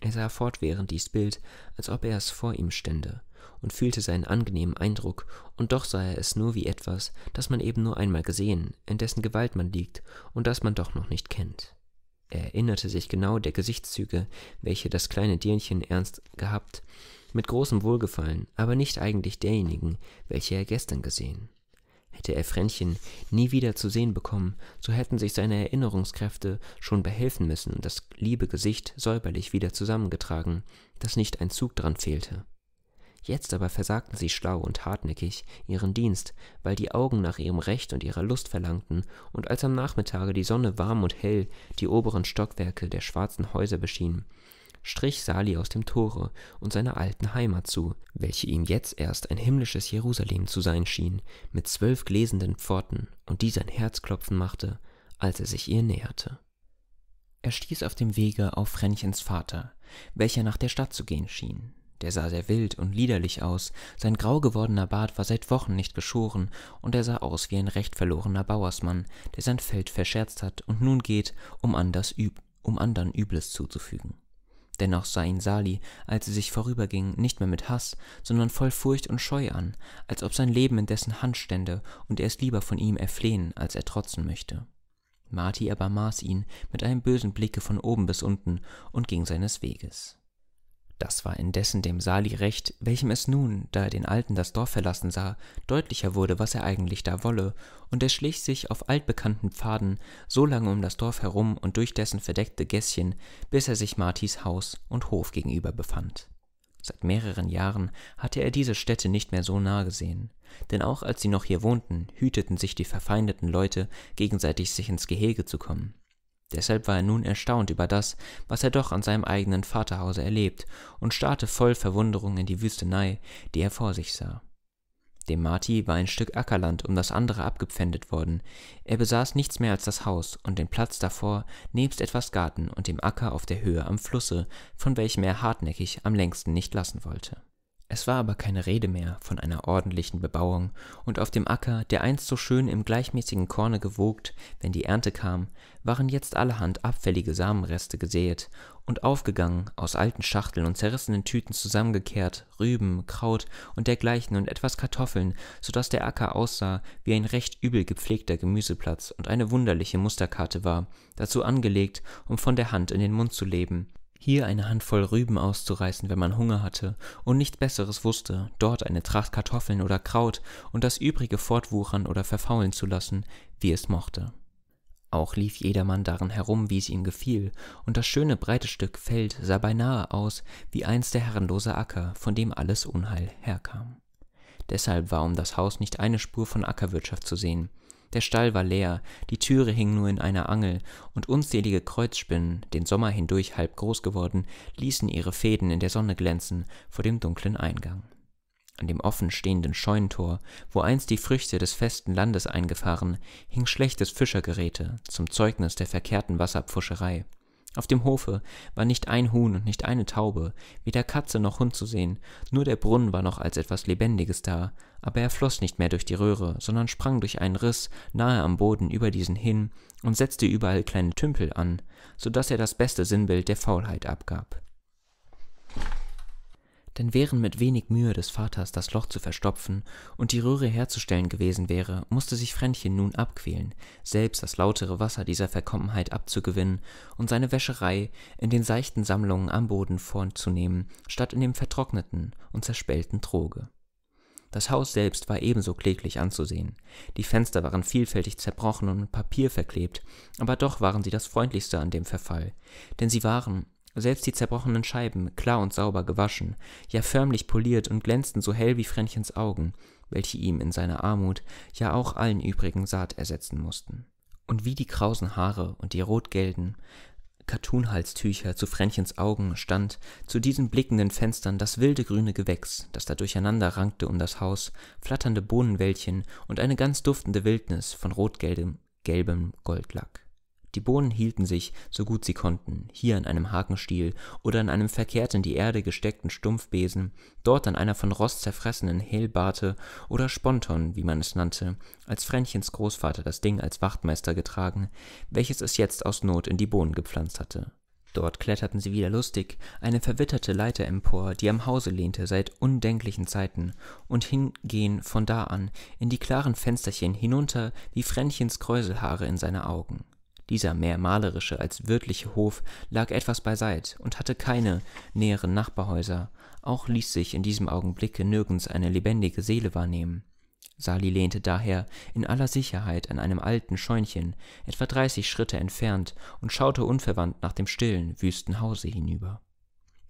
A: Er sah fortwährend dies Bild, als ob er es vor ihm stände, und fühlte seinen angenehmen Eindruck, und doch sah er es nur wie etwas, das man eben nur einmal gesehen, in dessen Gewalt man liegt und das man doch noch nicht kennt. Er erinnerte sich genau der Gesichtszüge, welche das kleine Dirnchen ernst gehabt, mit großem Wohlgefallen, aber nicht eigentlich derjenigen, welche er gestern gesehen. Hätte er Fränchen nie wieder zu sehen bekommen, so hätten sich seine Erinnerungskräfte schon behelfen müssen, und das liebe Gesicht säuberlich wieder zusammengetragen, dass nicht ein Zug dran fehlte. Jetzt aber versagten sie schlau und hartnäckig ihren Dienst, weil die Augen nach ihrem Recht und ihrer Lust verlangten, und als am Nachmittage die Sonne warm und hell die oberen Stockwerke der schwarzen Häuser beschien, strich Sali aus dem Tore und seiner alten Heimat zu, welche ihm jetzt erst ein himmlisches Jerusalem zu sein schien, mit zwölf gläsenden Pforten, und die sein Herz klopfen machte, als er sich ihr näherte. Er stieß auf dem Wege auf Fränchens Vater, welcher nach der Stadt zu gehen schien. Der sah sehr wild und liederlich aus, sein grau gewordener Bart war seit Wochen nicht geschoren, und er sah aus wie ein recht verlorener Bauersmann, der sein Feld verscherzt hat und nun geht, um, anders üb um andern Übles zuzufügen. Dennoch sah ihn Sali, als sie sich vorüberging, nicht mehr mit Hass, sondern voll Furcht und Scheu an, als ob sein Leben in dessen Hand stände und er es lieber von ihm erflehen, als er trotzen möchte. Marti aber maß ihn mit einem bösen Blicke von oben bis unten und ging seines Weges. Das war indessen dem Sali recht, welchem es nun, da er den Alten das Dorf verlassen sah, deutlicher wurde, was er eigentlich da wolle, und er schlich sich auf altbekannten Pfaden so lange um das Dorf herum und durch dessen verdeckte Gässchen, bis er sich Martis Haus und Hof gegenüber befand. Seit mehreren Jahren hatte er diese Stätte nicht mehr so nah gesehen, denn auch als sie noch hier wohnten, hüteten sich die verfeindeten Leute, gegenseitig sich ins Gehege zu kommen. Deshalb war er nun erstaunt über das, was er doch an seinem eigenen Vaterhause erlebt, und starrte voll Verwunderung in die Wüstenei, die er vor sich sah. Dem Marti war ein Stück Ackerland um das andere abgepfändet worden. Er besaß nichts mehr als das Haus und den Platz davor, nebst etwas Garten und dem Acker auf der Höhe am Flusse, von welchem er hartnäckig am längsten nicht lassen wollte. Es war aber keine Rede mehr von einer ordentlichen Bebauung, und auf dem Acker, der einst so schön im gleichmäßigen Korne gewogt, wenn die Ernte kam, waren jetzt allerhand abfällige Samenreste gesät und aufgegangen, aus alten Schachteln und zerrissenen Tüten zusammengekehrt, Rüben, Kraut und dergleichen und etwas Kartoffeln, so daß der Acker aussah wie ein recht übel gepflegter Gemüseplatz und eine wunderliche Musterkarte war, dazu angelegt, um von der Hand in den Mund zu leben, hier eine Handvoll Rüben auszureißen, wenn man Hunger hatte und nichts Besseres wusste, dort eine Tracht Kartoffeln oder Kraut und das übrige fortwuchern oder verfaulen zu lassen, wie es mochte auch lief jedermann darin herum, wie es ihm gefiel, und das schöne breite Stück Feld sah beinahe aus wie einst der herrenlose Acker, von dem alles Unheil herkam. Deshalb war um das Haus nicht eine Spur von Ackerwirtschaft zu sehen. Der Stall war leer, die Türe hing nur in einer Angel, und unzählige Kreuzspinnen, den Sommer hindurch halb groß geworden, ließen ihre Fäden in der Sonne glänzen vor dem dunklen Eingang. An dem offenstehenden Scheunentor, wo einst die Früchte des festen Landes eingefahren, hing schlechtes Fischergeräte zum Zeugnis der verkehrten Wasserpfuscherei. Auf dem Hofe war nicht ein Huhn und nicht eine Taube, weder Katze noch Hund zu sehen, nur der Brunnen war noch als etwas Lebendiges da, aber er floss nicht mehr durch die Röhre, sondern sprang durch einen Riss nahe am Boden über diesen hin und setzte überall kleine Tümpel an, so daß er das beste Sinnbild der Faulheit abgab denn während mit wenig Mühe des Vaters das Loch zu verstopfen und die Röhre herzustellen gewesen wäre, musste sich Fränchen nun abquälen, selbst das lautere Wasser dieser Verkommenheit abzugewinnen und seine Wäscherei in den seichten Sammlungen am Boden vorzunehmen, statt in dem vertrockneten und zerspellten Troge. Das Haus selbst war ebenso kläglich anzusehen. Die Fenster waren vielfältig zerbrochen und mit Papier verklebt, aber doch waren sie das freundlichste an dem Verfall, denn sie waren, selbst die zerbrochenen Scheiben, klar und sauber gewaschen, ja förmlich poliert und glänzten so hell wie Fränchens Augen, welche ihm in seiner Armut ja auch allen übrigen Saat ersetzen mussten. Und wie die krausen Haare und die rotgelben Kattunhalstücher zu Fränchens Augen stand zu diesen blickenden Fenstern das wilde grüne Gewächs, das da durcheinander rankte um das Haus, flatternde Bohnenwäldchen und eine ganz duftende Wildnis von rotgelbem gelbem Goldlack. Die Bohnen hielten sich, so gut sie konnten, hier an einem Hakenstiel oder an einem verkehrt in die Erde gesteckten Stumpfbesen, dort an einer von Rost zerfressenen Hehlbarte oder Sponton, wie man es nannte, als Fränchens Großvater das Ding als Wachtmeister getragen, welches es jetzt aus Not in die Bohnen gepflanzt hatte. Dort kletterten sie wieder lustig eine verwitterte Leiter empor, die am Hause lehnte seit undenklichen Zeiten, und hingehen von da an in die klaren Fensterchen hinunter wie Fränchens Kräuselhaare in seine Augen. Dieser mehr malerische als wirtliche Hof lag etwas beiseit und hatte keine näheren Nachbarhäuser, auch ließ sich in diesem Augenblicke nirgends eine lebendige Seele wahrnehmen. Sali lehnte daher in aller Sicherheit an einem alten Scheunchen, etwa dreißig Schritte entfernt, und schaute unverwandt nach dem stillen, wüsten Hause hinüber.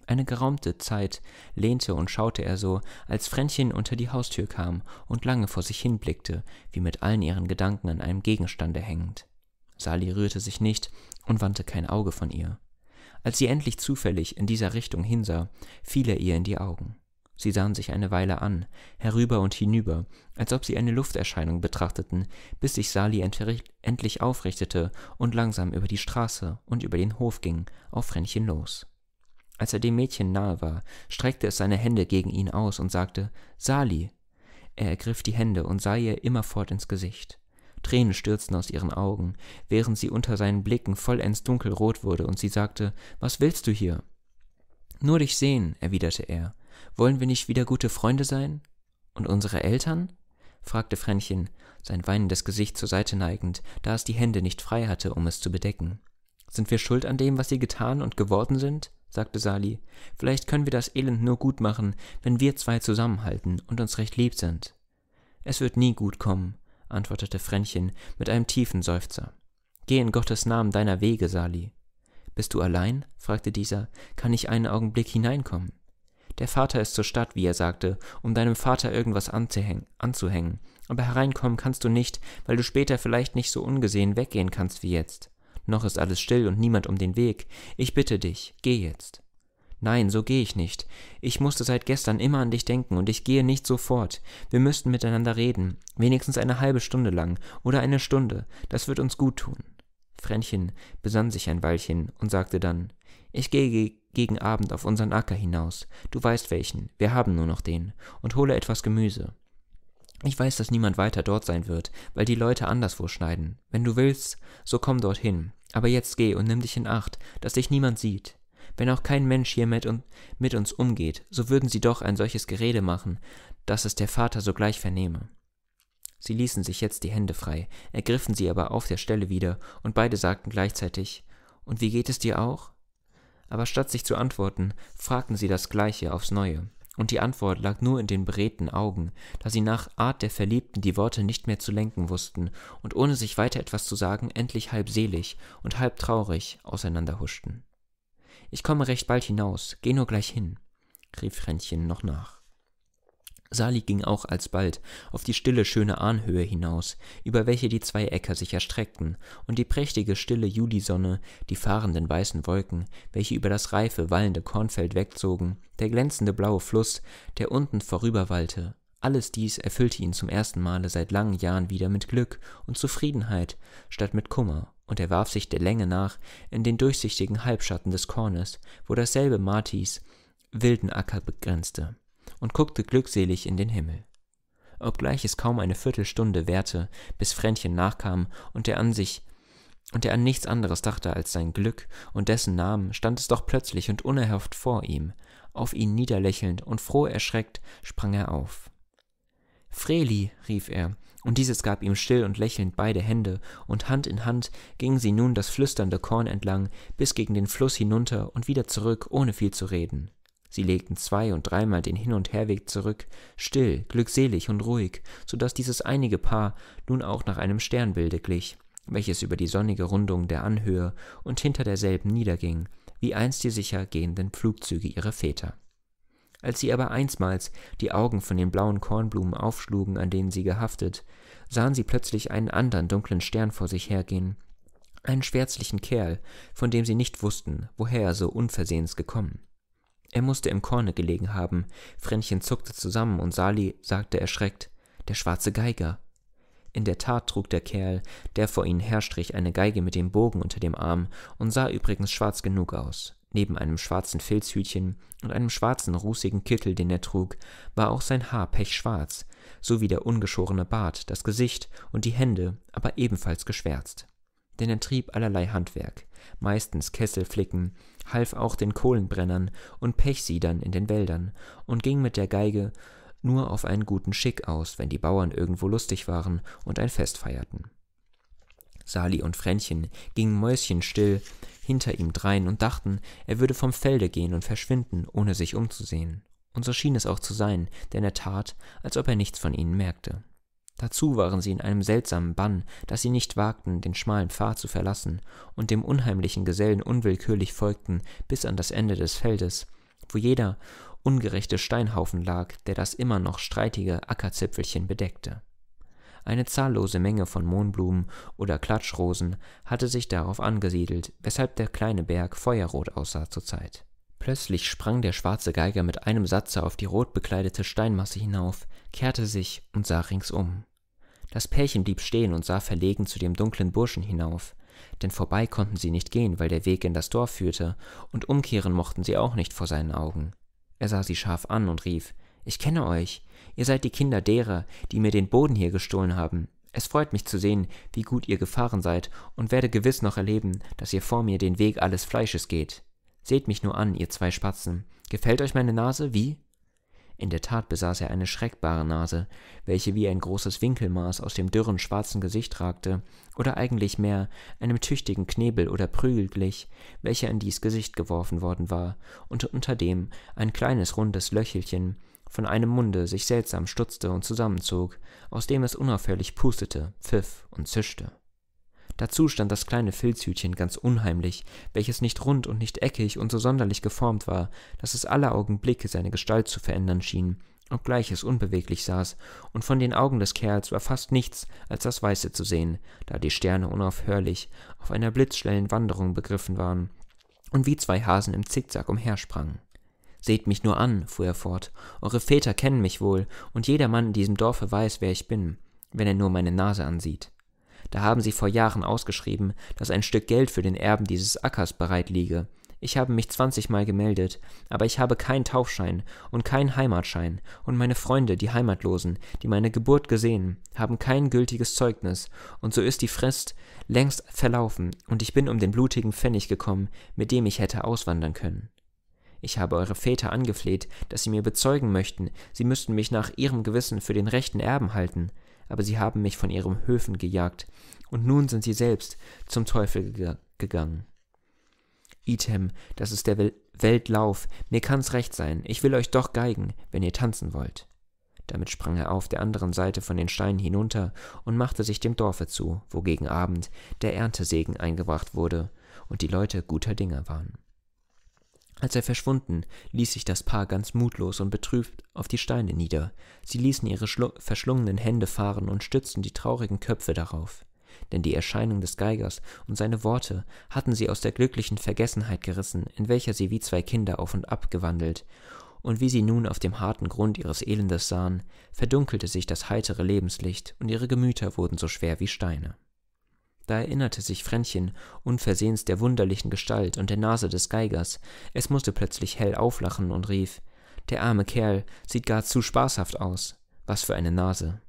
A: Eine geraumte Zeit lehnte und schaute er so, als Fränchen unter die Haustür kam und lange vor sich hinblickte, wie mit allen ihren Gedanken an einem Gegenstande hängend. Sali rührte sich nicht und wandte kein Auge von ihr. Als sie endlich zufällig in dieser Richtung hinsah, fiel er ihr in die Augen. Sie sahen sich eine Weile an, herüber und hinüber, als ob sie eine Lufterscheinung betrachteten, bis sich Sali endlich aufrichtete und langsam über die Straße und über den Hof ging, auf Fränchen los. Als er dem Mädchen nahe war, streckte es seine Hände gegen ihn aus und sagte Sali. Er ergriff die Hände und sah ihr immerfort ins Gesicht. Tränen stürzten aus ihren Augen, während sie unter seinen Blicken vollends dunkelrot wurde, und sie sagte Was willst du hier? Nur dich sehen, erwiderte er. Wollen wir nicht wieder gute Freunde sein? Und unsere Eltern? fragte Fränchen, sein weinendes Gesicht zur Seite neigend, da es die Hände nicht frei hatte, um es zu bedecken. Sind wir schuld an dem, was sie getan und geworden sind? sagte Sali. Vielleicht können wir das Elend nur gut machen, wenn wir zwei zusammenhalten und uns recht lieb sind. Es wird nie gut kommen, antwortete Fränchen mit einem tiefen Seufzer. Geh in Gottes Namen deiner Wege, Sali. Bist du allein? fragte dieser. Kann ich einen Augenblick hineinkommen? Der Vater ist zur Stadt, wie er sagte, um deinem Vater irgendwas anzuhängen. Aber hereinkommen kannst du nicht, weil du später vielleicht nicht so ungesehen weggehen kannst wie jetzt. Noch ist alles still und niemand um den Weg. Ich bitte dich, geh jetzt. Nein, so gehe ich nicht. Ich musste seit gestern immer an dich denken und ich gehe nicht sofort. Wir müssten miteinander reden, wenigstens eine halbe Stunde lang oder eine Stunde. Das wird uns gut tun. Fränchen besann sich ein Weilchen und sagte dann: Ich gehe gegen Abend auf unseren Acker hinaus. Du weißt welchen, wir haben nur noch den, und hole etwas Gemüse. Ich weiß, dass niemand weiter dort sein wird, weil die Leute anderswo schneiden. Wenn du willst, so komm dorthin. Aber jetzt geh und nimm dich in Acht, dass dich niemand sieht. Wenn auch kein Mensch hier mit, un mit uns umgeht, so würden sie doch ein solches Gerede machen, dass es der Vater sogleich vernehme. Sie ließen sich jetzt die Hände frei, ergriffen sie aber auf der Stelle wieder, und beide sagten gleichzeitig Und wie geht es dir auch? Aber statt sich zu antworten, fragten sie das gleiche aufs neue, und die Antwort lag nur in den beredten Augen, da sie nach Art der Verliebten die Worte nicht mehr zu lenken wussten und ohne sich weiter etwas zu sagen endlich halb selig und halb traurig auseinanderhuschten. Ich komme recht bald hinaus, geh nur gleich hin, rief Ränchen noch nach. Sali ging auch alsbald auf die stille, schöne Ahnhöhe hinaus, über welche die zwei Äcker sich erstreckten, und die prächtige, stille Julisonne, die fahrenden weißen Wolken, welche über das reife, wallende Kornfeld wegzogen, der glänzende blaue Fluss, der unten vorüberwallte, alles dies erfüllte ihn zum ersten Male seit langen Jahren wieder mit Glück und Zufriedenheit statt mit Kummer und er warf sich der Länge nach in den durchsichtigen Halbschatten des Kornes, wo dasselbe Martis wilden Acker begrenzte, und guckte glückselig in den Himmel. Obgleich es kaum eine Viertelstunde währte, bis Fränchen nachkam und er an sich und er an nichts anderes dachte als sein Glück und dessen Namen, stand es doch plötzlich und unerhofft vor ihm, auf ihn niederlächelnd und froh erschreckt sprang er auf. Freli, rief er, und dieses gab ihm still und lächelnd beide Hände, und Hand in Hand gingen sie nun das flüsternde Korn entlang bis gegen den Fluss hinunter und wieder zurück, ohne viel zu reden. Sie legten zwei- und dreimal den Hin- und Herweg zurück, still, glückselig und ruhig, so daß dieses einige Paar nun auch nach einem Sternbilde glich, welches über die sonnige Rundung der Anhöhe und hinter derselben niederging, wie einst die sicher gehenden Flugzüge ihrer Väter. Als sie aber einsmals die Augen von den blauen Kornblumen aufschlugen, an denen sie gehaftet, sahen sie plötzlich einen anderen dunklen Stern vor sich hergehen, einen schwärzlichen Kerl, von dem sie nicht wussten, woher er so unversehens gekommen. Er musste im Korne gelegen haben, Fränchen zuckte zusammen und Sali sagte erschreckt, der schwarze Geiger. In der Tat trug der Kerl, der vor ihnen herstrich, eine Geige mit dem Bogen unter dem Arm und sah übrigens schwarz genug aus. Neben einem schwarzen Filzhütchen und einem schwarzen, rußigen Kittel, den er trug, war auch sein Haar pechschwarz, sowie der ungeschorene Bart, das Gesicht und die Hände, aber ebenfalls geschwärzt. Denn er trieb allerlei Handwerk, meistens Kesselflicken, half auch den Kohlenbrennern und Pechsiedern in den Wäldern und ging mit der Geige nur auf einen guten Schick aus, wenn die Bauern irgendwo lustig waren und ein Fest feierten. Sali und Fränchen gingen mäuschenstill hinter ihm drein und dachten, er würde vom Felde gehen und verschwinden, ohne sich umzusehen. Und so schien es auch zu sein, denn er tat, als ob er nichts von ihnen merkte. Dazu waren sie in einem seltsamen Bann, dass sie nicht wagten, den schmalen Pfad zu verlassen und dem unheimlichen Gesellen unwillkürlich folgten bis an das Ende des Feldes, wo jeder ungerechte Steinhaufen lag, der das immer noch streitige Ackerzipfelchen bedeckte. Eine zahllose Menge von Mohnblumen oder Klatschrosen hatte sich darauf angesiedelt, weshalb der kleine Berg feuerrot aussah zurzeit. Plötzlich sprang der schwarze Geiger mit einem Satze auf die rot bekleidete Steinmasse hinauf, kehrte sich und sah ringsum. Das Pärchen blieb stehen und sah verlegen zu dem dunklen Burschen hinauf, denn vorbei konnten sie nicht gehen, weil der Weg in das Dorf führte, und umkehren mochten sie auch nicht vor seinen Augen. Er sah sie scharf an und rief Ich kenne euch, Ihr seid die Kinder derer, die mir den Boden hier gestohlen haben. Es freut mich zu sehen, wie gut ihr gefahren seid, und werde gewiss noch erleben, dass ihr vor mir den Weg alles Fleisches geht. Seht mich nur an, ihr zwei Spatzen. Gefällt euch meine Nase wie? In der Tat besaß er eine schreckbare Nase, welche wie ein großes Winkelmaß aus dem dürren schwarzen Gesicht ragte, oder eigentlich mehr einem tüchtigen Knebel oder Prügel glich, welcher in dies Gesicht geworfen worden war, und unter dem ein kleines rundes Löchelchen, von einem Munde sich seltsam stutzte und zusammenzog, aus dem es unaufhörlich pustete, pfiff und zischte. Dazu stand das kleine Filzhütchen ganz unheimlich, welches nicht rund und nicht eckig und so sonderlich geformt war, dass es alle Augenblicke seine Gestalt zu verändern schien, obgleich es unbeweglich saß, und von den Augen des Kerls war fast nichts als das Weiße zu sehen, da die Sterne unaufhörlich auf einer blitzschnellen Wanderung begriffen waren und wie zwei Hasen im Zickzack umhersprangen. Seht mich nur an, fuhr er fort, eure Väter kennen mich wohl, und jeder Mann in diesem Dorfe weiß, wer ich bin, wenn er nur meine Nase ansieht. Da haben sie vor Jahren ausgeschrieben, dass ein Stück Geld für den Erben dieses Ackers bereit liege. Ich habe mich zwanzigmal gemeldet, aber ich habe keinen Taufschein und keinen Heimatschein, und meine Freunde, die Heimatlosen, die meine Geburt gesehen, haben kein gültiges Zeugnis, und so ist die Frist längst verlaufen, und ich bin um den blutigen Pfennig gekommen, mit dem ich hätte auswandern können. Ich habe eure Väter angefleht, dass sie mir bezeugen möchten, sie müssten mich nach ihrem Gewissen für den rechten Erben halten, aber sie haben mich von ihren Höfen gejagt, und nun sind sie selbst zum Teufel ge gegangen. Item, das ist der Wel Weltlauf, mir kann's recht sein, ich will euch doch geigen, wenn ihr tanzen wollt. Damit sprang er auf der anderen Seite von den Steinen hinunter und machte sich dem Dorfe zu, wo gegen Abend der Erntesegen eingebracht wurde und die Leute guter Dinge waren. Als er verschwunden, ließ sich das Paar ganz mutlos und betrübt auf die Steine nieder. Sie ließen ihre verschlungenen Hände fahren und stützten die traurigen Köpfe darauf. Denn die Erscheinung des Geigers und seine Worte hatten sie aus der glücklichen Vergessenheit gerissen, in welcher sie wie zwei Kinder auf und ab gewandelt. Und wie sie nun auf dem harten Grund ihres Elendes sahen, verdunkelte sich das heitere Lebenslicht und ihre Gemüter wurden so schwer wie Steine. Da erinnerte sich Fränchen unversehens der wunderlichen Gestalt und der Nase des Geigers. Es musste plötzlich hell auflachen und rief: Der arme Kerl sieht gar zu spaßhaft aus. Was für eine Nase!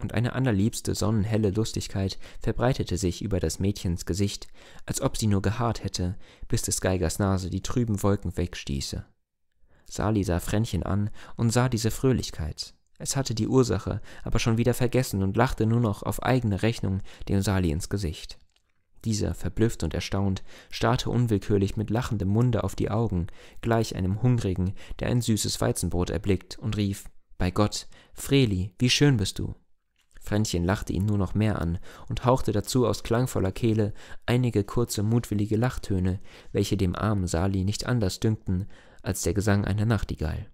A: Und eine allerliebste sonnenhelle Lustigkeit verbreitete sich über das Mädchens Gesicht, als ob sie nur geharrt hätte, bis des Geigers Nase die trüben Wolken wegstieße. Sali sah Fränchen an und sah diese Fröhlichkeit. Es hatte die Ursache aber schon wieder vergessen und lachte nur noch auf eigene Rechnung dem Sali ins Gesicht. Dieser, verblüfft und erstaunt, starrte unwillkürlich mit lachendem Munde auf die Augen, gleich einem Hungrigen, der ein süßes Weizenbrot erblickt, und rief Bei Gott, Freli, wie schön bist du. Fränchen lachte ihn nur noch mehr an und hauchte dazu aus klangvoller Kehle einige kurze, mutwillige Lachtöne, welche dem armen Sali nicht anders dünkten als der Gesang einer Nachtigall.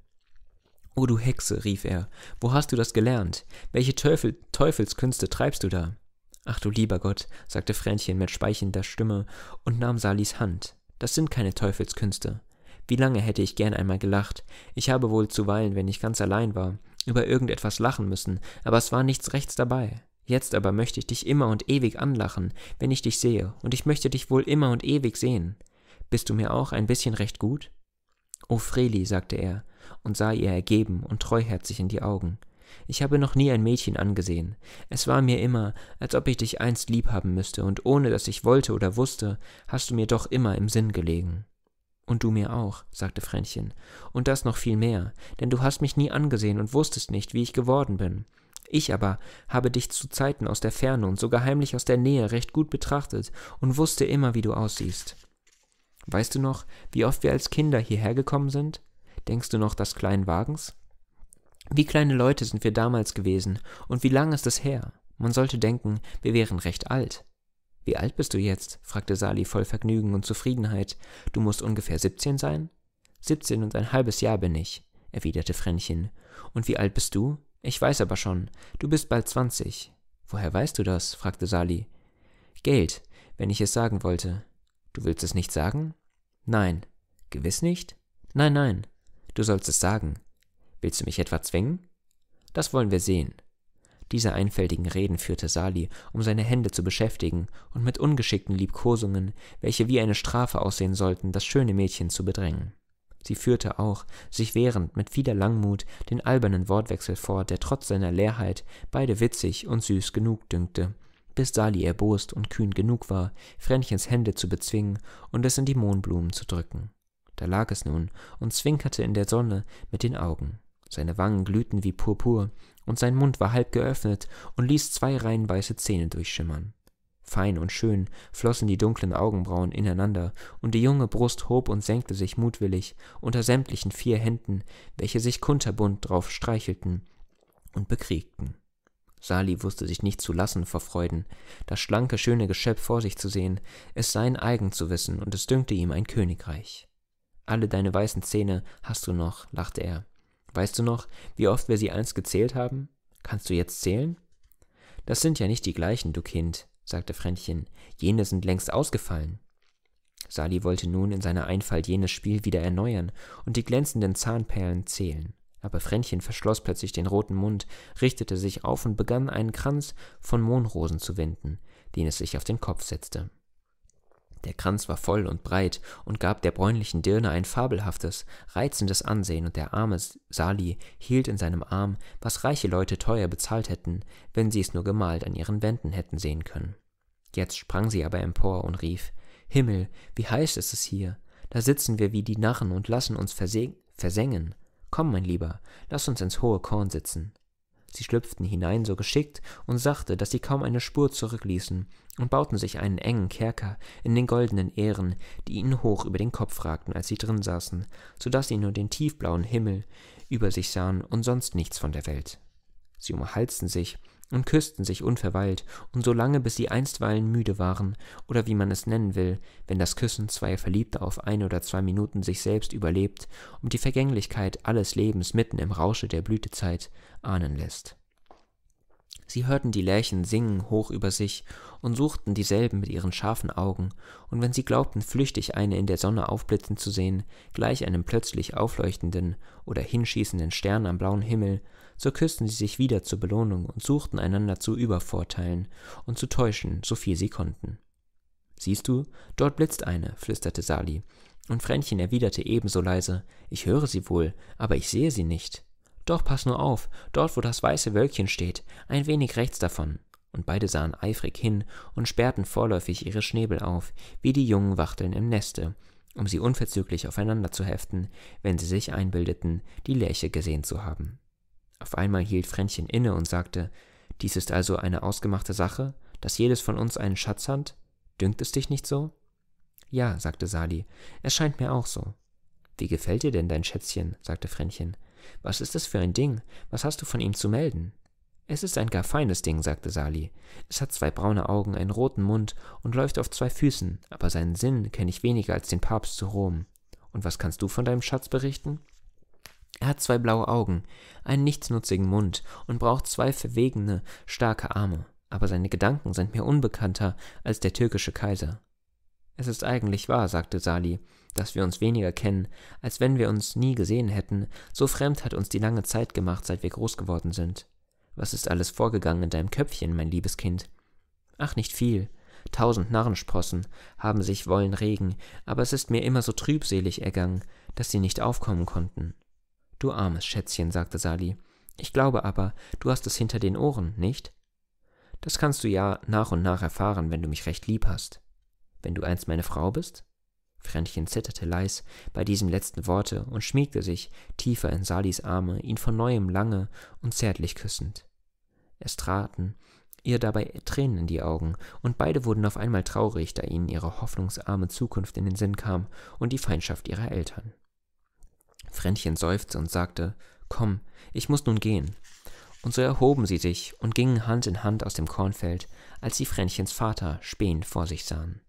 A: O oh, du Hexe, rief er, wo hast du das gelernt? Welche Teufel Teufelskünste treibst du da? Ach du lieber Gott, sagte Fränchen mit speichender Stimme und nahm Salis Hand. Das sind keine Teufelskünste. Wie lange hätte ich gern einmal gelacht. Ich habe wohl zuweilen, wenn ich ganz allein war, über irgendetwas lachen müssen, aber es war nichts rechts dabei. Jetzt aber möchte ich dich immer und ewig anlachen, wenn ich dich sehe, und ich möchte dich wohl immer und ewig sehen. Bist du mir auch ein bisschen recht gut? O oh, Freli, sagte er, und sah ihr ergeben und treuherzig in die Augen. Ich habe noch nie ein Mädchen angesehen. Es war mir immer, als ob ich dich einst lieb haben müsste, und ohne dass ich wollte oder wusste, hast du mir doch immer im Sinn gelegen. Und du mir auch, sagte Fränchen, und das noch viel mehr, denn du hast mich nie angesehen und wusstest nicht, wie ich geworden bin. Ich aber habe dich zu Zeiten aus der Ferne und sogar heimlich aus der Nähe recht gut betrachtet und wusste immer, wie du aussiehst. Weißt du noch, wie oft wir als Kinder hierher gekommen sind? Denkst du noch des kleinen Wagens? Wie kleine Leute sind wir damals gewesen, und wie lang ist es her? Man sollte denken, wir wären recht alt. Wie alt bist du jetzt? fragte Sali voll Vergnügen und Zufriedenheit. Du musst ungefähr siebzehn sein? Siebzehn und ein halbes Jahr bin ich, erwiderte Frännchen. Und wie alt bist du? Ich weiß aber schon, du bist bald zwanzig. Woher weißt du das? fragte Sali. Geld, wenn ich es sagen wollte. Du willst es nicht sagen? Nein. Gewiss nicht? Nein, nein. Du sollst es sagen. Willst du mich etwa zwingen? Das wollen wir sehen. Diese einfältigen Reden führte Sali, um seine Hände zu beschäftigen und mit ungeschickten Liebkosungen, welche wie eine Strafe aussehen sollten, das schöne Mädchen zu bedrängen. Sie führte auch, sich während mit vieler Langmut, den albernen Wortwechsel vor, der trotz seiner Leerheit beide witzig und süß genug dünkte, bis Sali erbost und kühn genug war, Fränchens Hände zu bezwingen und es in die Mohnblumen zu drücken. Da lag es nun und zwinkerte in der Sonne mit den Augen. Seine Wangen glühten wie Purpur, und sein Mund war halb geöffnet und ließ zwei Reihen weiße Zähne durchschimmern. Fein und schön flossen die dunklen Augenbrauen ineinander, und die junge Brust hob und senkte sich mutwillig unter sämtlichen vier Händen, welche sich kunterbunt drauf streichelten und bekriegten. Sali wusste sich nicht zu lassen vor Freuden, das schlanke, schöne Geschöpf vor sich zu sehen, es sein eigen zu wissen, und es dünkte ihm ein Königreich. Alle deine weißen Zähne hast du noch, lachte er. Weißt du noch, wie oft wir sie einst gezählt haben? Kannst du jetzt zählen? Das sind ja nicht die gleichen, du Kind, sagte Fränchen. Jene sind längst ausgefallen. Sali wollte nun in seiner Einfalt jenes Spiel wieder erneuern und die glänzenden Zahnperlen zählen. Aber Fränchen verschloss plötzlich den roten Mund, richtete sich auf und begann einen Kranz von Mohnrosen zu winden, den es sich auf den Kopf setzte. Der Kranz war voll und breit und gab der bräunlichen Dirne ein fabelhaftes, reizendes Ansehen, und der arme Sali hielt in seinem Arm, was reiche Leute teuer bezahlt hätten, wenn sie es nur gemalt an ihren Wänden hätten sehen können. Jetzt sprang sie aber empor und rief Himmel, wie heiß ist es hier. Da sitzen wir wie die Narren und lassen uns versengen. Komm, mein Lieber, lass uns ins hohe Korn sitzen. Sie schlüpften hinein so geschickt und sachte, dass sie kaum eine Spur zurückließen, und bauten sich einen engen Kerker in den goldenen Ähren, die ihnen hoch über den Kopf ragten, als sie drin saßen, so daß sie nur den tiefblauen Himmel über sich sahen und sonst nichts von der Welt. Sie umhalsten sich und küssten sich unverweilt und so lange, bis sie einstweilen müde waren, oder wie man es nennen will, wenn das Küssen zweier Verliebter auf ein oder zwei Minuten sich selbst überlebt und die Vergänglichkeit alles Lebens mitten im Rausche der Blütezeit ahnen lässt. Sie hörten die Lerchen singen hoch über sich und suchten dieselben mit ihren scharfen Augen, und wenn sie glaubten, flüchtig eine in der Sonne aufblitzen zu sehen, gleich einem plötzlich aufleuchtenden oder hinschießenden Stern am blauen Himmel, so küssten sie sich wieder zur Belohnung und suchten einander zu übervorteilen und zu täuschen, so viel sie konnten. Siehst du, dort blitzt eine, flüsterte Sali, und Fränchen erwiderte ebenso leise, ich höre sie wohl, aber ich sehe sie nicht. Doch pass nur auf, dort wo das weiße Wölkchen steht, ein wenig rechts davon. Und beide sahen eifrig hin und sperrten vorläufig ihre Schnäbel auf, wie die jungen Wachteln im Neste, um sie unverzüglich aufeinander zu heften, wenn sie sich einbildeten, die Lerche gesehen zu haben. Auf einmal hielt Fränchen inne und sagte, dies ist also eine ausgemachte Sache, dass jedes von uns einen Schatz hat? Dünkt es dich nicht so? Ja, sagte Sali, es scheint mir auch so. Wie gefällt dir denn dein Schätzchen? sagte Fränchen. Was ist das für ein Ding? Was hast du von ihm zu melden? Es ist ein gar feines Ding, sagte Sali. Es hat zwei braune Augen, einen roten Mund und läuft auf zwei Füßen, aber seinen Sinn kenne ich weniger als den Papst zu Rom. Und was kannst du von deinem Schatz berichten? Er hat zwei blaue Augen, einen nichtsnutzigen Mund und braucht zwei verwegene, starke Arme, aber seine Gedanken sind mir unbekannter als der türkische Kaiser. Es ist eigentlich wahr, sagte Sali, dass wir uns weniger kennen, als wenn wir uns nie gesehen hätten, so fremd hat uns die lange Zeit gemacht, seit wir groß geworden sind. Was ist alles vorgegangen in deinem Köpfchen, mein liebes Kind? Ach, nicht viel. Tausend Narrensprossen haben sich wollen regen, aber es ist mir immer so trübselig ergangen, dass sie nicht aufkommen konnten. Du armes Schätzchen, sagte Sali. Ich glaube aber, du hast es hinter den Ohren, nicht? Das kannst du ja nach und nach erfahren, wenn du mich recht lieb hast. Wenn du einst meine Frau bist? Fränchen zitterte leis bei diesem letzten Worte und schmiegte sich tiefer in Salis Arme, ihn von neuem lange und zärtlich küssend. Es traten ihr dabei Tränen in die Augen, und beide wurden auf einmal traurig, da ihnen ihre hoffnungsarme Zukunft in den Sinn kam und die Feindschaft ihrer Eltern. Fränchen seufzte und sagte, Komm, ich muss nun gehen. Und so erhoben sie sich und gingen Hand in Hand aus dem Kornfeld, als sie Fränchens Vater spähend vor sich sahen.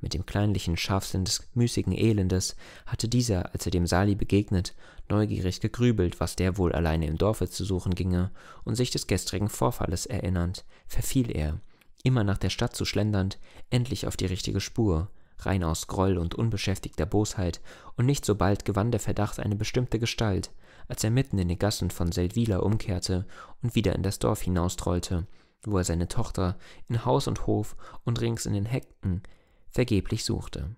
A: Mit dem kleinlichen Scharfsinn des müßigen Elendes hatte dieser, als er dem Sali begegnet, neugierig gegrübelt, was der wohl alleine im Dorfe zu suchen ginge, und sich des gestrigen Vorfalles erinnernd, verfiel er, immer nach der Stadt zu schlendernd, endlich auf die richtige Spur, rein aus Groll und unbeschäftigter Bosheit, und nicht so bald gewann der Verdacht eine bestimmte Gestalt, als er mitten in den Gassen von Seldwyla umkehrte und wieder in das Dorf hinaustrollte, wo er seine Tochter in Haus und Hof und rings in den Hecken vergeblich suchte.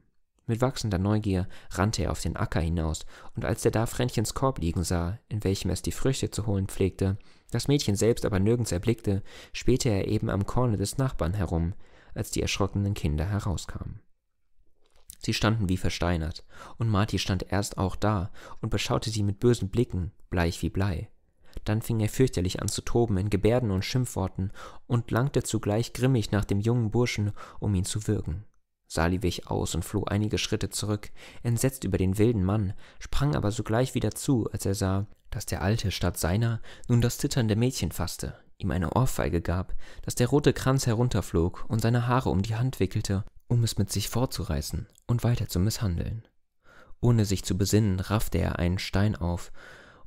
A: Mit wachsender Neugier rannte er auf den Acker hinaus, und als er da Fränchens Korb liegen sah, in welchem es die Früchte zu holen pflegte, das Mädchen selbst aber nirgends erblickte, spähte er eben am Korne des Nachbarn herum, als die erschrockenen Kinder herauskamen. Sie standen wie versteinert, und Marty stand erst auch da und beschaute sie mit bösen Blicken, bleich wie Blei. Dann fing er fürchterlich an zu toben in Gebärden und Schimpfworten und langte zugleich grimmig nach dem jungen Burschen, um ihn zu würgen. Sali wich aus und floh einige Schritte zurück, entsetzt über den wilden Mann, sprang aber sogleich wieder zu, als er sah, dass der Alte statt seiner nun das zitternde Mädchen fasste, ihm eine Ohrfeige gab, dass der rote Kranz herunterflog und seine Haare um die Hand wickelte um es mit sich fortzureißen und weiter zu misshandeln. Ohne sich zu besinnen, raffte er einen Stein auf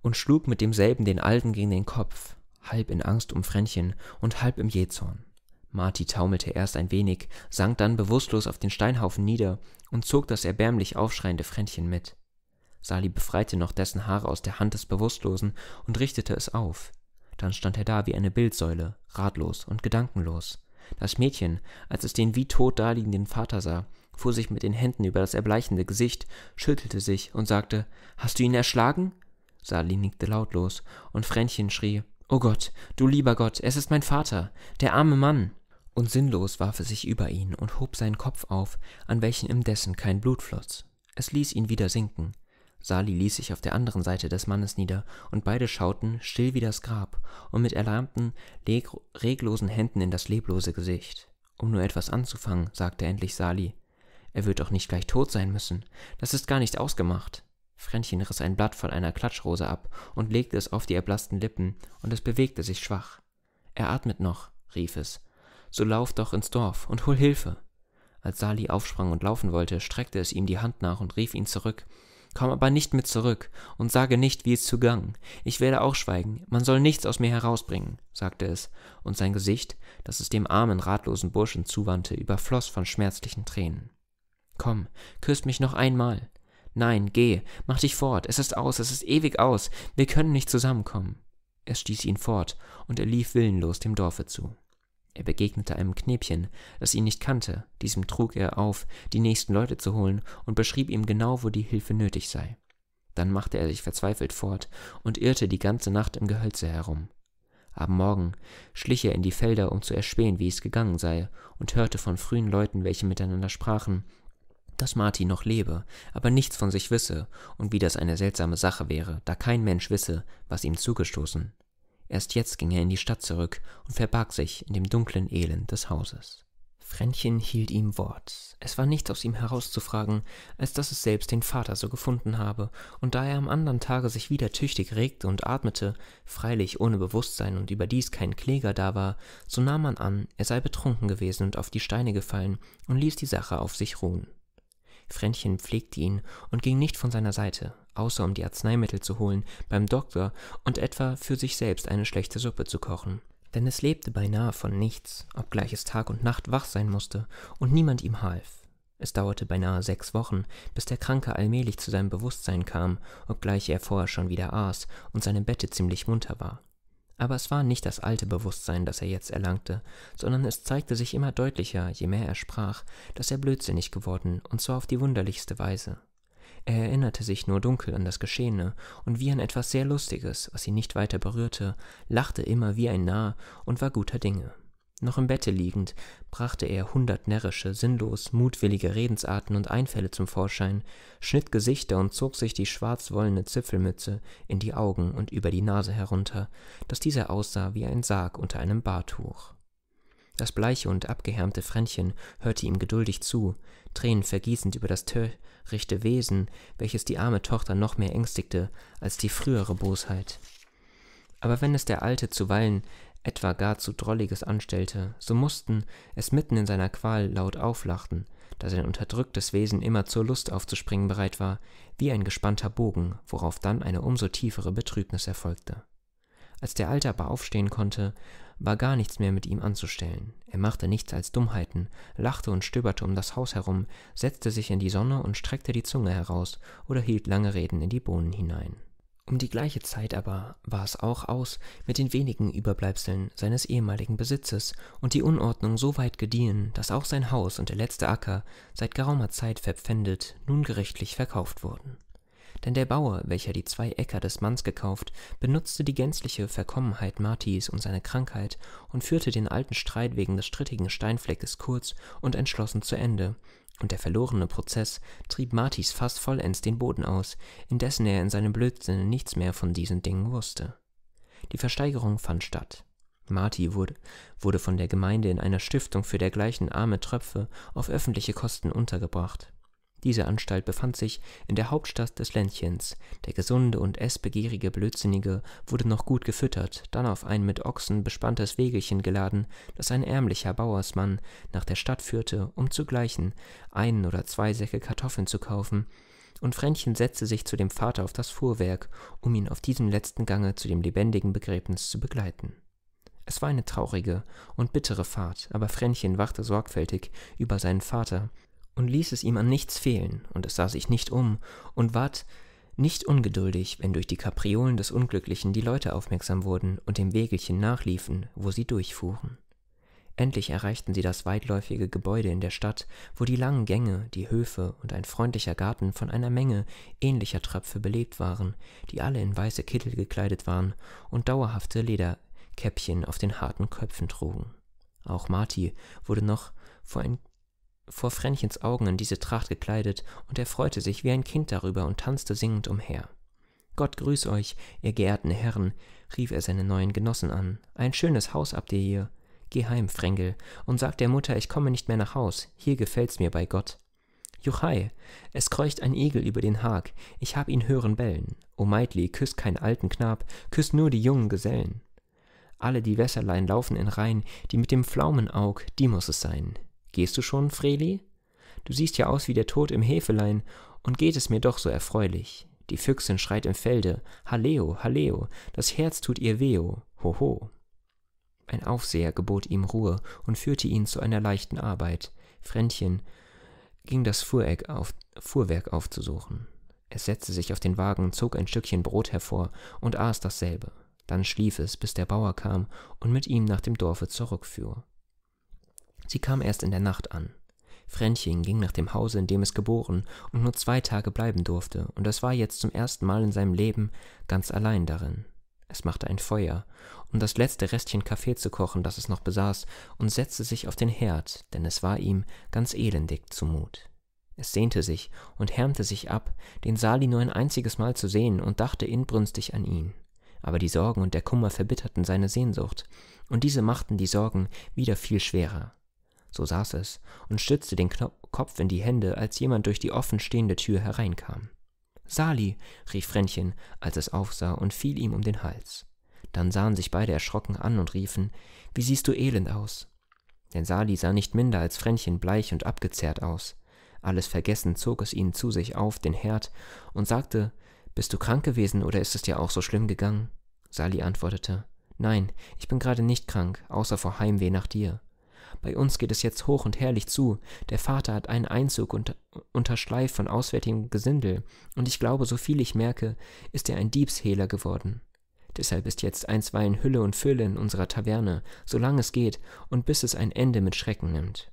A: und schlug mit demselben den Alten gegen den Kopf, halb in Angst um Fränchen und halb im Jähzorn. Marty taumelte erst ein wenig, sank dann bewusstlos auf den Steinhaufen nieder und zog das erbärmlich aufschreiende Fränchen mit. Sali befreite noch dessen Haare aus der Hand des Bewusstlosen und richtete es auf. Dann stand er da wie eine Bildsäule, ratlos und gedankenlos. Das Mädchen, als es den wie tot daliegenden Vater sah, fuhr sich mit den Händen über das erbleichende Gesicht, schüttelte sich und sagte: Hast du ihn erschlagen? Sali nickte lautlos, und Fränchen schrie: Oh Gott, du lieber Gott, es ist mein Vater, der arme Mann! Und sinnlos warf es sich über ihn und hob seinen Kopf auf, an welchen indessen kein Blut floss. Es ließ ihn wieder sinken, Sali ließ sich auf der anderen Seite des Mannes nieder, und beide schauten, still wie das Grab, und mit erlahmten, reglosen Händen in das leblose Gesicht. Um nur etwas anzufangen, sagte endlich Sali. Er wird doch nicht gleich tot sein müssen. Das ist gar nicht ausgemacht. Fränchen riss ein Blatt von einer Klatschrose ab und legte es auf die erblassten Lippen, und es bewegte sich schwach. Er atmet noch, rief es. So lauf doch ins Dorf und hol Hilfe. Als Sali aufsprang und laufen wollte, streckte es ihm die Hand nach und rief ihn zurück, Komm aber nicht mit zurück und sage nicht, wie es zugang. Ich werde auch schweigen. Man soll nichts aus mir herausbringen, sagte es, und sein Gesicht, das es dem armen, ratlosen Burschen zuwandte, überfloss von schmerzlichen Tränen. Komm, küsst mich noch einmal. Nein, geh, mach dich fort. Es ist aus, es ist ewig aus. Wir können nicht zusammenkommen. Es stieß ihn fort, und er lief willenlos dem Dorfe zu. Er begegnete einem Knäbchen, das ihn nicht kannte, diesem trug er auf, die nächsten Leute zu holen und beschrieb ihm genau, wo die Hilfe nötig sei. Dann machte er sich verzweifelt fort und irrte die ganze Nacht im Gehölze herum. Am Morgen schlich er in die Felder, um zu erspähen, wie es gegangen sei, und hörte von frühen Leuten, welche miteinander sprachen, dass Marti noch lebe, aber nichts von sich wisse, und wie das eine seltsame Sache wäre, da kein Mensch wisse, was ihm zugestoßen. Erst jetzt ging er in die Stadt zurück und verbarg sich in dem dunklen Elend des Hauses. Fränchen hielt ihm Wort. Es war nichts aus ihm herauszufragen, als dass es selbst den Vater so gefunden habe, und da er am andern Tage sich wieder tüchtig regte und atmete, freilich ohne Bewusstsein und überdies kein Kläger da war, so nahm man an, er sei betrunken gewesen und auf die Steine gefallen und ließ die Sache auf sich ruhen. Fränchen pflegte ihn und ging nicht von seiner Seite, außer um die Arzneimittel zu holen beim Doktor und etwa für sich selbst eine schlechte Suppe zu kochen. Denn es lebte beinahe von nichts, obgleich es Tag und Nacht wach sein musste und niemand ihm half. Es dauerte beinahe sechs Wochen, bis der Kranke allmählich zu seinem Bewusstsein kam, obgleich er vorher schon wieder aß und seine Bette ziemlich munter war. Aber es war nicht das alte Bewusstsein, das er jetzt erlangte, sondern es zeigte sich immer deutlicher, je mehr er sprach, dass er blödsinnig geworden, und zwar auf die wunderlichste Weise. Er erinnerte sich nur dunkel an das Geschehene und wie an etwas sehr Lustiges, was ihn nicht weiter berührte, lachte immer wie ein Narr und war guter Dinge. Noch im Bette liegend brachte er hundert närrische, sinnlos mutwillige Redensarten und Einfälle zum Vorschein, schnitt Gesichter und zog sich die schwarzwollene Zipfelmütze in die Augen und über die Nase herunter, dass dieser aussah wie ein Sarg unter einem Bartuch. Das bleiche und abgehärmte Fränchen hörte ihm geduldig zu, Tränen vergießend über das törichte Wesen, welches die arme Tochter noch mehr ängstigte als die frühere Bosheit. Aber wenn es der Alte zuweilen etwa gar zu Drolliges anstellte, so mussten es mitten in seiner Qual laut auflachten, da sein unterdrücktes Wesen immer zur Lust aufzuspringen bereit war, wie ein gespannter Bogen, worauf dann eine umso tiefere Betrübnis erfolgte. Als der Alte aber aufstehen konnte, war gar nichts mehr mit ihm anzustellen. Er machte nichts als Dummheiten, lachte und stöberte um das Haus herum, setzte sich in die Sonne und streckte die Zunge heraus oder hielt lange Reden in die Bohnen hinein. Um die gleiche Zeit aber war es auch aus mit den wenigen Überbleibseln seines ehemaligen Besitzes und die Unordnung so weit gediehen, dass auch sein Haus und der letzte Acker, seit geraumer Zeit verpfändet, nun gerichtlich verkauft wurden denn der Bauer, welcher die zwei Äcker des Manns gekauft, benutzte die gänzliche Verkommenheit Martis und seine Krankheit und führte den alten Streit wegen des strittigen Steinfleckes kurz und entschlossen zu Ende, und der verlorene Prozess trieb Martis fast vollends den Boden aus, indessen er in seinem Blödsinn nichts mehr von diesen Dingen wusste. Die Versteigerung fand statt. Marti wurde, wurde von der Gemeinde in einer Stiftung für dergleichen arme Tröpfe auf öffentliche Kosten untergebracht diese Anstalt befand sich in der Hauptstadt des Ländchens. Der gesunde und essbegierige Blödsinnige wurde noch gut gefüttert, dann auf ein mit Ochsen bespanntes Wägelchen geladen, das ein ärmlicher Bauersmann nach der Stadt führte, um zugleichen einen oder zwei Säcke Kartoffeln zu kaufen. Und Fränchen setzte sich zu dem Vater auf das Fuhrwerk, um ihn auf diesem letzten Gange zu dem lebendigen Begräbnis zu begleiten. Es war eine traurige und bittere Fahrt, aber Fränchen wachte sorgfältig über seinen Vater, und ließ es ihm an nichts fehlen, und es sah sich nicht um und ward nicht ungeduldig, wenn durch die Kapriolen des Unglücklichen die Leute aufmerksam wurden und dem Wegelchen nachliefen, wo sie durchfuhren. Endlich erreichten sie das weitläufige Gebäude in der Stadt, wo die langen Gänge, die Höfe und ein freundlicher Garten von einer Menge ähnlicher Tröpfe belebt waren, die alle in weiße Kittel gekleidet waren und dauerhafte Lederkäppchen auf den harten Köpfen trugen. Auch Marti wurde noch vor ein vor Fränchens Augen in diese Tracht gekleidet, und er freute sich wie ein Kind darüber und tanzte singend umher. Gott grüß euch, ihr geehrten Herren, rief er seine neuen Genossen an. Ein schönes Haus habt ihr hier. Geh heim, Frängel, und sag der Mutter, ich komme nicht mehr nach Haus. Hier gefällt's mir bei Gott. Juchai, es kreucht ein Igel über den Hag. Ich hab ihn hören bellen. O Meitli, küss keinen alten Knab, küss nur die jungen Gesellen. Alle die Wässerlein laufen in Rhein, die mit dem Pflaumenaug, die muß es sein. Gehst du schon, Vreli? Du siehst ja aus wie der Tod im Hefelein, und geht es mir doch so erfreulich. Die Füchsin schreit im Felde, Halleo, Halleo, das Herz tut ihr weo, oh, hoho. Ein Aufseher gebot ihm Ruhe und führte ihn zu einer leichten Arbeit. Fränchen ging das Fuhreck auf, Fuhrwerk aufzusuchen. Es setzte sich auf den Wagen, zog ein Stückchen Brot hervor und aß dasselbe. Dann schlief es, bis der Bauer kam und mit ihm nach dem Dorfe zurückfuhr. Sie kam erst in der Nacht an. Fränchen ging nach dem Hause, in dem es geboren und nur zwei Tage bleiben durfte, und es war jetzt zum ersten Mal in seinem Leben ganz allein darin. Es machte ein Feuer, um das letzte Restchen Kaffee zu kochen, das es noch besaß, und setzte sich auf den Herd, denn es war ihm ganz elendig zumut. Es sehnte sich und härmte sich ab, den Sali nur ein einziges Mal zu sehen, und dachte inbrünstig an ihn. Aber die Sorgen und der Kummer verbitterten seine Sehnsucht, und diese machten die Sorgen wieder viel schwerer so saß es, und stützte den Knopf Kopf in die Hände, als jemand durch die offenstehende Tür hereinkam. Sali, rief Fränchen, als es aufsah und fiel ihm um den Hals. Dann sahen sich beide erschrocken an und riefen, wie siehst du elend aus? Denn Sali sah nicht minder als Fränchen bleich und abgezehrt aus. Alles vergessen zog es ihn zu sich auf, den Herd, und sagte, bist du krank gewesen oder ist es dir auch so schlimm gegangen? Sali antwortete, nein, ich bin gerade nicht krank, außer vor Heimweh nach dir. Bei uns geht es jetzt hoch und herrlich zu. Der Vater hat einen Einzug unter, unter Schleif von auswärtigem Gesindel, und ich glaube, so viel ich merke, ist er ein Diebshehler geworden. Deshalb ist jetzt einstweilen Hülle und Fülle in unserer Taverne, solange es geht und bis es ein Ende mit Schrecken nimmt.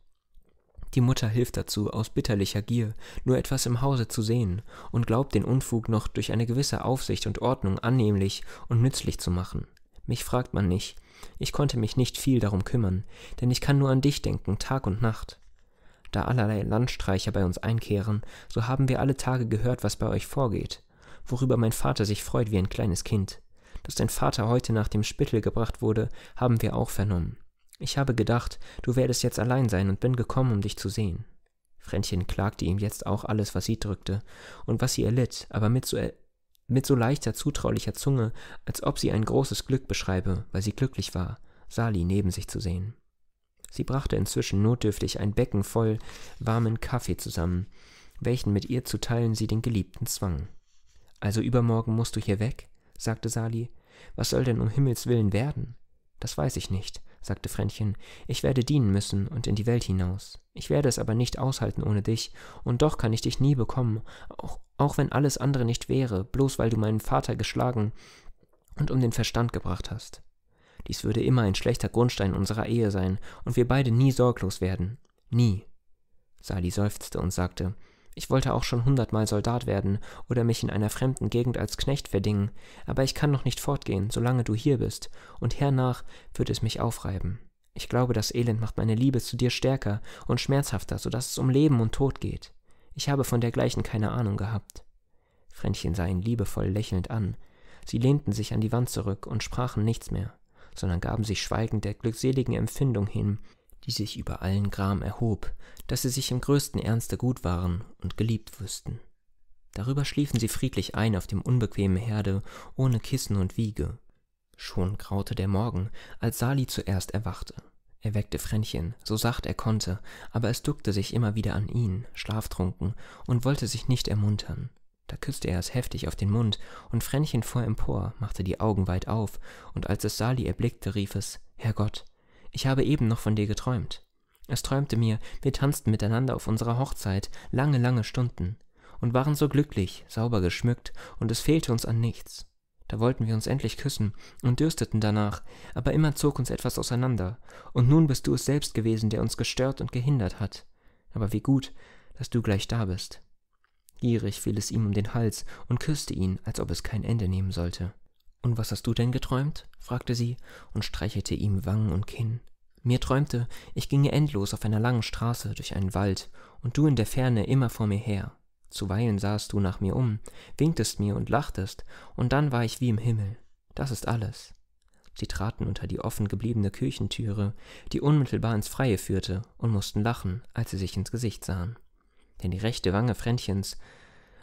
A: Die Mutter hilft dazu, aus bitterlicher Gier nur etwas im Hause zu sehen und glaubt den Unfug noch durch eine gewisse Aufsicht und Ordnung annehmlich und nützlich zu machen. Mich fragt man nicht, ich konnte mich nicht viel darum kümmern, denn ich kann nur an dich denken, Tag und Nacht. Da allerlei Landstreicher bei uns einkehren, so haben wir alle Tage gehört, was bei euch vorgeht, worüber mein Vater sich freut wie ein kleines Kind. Dass dein Vater heute nach dem Spittel gebracht wurde, haben wir auch vernommen. Ich habe gedacht, du werdest jetzt allein sein und bin gekommen, um dich zu sehen. Fränchen klagte ihm jetzt auch alles, was sie drückte und was sie erlitt, aber mit so mit so leichter, zutraulicher Zunge, als ob sie ein großes Glück beschreibe, weil sie glücklich war, Sali neben sich zu sehen. Sie brachte inzwischen notdürftig ein Becken voll warmen Kaffee zusammen, welchen mit ihr zu teilen sie den Geliebten zwang. Also übermorgen musst du hier weg, sagte Sali. Was soll denn um Himmels willen werden? Das weiß ich nicht, sagte Fränchen. Ich werde dienen müssen und in die Welt hinaus. Ich werde es aber nicht aushalten ohne dich, und doch kann ich dich nie bekommen, auch auch wenn alles andere nicht wäre, bloß weil du meinen Vater geschlagen und um den Verstand gebracht hast. Dies würde immer ein schlechter Grundstein unserer Ehe sein und wir beide nie sorglos werden. Nie. Sali seufzte und sagte, ich wollte auch schon hundertmal Soldat werden oder mich in einer fremden Gegend als Knecht verdingen, aber ich kann noch nicht fortgehen, solange du hier bist, und hernach wird es mich aufreiben. Ich glaube, das Elend macht meine Liebe zu dir stärker und schmerzhafter, so dass es um Leben und Tod geht. Ich habe von dergleichen keine Ahnung gehabt. Fränchen sah ihn liebevoll lächelnd an. Sie lehnten sich an die Wand zurück und sprachen nichts mehr, sondern gaben sich schweigend der glückseligen Empfindung hin, die sich über allen Gram erhob, dass sie sich im größten Ernste gut waren und geliebt wüssten. Darüber schliefen sie friedlich ein auf dem unbequemen Herde, ohne Kissen und Wiege. Schon graute der Morgen, als Sali zuerst erwachte. Er weckte Fränchen, so sacht er konnte, aber es duckte sich immer wieder an ihn, schlaftrunken, und wollte sich nicht ermuntern. Da küsste er es heftig auf den Mund, und Fränchen fuhr empor, machte die Augen weit auf, und als es Sali erblickte, rief es, Herrgott, ich habe eben noch von dir geträumt. Es träumte mir, wir tanzten miteinander auf unserer Hochzeit lange, lange Stunden und waren so glücklich, sauber geschmückt, und es fehlte uns an nichts. Da wollten wir uns endlich küssen und dürsteten danach, aber immer zog uns etwas auseinander, und nun bist du es selbst gewesen, der uns gestört und gehindert hat. Aber wie gut, dass du gleich da bist. Gierig fiel es ihm um den Hals und küsste ihn, als ob es kein Ende nehmen sollte. Und was hast du denn geträumt? fragte sie und streichelte ihm Wangen und Kinn. Mir träumte, ich ginge endlos auf einer langen Straße durch einen Wald und du in der Ferne immer vor mir her. Zuweilen sahst du nach mir um, winktest mir und lachtest, und dann war ich wie im Himmel. Das ist alles. Sie traten unter die offen gebliebene Kirchentüre, die unmittelbar ins Freie führte, und mussten lachen, als sie sich ins Gesicht sahen. Denn die rechte Wange Frändchens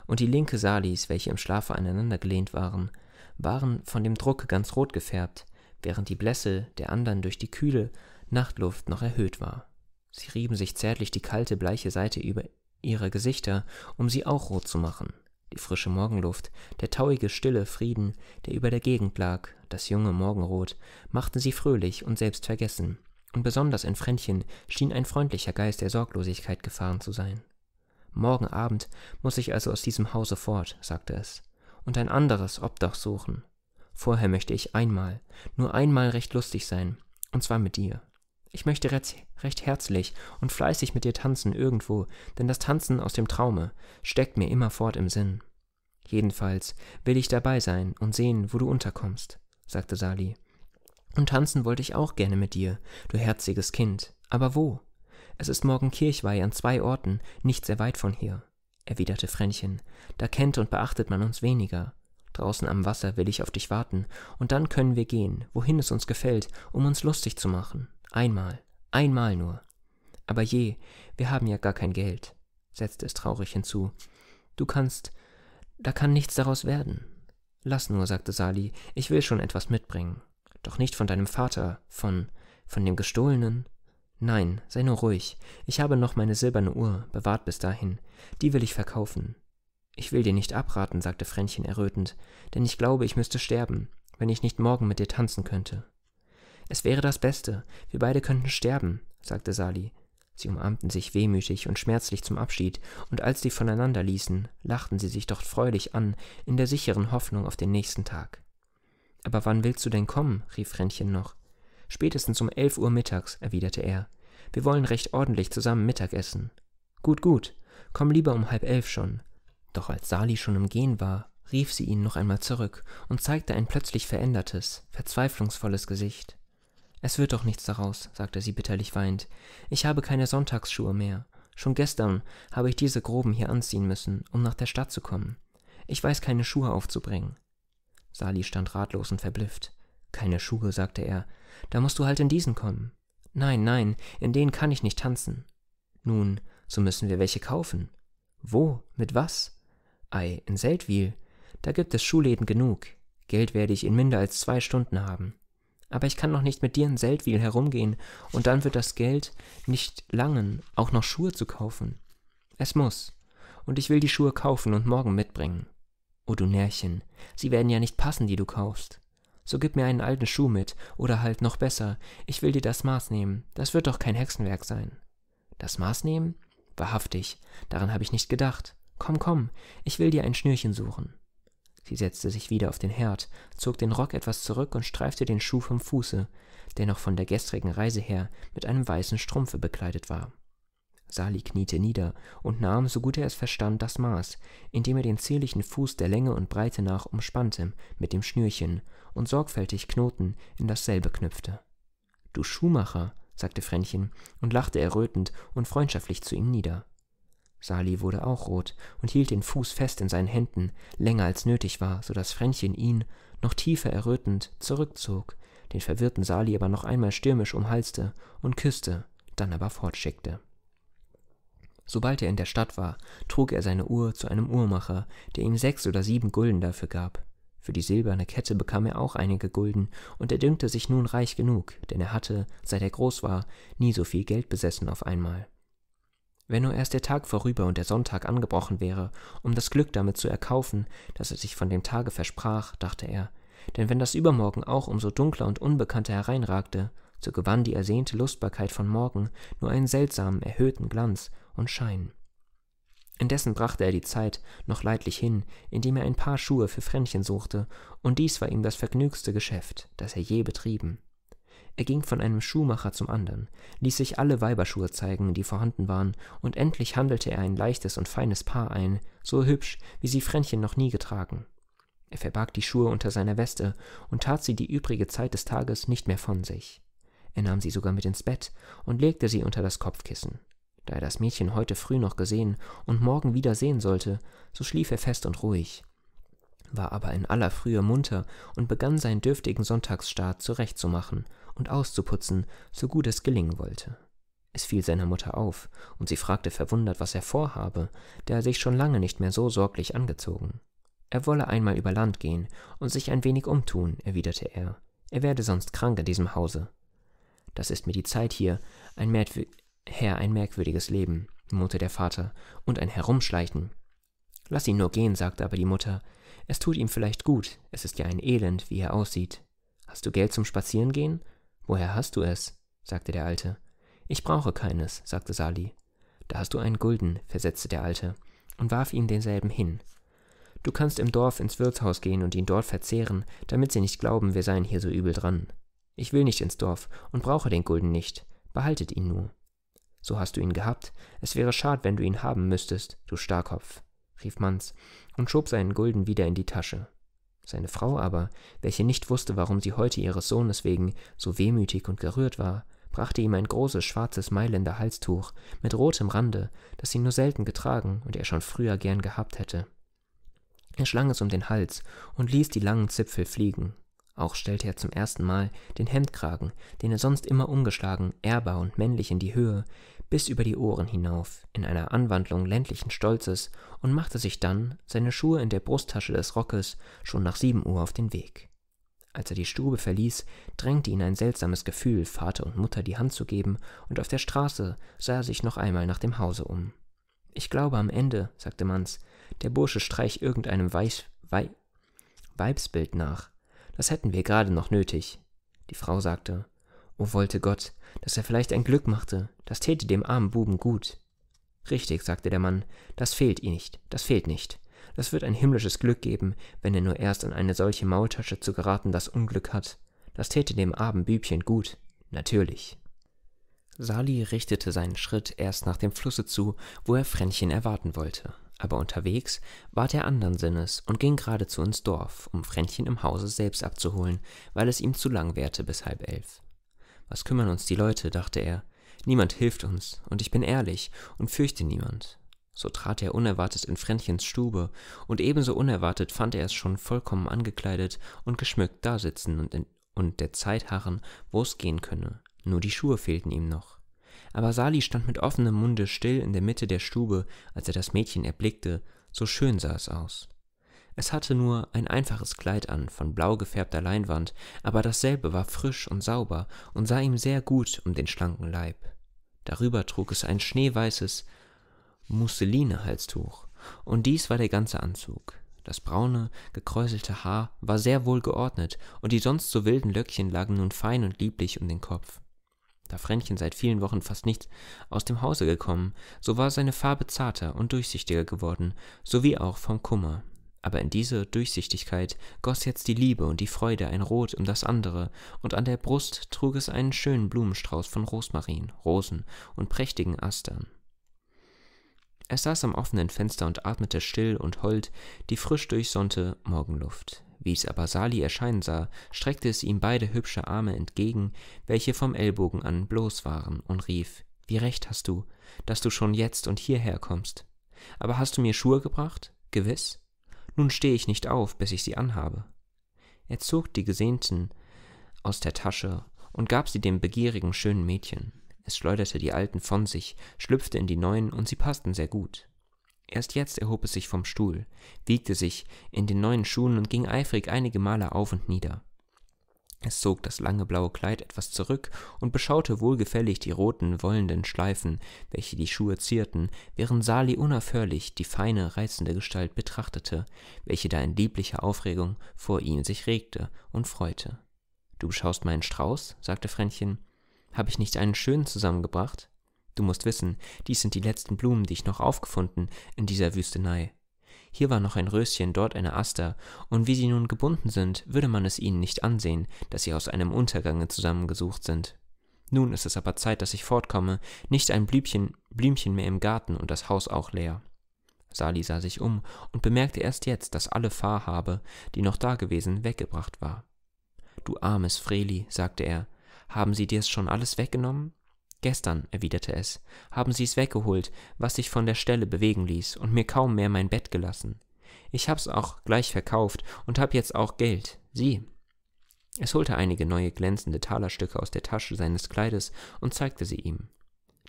A: und die linke Salis, welche im Schlafe aneinander gelehnt waren, waren von dem Druck ganz rot gefärbt, während die Blässe der anderen durch die kühle Nachtluft noch erhöht war. Sie rieben sich zärtlich die kalte, bleiche Seite über ihre Gesichter, um sie auch rot zu machen. Die frische Morgenluft, der tauige stille Frieden, der über der Gegend lag, das junge Morgenrot, machten sie fröhlich und selbstvergessen, und besonders in Fränchen schien ein freundlicher Geist der Sorglosigkeit gefahren zu sein. Morgen Abend muss ich also aus diesem Hause fort, sagte es, und ein anderes Obdach suchen. Vorher möchte ich einmal, nur einmal recht lustig sein, und zwar mit dir. Ich möchte recht herzlich und fleißig mit dir tanzen irgendwo, denn das Tanzen aus dem Traume steckt mir immerfort im Sinn. Jedenfalls will ich dabei sein und sehen, wo du unterkommst, sagte Sali. Und tanzen wollte ich auch gerne mit dir, du herziges Kind. Aber wo? Es ist morgen Kirchweih an zwei Orten, nicht sehr weit von hier, erwiderte Fränchen. Da kennt und beachtet man uns weniger. Draußen am Wasser will ich auf dich warten, und dann können wir gehen, wohin es uns gefällt, um uns lustig zu machen. Einmal, einmal nur. Aber je, wir haben ja gar kein Geld, setzte es traurig hinzu. Du kannst, da kann nichts daraus werden. Lass nur, sagte Sali, ich will schon etwas mitbringen. Doch nicht von deinem Vater, von, von dem Gestohlenen. Nein, sei nur ruhig. Ich habe noch meine silberne Uhr, bewahrt bis dahin. Die will ich verkaufen. Ich will dir nicht abraten, sagte Fränchen errötend, denn ich glaube, ich müsste sterben, wenn ich nicht morgen mit dir tanzen könnte. Es wäre das Beste, wir beide könnten sterben, sagte Sali. Sie umarmten sich wehmütig und schmerzlich zum Abschied, und als sie voneinander ließen, lachten sie sich doch freudig an, in der sicheren Hoffnung auf den nächsten Tag. Aber wann willst du denn kommen? rief Fränchen noch. Spätestens um elf Uhr mittags, erwiderte er. Wir wollen recht ordentlich zusammen Mittag essen. Gut, gut, komm lieber um halb elf schon. Doch als Sali schon im Gehen war, rief sie ihn noch einmal zurück und zeigte ein plötzlich verändertes, verzweiflungsvolles Gesicht. Es wird doch nichts daraus, sagte sie bitterlich weinend. Ich habe keine Sonntagsschuhe mehr. Schon gestern habe ich diese groben hier anziehen müssen, um nach der Stadt zu kommen. Ich weiß keine Schuhe aufzubringen. Sali stand ratlos und verblüfft. Keine Schuhe, sagte er. Da musst du halt in diesen kommen. Nein, nein, in denen kann ich nicht tanzen. Nun, so müssen wir welche kaufen. Wo? Mit was? Ei, in Seldwyl. Da gibt es Schuhläden genug. Geld werde ich in minder als zwei Stunden haben aber ich kann noch nicht mit dir in Seldwyl herumgehen, und dann wird das Geld nicht langen, auch noch Schuhe zu kaufen. Es muss. Und ich will die Schuhe kaufen und morgen mitbringen. O du Närchen, sie werden ja nicht passen, die du kaufst. So gib mir einen alten Schuh mit, oder halt noch besser, ich will dir das Maß nehmen, das wird doch kein Hexenwerk sein. Das Maß nehmen? Wahrhaftig, daran habe ich nicht gedacht. Komm, komm, ich will dir ein Schnürchen suchen. Sie setzte sich wieder auf den Herd, zog den Rock etwas zurück und streifte den Schuh vom Fuße, der noch von der gestrigen Reise her mit einem weißen Strumpfe bekleidet war. Sali kniete nieder und nahm, so gut er es verstand, das Maß, indem er den zierlichen Fuß der Länge und Breite nach umspannte mit dem Schnürchen und sorgfältig Knoten in dasselbe knüpfte. Du Schuhmacher, sagte Fränchen und lachte errötend und freundschaftlich zu ihm nieder. Sali wurde auch rot und hielt den Fuß fest in seinen Händen, länger als nötig war, so dass Fränchen ihn, noch tiefer errötend, zurückzog, den verwirrten Sali aber noch einmal stürmisch umhalste und küßte, dann aber fortschickte. Sobald er in der Stadt war, trug er seine Uhr zu einem Uhrmacher, der ihm sechs oder sieben Gulden dafür gab. Für die silberne Kette bekam er auch einige Gulden, und er dünkte sich nun reich genug, denn er hatte, seit er groß war, nie so viel Geld besessen auf einmal. Wenn nur erst der Tag vorüber und der Sonntag angebrochen wäre, um das Glück damit zu erkaufen, das er sich von dem Tage versprach, dachte er, denn wenn das Übermorgen auch um so dunkler und unbekannter hereinragte, so gewann die ersehnte Lustbarkeit von morgen nur einen seltsamen, erhöhten Glanz und Schein. Indessen brachte er die Zeit noch leidlich hin, indem er ein paar Schuhe für Fränchen suchte, und dies war ihm das vergnügste Geschäft, das er je betrieben. Er ging von einem Schuhmacher zum anderen, ließ sich alle Weiberschuhe zeigen, die vorhanden waren, und endlich handelte er ein leichtes und feines Paar ein, so hübsch, wie sie Fränchen noch nie getragen. Er verbarg die Schuhe unter seiner Weste und tat sie die übrige Zeit des Tages nicht mehr von sich. Er nahm sie sogar mit ins Bett und legte sie unter das Kopfkissen. Da er das Mädchen heute früh noch gesehen und morgen wieder sehen sollte, so schlief er fest und ruhig, war aber in aller Frühe munter und begann seinen dürftigen Sonntagsstaat zurechtzumachen und auszuputzen, so gut es gelingen wollte. Es fiel seiner Mutter auf, und sie fragte verwundert, was er vorhabe, da er sich schon lange nicht mehr so sorglich angezogen. Er wolle einmal über Land gehen und sich ein wenig umtun, erwiderte er. Er werde sonst krank in diesem Hause. Das ist mir die Zeit hier, ein Herr, ein merkwürdiges Leben, murrte der Vater, und ein Herumschleichen. Lass ihn nur gehen, sagte aber die Mutter. Es tut ihm vielleicht gut, es ist ja ein Elend, wie er aussieht. Hast du Geld zum Spazierengehen? Woher hast du es? sagte der Alte. Ich brauche keines, sagte Sali. Da hast du einen Gulden, versetzte der Alte und warf ihm denselben hin. Du kannst im Dorf ins Wirtshaus gehen und ihn dort verzehren, damit sie nicht glauben, wir seien hier so übel dran. Ich will nicht ins Dorf und brauche den Gulden nicht. Behaltet ihn nur. So hast du ihn gehabt. Es wäre schad, wenn du ihn haben müsstest, du Starkopf, rief Manz und schob seinen Gulden wieder in die Tasche. Seine Frau aber, welche nicht wusste, warum sie heute ihres Sohnes wegen so wehmütig und gerührt war, brachte ihm ein großes schwarzes Mailänder Halstuch mit rotem Rande, das sie nur selten getragen und er schon früher gern gehabt hätte. Er schlang es um den Hals und ließ die langen Zipfel fliegen. Auch stellte er zum ersten Mal den Hemdkragen, den er sonst immer umgeschlagen, ehrbar und männlich in die Höhe, bis über die Ohren hinauf, in einer Anwandlung ländlichen Stolzes, und machte sich dann, seine Schuhe in der Brusttasche des Rockes, schon nach sieben Uhr auf den Weg. Als er die Stube verließ, drängte ihn ein seltsames Gefühl, Vater und Mutter die Hand zu geben, und auf der Straße sah er sich noch einmal nach dem Hause um. Ich glaube am Ende, sagte Manz, der Bursche streich irgendeinem Weich, Wei Weibsbild nach. Das hätten wir gerade noch nötig. Die Frau sagte, Oh, wollte Gott, dass er vielleicht ein Glück machte, das täte dem armen Buben gut. Richtig, sagte der Mann, das fehlt ihm nicht, das fehlt nicht. Das wird ein himmlisches Glück geben, wenn er nur erst an eine solche Maultasche zu geraten das Unglück hat. Das täte dem armen Bübchen gut, natürlich. Sali richtete seinen Schritt erst nach dem Flusse zu, wo er Fränchen erwarten wollte. Aber unterwegs ward er andern Sinnes und ging geradezu ins Dorf, um Fränchen im Hause selbst abzuholen, weil es ihm zu lang währte bis halb elf. Was kümmern uns die Leute, dachte er. Niemand hilft uns, und ich bin ehrlich und fürchte niemand. So trat er unerwartet in Fränchens Stube, und ebenso unerwartet fand er es schon vollkommen angekleidet und geschmückt dasitzen und, in, und der Zeit harren, wo es gehen könne. Nur die Schuhe fehlten ihm noch. Aber Sali stand mit offenem Munde still in der Mitte der Stube, als er das Mädchen erblickte, so schön sah es aus. Es hatte nur ein einfaches Kleid an, von blau gefärbter Leinwand, aber dasselbe war frisch und sauber und sah ihm sehr gut um den schlanken Leib. Darüber trug es ein schneeweißes Musseline-Halstuch, und dies war der ganze Anzug. Das braune, gekräuselte Haar war sehr wohl geordnet, und die sonst so wilden Löckchen lagen nun fein und lieblich um den Kopf. Da Fränchen seit vielen Wochen fast nicht aus dem Hause gekommen, so war seine Farbe zarter und durchsichtiger geworden, sowie auch vom Kummer aber in dieser Durchsichtigkeit goss jetzt die Liebe und die Freude ein Rot um das andere, und an der Brust trug es einen schönen Blumenstrauß von Rosmarin, Rosen und prächtigen Astern. Er saß am offenen Fenster und atmete still und hold die frisch durchsonnte Morgenluft. Wie es aber Sali erscheinen sah, streckte es ihm beide hübsche Arme entgegen, welche vom Ellbogen an bloß waren, und rief Wie recht hast du, dass du schon jetzt und hierher kommst. Aber hast du mir Schuhe gebracht? Gewiss? Nun stehe ich nicht auf, bis ich sie anhabe. Er zog die Gesehnten aus der Tasche und gab sie dem begierigen, schönen Mädchen. Es schleuderte die alten von sich, schlüpfte in die neuen, und sie passten sehr gut. Erst jetzt erhob es sich vom Stuhl, wiegte sich in den neuen Schuhen und ging eifrig einige Male auf und nieder es zog das lange blaue Kleid etwas zurück und beschaute wohlgefällig die roten, wollenden Schleifen, welche die Schuhe zierten, während Sali unaufhörlich die feine, reizende Gestalt betrachtete, welche da in lieblicher Aufregung vor ihm sich regte und freute. Du beschaust meinen Strauß? sagte Fränchen. Hab ich nicht einen schönen zusammengebracht? Du musst wissen, dies sind die letzten Blumen, die ich noch aufgefunden in dieser Wüstenei hier war noch ein Röschen, dort eine Aster, und wie sie nun gebunden sind, würde man es ihnen nicht ansehen, dass sie aus einem Untergange zusammengesucht sind. Nun ist es aber Zeit, dass ich fortkomme, nicht ein Blümchen, Blümchen mehr im Garten und das Haus auch leer. Sali sah sich um und bemerkte erst jetzt, dass alle Fahrhabe, die noch dagewesen, weggebracht war. Du armes Freli, sagte er, haben sie dir's schon alles weggenommen? Gestern, erwiderte es, haben sie's weggeholt, was sich von der Stelle bewegen ließ, und mir kaum mehr mein Bett gelassen. Ich hab's auch gleich verkauft und hab jetzt auch Geld. Sieh. Es holte einige neue glänzende Talerstücke aus der Tasche seines Kleides und zeigte sie ihm.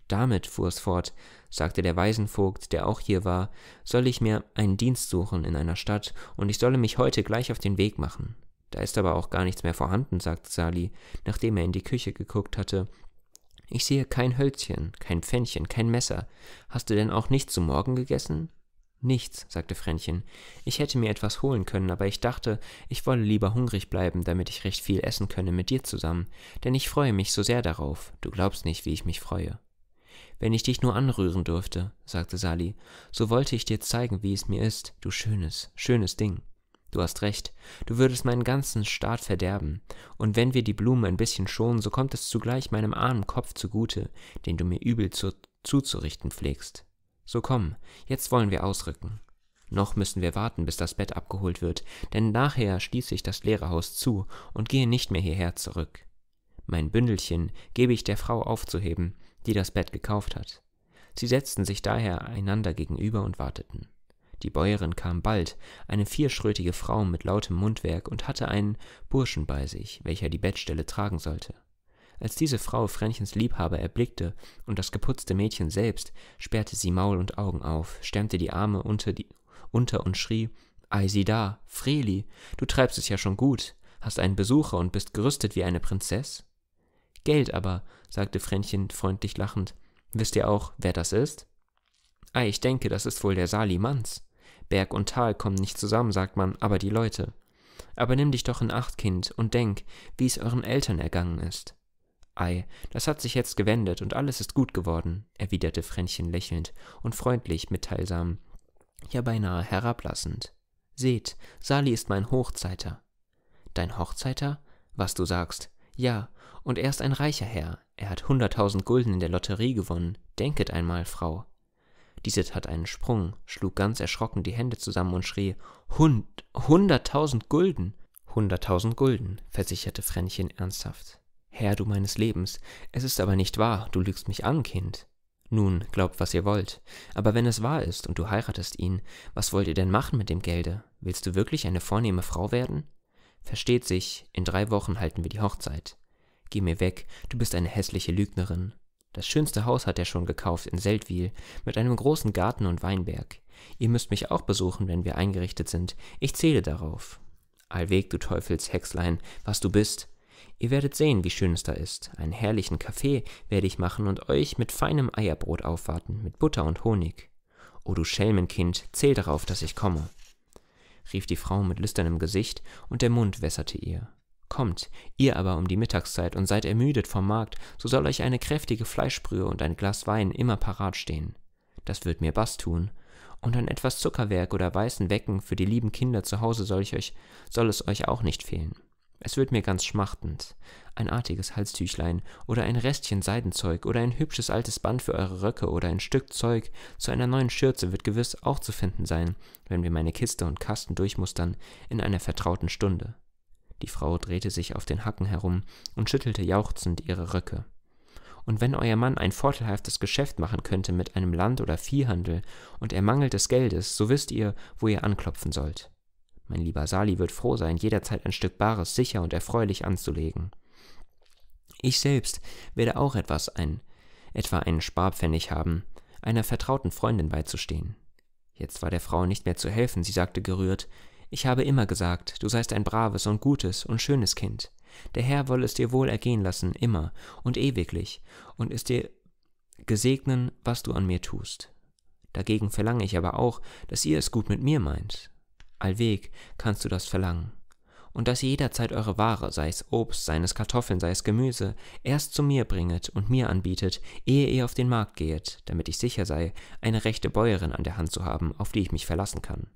A: Damit, fuhr es fort, sagte der Waisenvogt, der auch hier war, soll ich mir einen Dienst suchen in einer Stadt, und ich solle mich heute gleich auf den Weg machen. Da ist aber auch gar nichts mehr vorhanden, sagte Sali, nachdem er in die Küche geguckt hatte ich sehe kein Hölzchen, kein Pfännchen, kein Messer. Hast du denn auch nichts zu Morgen gegessen? Nichts, sagte Fränchen. Ich hätte mir etwas holen können, aber ich dachte, ich wolle lieber hungrig bleiben, damit ich recht viel essen könne mit dir zusammen, denn ich freue mich so sehr darauf. Du glaubst nicht, wie ich mich freue. Wenn ich dich nur anrühren dürfte, sagte Sali, so wollte ich dir zeigen, wie es mir ist, du schönes, schönes Ding. Du hast recht, du würdest meinen ganzen Staat verderben, und wenn wir die Blumen ein bisschen schonen, so kommt es zugleich meinem armen Kopf zugute, den du mir übel zu, zuzurichten pflegst. So komm, jetzt wollen wir ausrücken. Noch müssen wir warten, bis das Bett abgeholt wird, denn nachher schließe ich das leere Haus zu und gehe nicht mehr hierher zurück. Mein Bündelchen gebe ich der Frau aufzuheben, die das Bett gekauft hat. Sie setzten sich daher einander gegenüber und warteten. Die Bäuerin kam bald, eine vierschrötige Frau mit lautem Mundwerk und hatte einen Burschen bei sich, welcher die Bettstelle tragen sollte. Als diese Frau Fränchens Liebhaber erblickte und das geputzte Mädchen selbst, sperrte sie Maul und Augen auf, stemmte die Arme unter, die, unter und schrie, Ei sieh da, Freli, du treibst es ja schon gut, hast einen Besucher und bist gerüstet wie eine Prinzess? Geld aber, sagte Fränchen freundlich lachend, wisst ihr auch, wer das ist? Ei, ich denke, das ist wohl der Salimans. Berg und Tal kommen nicht zusammen, sagt man, aber die Leute. Aber nimm dich doch in Acht, Kind, und denk, wie es euren Eltern ergangen ist. Ei, das hat sich jetzt gewendet und alles ist gut geworden, erwiderte Fränchen lächelnd und freundlich, mitteilsam, ja beinahe herablassend. Seht, Sali ist mein Hochzeiter. Dein Hochzeiter? Was du sagst. Ja, und er ist ein reicher Herr. Er hat hunderttausend Gulden in der Lotterie gewonnen. Denket einmal, Frau. Diese tat einen Sprung, schlug ganz erschrocken die Hände zusammen und schrie: Hund, hunderttausend Gulden! Hunderttausend Gulden, versicherte Frännchen ernsthaft. Herr, du meines Lebens, es ist aber nicht wahr, du lügst mich an, Kind. Nun, glaubt, was ihr wollt. Aber wenn es wahr ist und du heiratest ihn, was wollt ihr denn machen mit dem Gelde? Willst du wirklich eine vornehme Frau werden? Versteht sich, in drei Wochen halten wir die Hochzeit. Geh mir weg, du bist eine hässliche Lügnerin. Das schönste Haus hat er schon gekauft in Seldwyl mit einem großen Garten und Weinberg. Ihr müsst mich auch besuchen, wenn wir eingerichtet sind. Ich zähle darauf. Allweg, du Teufelshexlein, was du bist. Ihr werdet sehen, wie schön es da ist. Einen herrlichen Kaffee werde ich machen und euch mit feinem Eierbrot aufwarten, mit Butter und Honig. O du Schelmenkind, zähl darauf, dass ich komme, rief die Frau mit lüsternem Gesicht, und der Mund wässerte ihr. Kommt, ihr aber um die Mittagszeit und seid ermüdet vom Markt, so soll euch eine kräftige Fleischbrühe und ein Glas Wein immer parat stehen. Das wird mir Baß tun. Und an etwas Zuckerwerk oder weißen Wecken für die lieben Kinder zu Hause soll, ich euch, soll es euch auch nicht fehlen. Es wird mir ganz schmachtend. Ein artiges Halstüchlein oder ein Restchen Seidenzeug oder ein hübsches altes Band für eure Röcke oder ein Stück Zeug zu einer neuen Schürze wird gewiss auch zu finden sein, wenn wir meine Kiste und Kasten durchmustern in einer vertrauten Stunde. Die Frau drehte sich auf den Hacken herum und schüttelte jauchzend ihre Röcke. Und wenn euer Mann ein vorteilhaftes Geschäft machen könnte mit einem Land- oder Viehhandel und er mangelt des Geldes, so wisst ihr, wo ihr anklopfen sollt. Mein lieber Sali wird froh sein, jederzeit ein Stück Bares sicher und erfreulich anzulegen. Ich selbst werde auch etwas ein, etwa einen Sparpfennig haben, einer vertrauten Freundin beizustehen. Jetzt war der Frau nicht mehr zu helfen, sie sagte gerührt, ich habe immer gesagt, du seist ein braves und gutes und schönes Kind. Der Herr wolle es dir wohl ergehen lassen, immer und ewiglich, und es dir gesegnen, was du an mir tust. Dagegen verlange ich aber auch, dass ihr es gut mit mir meint. Allweg kannst du das verlangen. Und dass ihr jederzeit eure Ware, sei es Obst, sei es Kartoffeln, sei es Gemüse, erst zu mir bringet und mir anbietet, ehe ihr auf den Markt gehet, damit ich sicher sei, eine rechte Bäuerin an der Hand zu haben, auf die ich mich verlassen kann.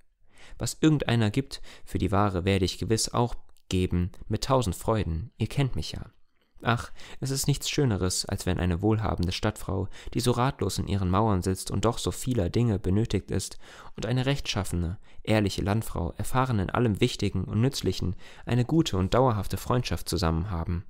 A: Was irgendeiner gibt, für die Ware werde ich gewiss auch geben, mit tausend Freuden, ihr kennt mich ja. Ach, es ist nichts Schöneres, als wenn eine wohlhabende Stadtfrau, die so ratlos in ihren Mauern sitzt und doch so vieler Dinge benötigt ist, und eine rechtschaffene, ehrliche Landfrau, erfahren in allem Wichtigen und Nützlichen, eine gute und dauerhafte Freundschaft zusammen haben.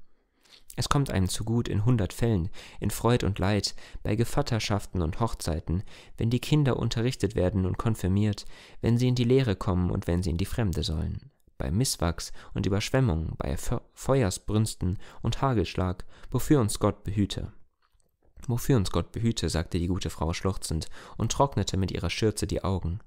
A: Es kommt einem zu gut in hundert Fällen, in Freud und Leid, bei Gevatterschaften und Hochzeiten, wenn die Kinder unterrichtet werden und konfirmiert, wenn sie in die Lehre kommen und wenn sie in die Fremde sollen, bei Misswachs und Überschwemmungen, bei Fe Feuersbrünsten und Hagelschlag, wofür uns Gott behüte. Wofür uns Gott behüte, sagte die gute Frau schluchzend und trocknete mit ihrer Schürze die Augen.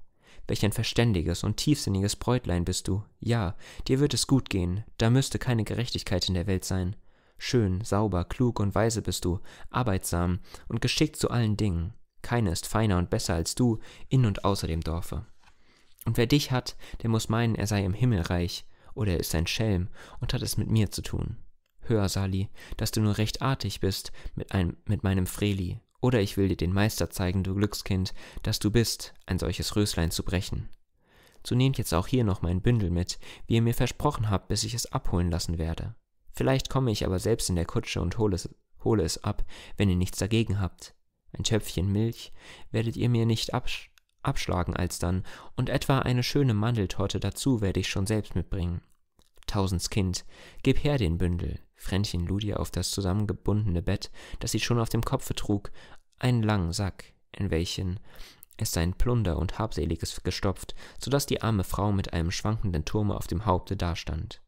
A: Welch ein verständiges und tiefsinniges Bräutlein bist du. Ja, dir wird es gut gehen, da müsste keine Gerechtigkeit in der Welt sein. Schön, sauber, klug und weise bist du, arbeitsam und geschickt zu allen Dingen. Keine ist feiner und besser als du, in und außer dem Dorfe. Und wer dich hat, der muss meinen, er sei im Himmelreich, oder er ist ein Schelm und hat es mit mir zu tun. Hör, Sali, dass du nur recht artig bist mit, einem, mit meinem Freli, oder ich will dir den Meister zeigen, du Glückskind, dass du bist, ein solches Röslein zu brechen. So nehmt jetzt auch hier noch mein Bündel mit, wie ihr mir versprochen habt, bis ich es abholen lassen werde. Vielleicht komme ich aber selbst in der Kutsche und hole es, hole es ab, wenn ihr nichts dagegen habt. Ein Töpfchen Milch werdet ihr mir nicht absch abschlagen alsdann, und etwa eine schöne Mandeltorte dazu werde ich schon selbst mitbringen. Tausends Kind, gib her den Bündel. Fränchen lud ihr auf das zusammengebundene Bett, das sie schon auf dem Kopfe trug, einen langen Sack, in welchen es sein Plunder und Habseliges gestopft, so daß die arme Frau mit einem schwankenden Turme auf dem Haupte dastand.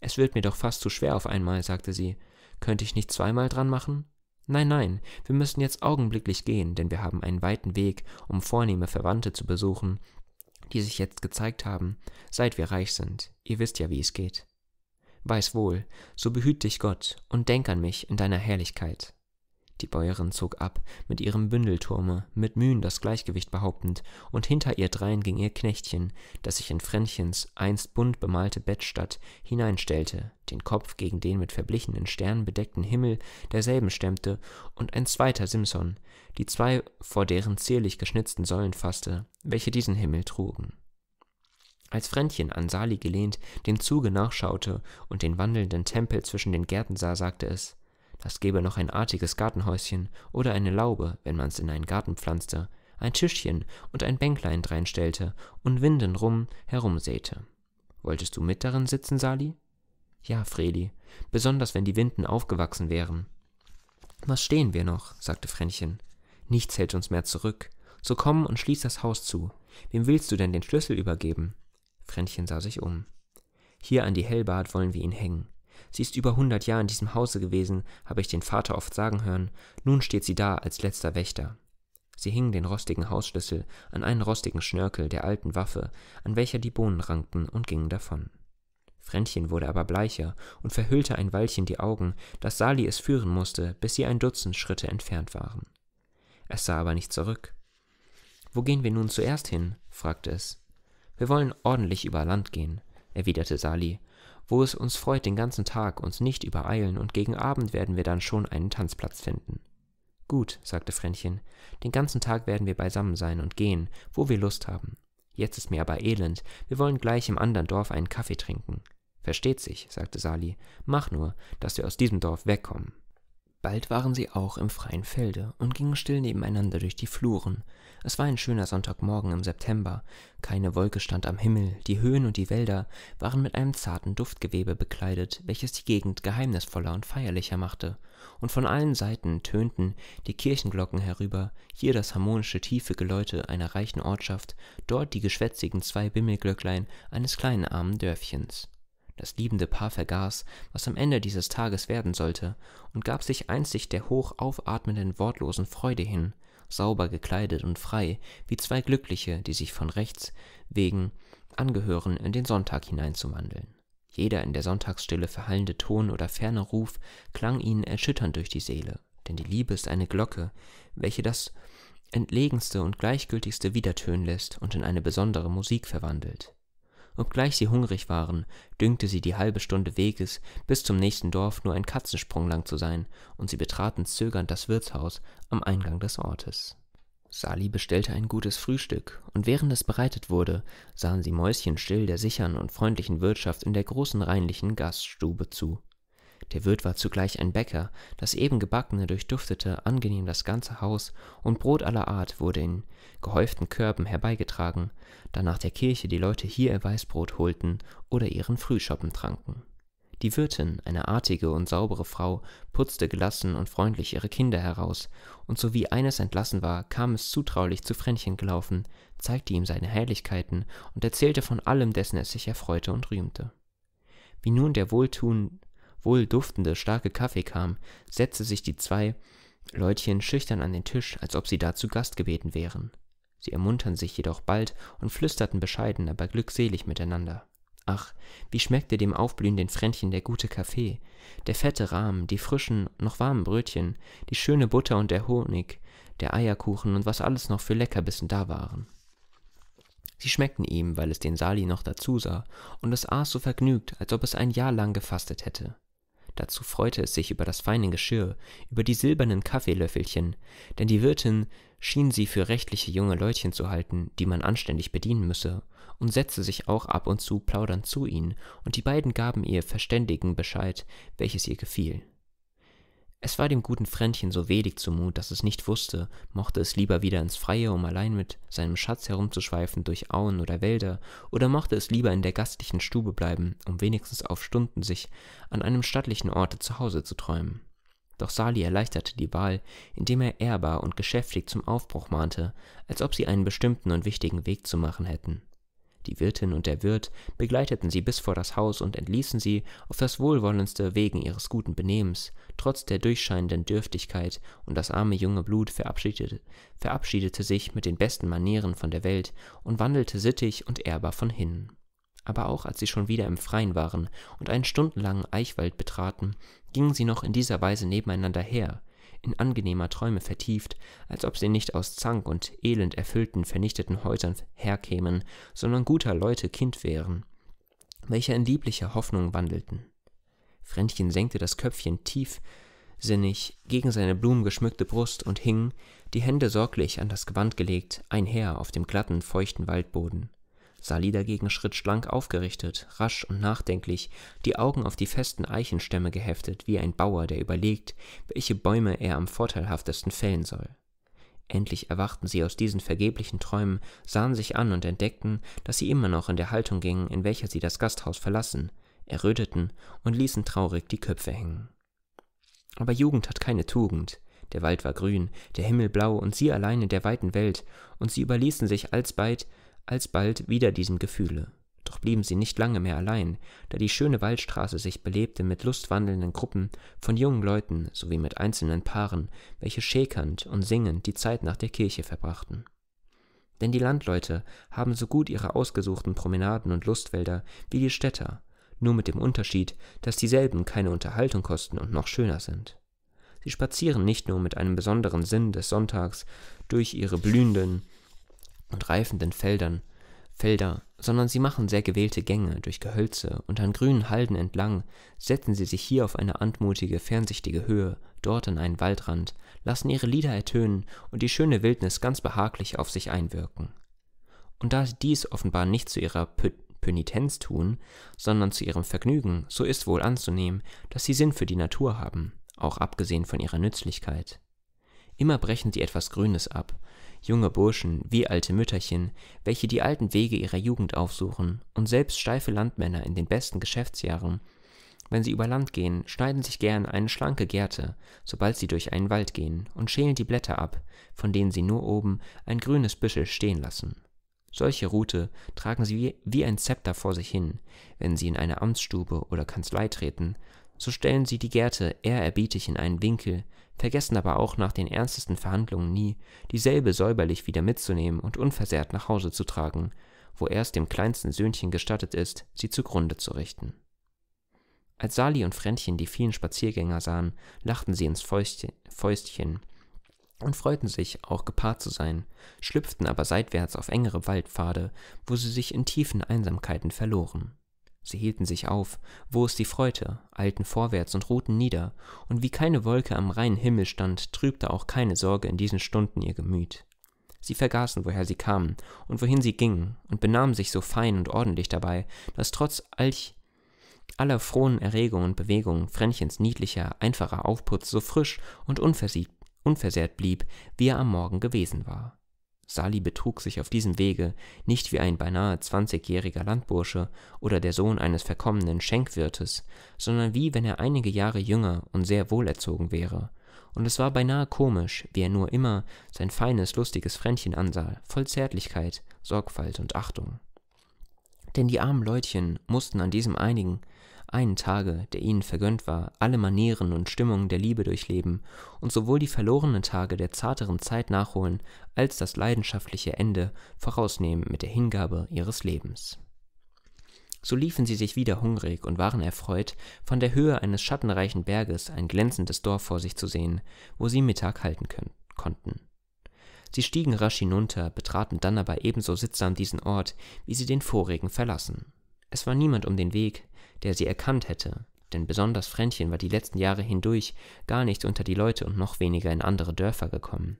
A: Es wird mir doch fast zu schwer auf einmal, sagte sie. Könnte ich nicht zweimal dran machen? Nein, nein, wir müssen jetzt augenblicklich gehen, denn wir haben einen weiten Weg, um vornehme Verwandte zu besuchen, die sich jetzt gezeigt haben, seit wir reich sind. Ihr wisst ja, wie es geht. Weiß wohl, so behüt dich Gott und denk an mich in deiner Herrlichkeit. Die Bäuerin zog ab, mit ihrem Bündelturme, mit Mühen das Gleichgewicht behauptend, und hinter ihr drein ging ihr Knechtchen, das sich in Frännchens einst bunt bemalte Bettstatt hineinstellte, den Kopf gegen den mit verblichenen Sternen bedeckten Himmel derselben stemmte, und ein zweiter Simson, die zwei vor deren zierlich geschnitzten Säulen fasste, welche diesen Himmel trugen. Als Frännchen an Sali gelehnt dem Zuge nachschaute und den wandelnden Tempel zwischen den Gärten sah, sagte es, das gäbe noch ein artiges Gartenhäuschen oder eine Laube, wenn man's in einen Garten pflanzte, ein Tischchen und ein Bänklein dreinstellte und windenrum herumsäte. Wolltest du mit darin sitzen, Sali? Ja, Freli, besonders wenn die Winden aufgewachsen wären. Was stehen wir noch? sagte Fränchen. Nichts hält uns mehr zurück. So komm und schließ das Haus zu. Wem willst du denn den Schlüssel übergeben? Fränchen sah sich um. Hier an die Hellbart wollen wir ihn hängen. Sie ist über hundert Jahre in diesem Hause gewesen, habe ich den Vater oft sagen hören. Nun steht sie da als letzter Wächter. Sie hingen den rostigen Hausschlüssel an einen rostigen Schnörkel der alten Waffe, an welcher die Bohnen rankten, und gingen davon. Fränchen wurde aber bleicher und verhüllte ein Weilchen die Augen, dass Sali es führen musste, bis sie ein Dutzend Schritte entfernt waren. Es sah aber nicht zurück. Wo gehen wir nun zuerst hin? fragte es. Wir wollen ordentlich über Land gehen, erwiderte Sali, wo es uns freut, den ganzen Tag uns nicht übereilen, und gegen Abend werden wir dann schon einen Tanzplatz finden. Gut, sagte Fränchen, den ganzen Tag werden wir beisammen sein und gehen, wo wir Lust haben. Jetzt ist mir aber elend, wir wollen gleich im anderen Dorf einen Kaffee trinken. Versteht sich, sagte Sali, mach nur, dass wir aus diesem Dorf wegkommen bald waren sie auch im freien felde und gingen still nebeneinander durch die fluren es war ein schöner sonntagmorgen im september keine wolke stand am himmel die höhen und die wälder waren mit einem zarten duftgewebe bekleidet welches die gegend geheimnisvoller und feierlicher machte und von allen seiten tönten die kirchenglocken herüber hier das harmonische tiefe geläute einer reichen ortschaft dort die geschwätzigen zwei bimmelglöcklein eines kleinen armen dörfchens das liebende Paar vergaß, was am Ende dieses Tages werden sollte, und gab sich einzig der hoch aufatmenden, wortlosen Freude hin, sauber gekleidet und frei, wie zwei Glückliche, die sich von Rechts wegen angehören, in den Sonntag hineinzuwandeln. Jeder in der Sonntagsstille verhallende Ton oder ferne Ruf klang ihnen erschütternd durch die Seele, denn die Liebe ist eine Glocke, welche das entlegenste und gleichgültigste wiedertönen lässt und in eine besondere Musik verwandelt. Obgleich sie hungrig waren, dünkte sie die halbe Stunde Weges bis zum nächsten Dorf nur ein Katzensprung lang zu sein, und sie betraten zögernd das Wirtshaus am Eingang des Ortes. Sali bestellte ein gutes Frühstück, und während es bereitet wurde, sahen sie mäuschenstill der sicheren und freundlichen Wirtschaft in der großen reinlichen Gaststube zu. Der Wirt war zugleich ein Bäcker, das eben Gebackene durchduftete angenehm das ganze Haus, und Brot aller Art wurde in gehäuften Körben herbeigetragen, da nach der Kirche die Leute hier ihr Weißbrot holten oder ihren Frühschoppen tranken. Die Wirtin, eine artige und saubere Frau, putzte gelassen und freundlich ihre Kinder heraus, und sowie eines entlassen war, kam es zutraulich zu Fränchen gelaufen, zeigte ihm seine Herrlichkeiten und erzählte von allem, dessen es sich erfreute und rühmte. Wie nun der Wohltun wohlduftende, starke Kaffee kam, setzte sich die zwei Leutchen schüchtern an den Tisch, als ob sie dazu Gast gebeten wären. Sie ermunterten sich jedoch bald und flüsterten bescheiden, aber glückselig miteinander. Ach, wie schmeckte dem aufblühenden Frändchen der gute Kaffee, der fette Rahmen, die frischen, noch warmen Brötchen, die schöne Butter und der Honig, der Eierkuchen und was alles noch für Leckerbissen da waren. Sie schmeckten ihm, weil es den Sali noch dazu sah, und es aß so vergnügt, als ob es ein Jahr lang gefastet hätte. Dazu freute es sich über das feine Geschirr, über die silbernen Kaffeelöffelchen, denn die Wirtin schien sie für rechtliche junge Leutchen zu halten, die man anständig bedienen müsse, und setzte sich auch ab und zu plaudernd zu ihnen, und die beiden gaben ihr verständigen Bescheid, welches ihr gefiel es war dem guten Frändchen so wenig zumut, dass es nicht wusste, mochte es lieber wieder ins Freie, um allein mit seinem Schatz herumzuschweifen durch Auen oder Wälder, oder mochte es lieber in der gastlichen Stube bleiben, um wenigstens auf Stunden sich an einem stattlichen Orte zu Hause zu träumen. Doch Sali erleichterte die Wahl, indem er ehrbar und geschäftig zum Aufbruch mahnte, als ob sie einen bestimmten und wichtigen Weg zu machen hätten. Die Wirtin und der Wirt begleiteten sie bis vor das Haus und entließen sie auf das wohlwollendste wegen ihres guten Benehmens, trotz der durchscheinenden Dürftigkeit, und das arme junge Blut verabschiedete, verabschiedete sich mit den besten Manieren von der Welt und wandelte sittig und ehrbar von hinnen. Aber auch als sie schon wieder im Freien waren und einen stundenlangen Eichwald betraten, gingen sie noch in dieser Weise nebeneinander her, in angenehmer Träume vertieft, als ob sie nicht aus Zank und Elend erfüllten, vernichteten Häusern herkämen, sondern guter Leute Kind wären, welche in lieblicher Hoffnung wandelten. Fränchen senkte das Köpfchen tiefsinnig gegen seine blumengeschmückte Brust und hing, die Hände sorglich an das Gewand gelegt, einher auf dem glatten, feuchten Waldboden. Sali dagegen schritt schlank aufgerichtet, rasch und nachdenklich, die Augen auf die festen Eichenstämme geheftet, wie ein Bauer, der überlegt, welche Bäume er am vorteilhaftesten fällen soll. Endlich erwachten sie aus diesen vergeblichen Träumen, sahen sich an und entdeckten, dass sie immer noch in der Haltung gingen, in welcher sie das Gasthaus verlassen, erröteten und ließen traurig die Köpfe hängen. Aber Jugend hat keine Tugend. Der Wald war grün, der Himmel blau und sie allein in der weiten Welt, und sie überließen sich alsbald alsbald wieder diesem Gefühle. Doch blieben sie nicht lange mehr allein, da die schöne Waldstraße sich belebte mit lustwandelnden Gruppen von jungen Leuten sowie mit einzelnen Paaren, welche schäkernd und singend die Zeit nach der Kirche verbrachten. Denn die Landleute haben so gut ihre ausgesuchten Promenaden und Lustwälder wie die Städter, nur mit dem Unterschied, dass dieselben keine Unterhaltung kosten und noch schöner sind. Sie spazieren nicht nur mit einem besonderen Sinn des Sonntags durch ihre blühenden, und reifenden Feldern, Felder, sondern sie machen sehr gewählte Gänge durch Gehölze und an grünen Halden entlang, setzen sie sich hier auf eine anmutige, fernsichtige Höhe, dort an einen Waldrand, lassen ihre Lieder ertönen und die schöne Wildnis ganz behaglich auf sich einwirken. Und da sie dies offenbar nicht zu ihrer P Pönitenz tun, sondern zu ihrem Vergnügen, so ist wohl anzunehmen, dass sie Sinn für die Natur haben, auch abgesehen von ihrer Nützlichkeit. Immer brechen sie etwas Grünes ab, junge Burschen wie alte Mütterchen, welche die alten Wege ihrer Jugend aufsuchen, und selbst steife Landmänner in den besten Geschäftsjahren, wenn sie über Land gehen, schneiden sich gern eine schlanke Gerte, sobald sie durch einen Wald gehen, und schälen die Blätter ab, von denen sie nur oben ein grünes Büschel stehen lassen. Solche Rute tragen sie wie ein Zepter vor sich hin, wenn sie in eine Amtsstube oder Kanzlei treten, so stellen sie die Gerte ehrerbietig in einen Winkel, vergessen aber auch nach den ernstesten Verhandlungen nie, dieselbe säuberlich wieder mitzunehmen und unversehrt nach Hause zu tragen, wo erst dem kleinsten Söhnchen gestattet ist, sie zugrunde zu richten. Als Sali und Fränchen die vielen Spaziergänger sahen, lachten sie ins Fäustchen und freuten sich, auch gepaart zu sein, schlüpften aber seitwärts auf engere Waldpfade, wo sie sich in tiefen Einsamkeiten verloren. Sie hielten sich auf, wo es sie freute, eilten vorwärts und ruhten nieder, und wie keine Wolke am reinen Himmel stand, trübte auch keine Sorge in diesen Stunden ihr Gemüt. Sie vergaßen, woher sie kamen und wohin sie gingen, und benahmen sich so fein und ordentlich dabei, dass trotz alch aller frohen Erregung und Bewegung Fränchens niedlicher, einfacher Aufputz so frisch und unversehrt blieb, wie er am Morgen gewesen war. Sali betrug sich auf diesem Wege nicht wie ein beinahe zwanzigjähriger Landbursche oder der Sohn eines verkommenen Schenkwirtes, sondern wie wenn er einige Jahre jünger und sehr wohlerzogen wäre, und es war beinahe komisch, wie er nur immer sein feines, lustiges Frändchen ansah, voll Zärtlichkeit, Sorgfalt und Achtung. Denn die armen Leutchen mussten an diesem einigen, einen Tage, der ihnen vergönnt war, alle Manieren und Stimmungen der Liebe durchleben und sowohl die verlorenen Tage der zarteren Zeit nachholen, als das leidenschaftliche Ende vorausnehmen mit der Hingabe ihres Lebens. So liefen sie sich wieder hungrig und waren erfreut, von der Höhe eines schattenreichen Berges ein glänzendes Dorf vor sich zu sehen, wo sie Mittag halten können, konnten. Sie stiegen rasch hinunter, betraten dann aber ebenso sittsam diesen Ort, wie sie den vorigen verlassen. Es war niemand um den Weg, der sie erkannt hätte, denn besonders Fränchen war die letzten Jahre hindurch gar nicht unter die Leute und noch weniger in andere Dörfer gekommen.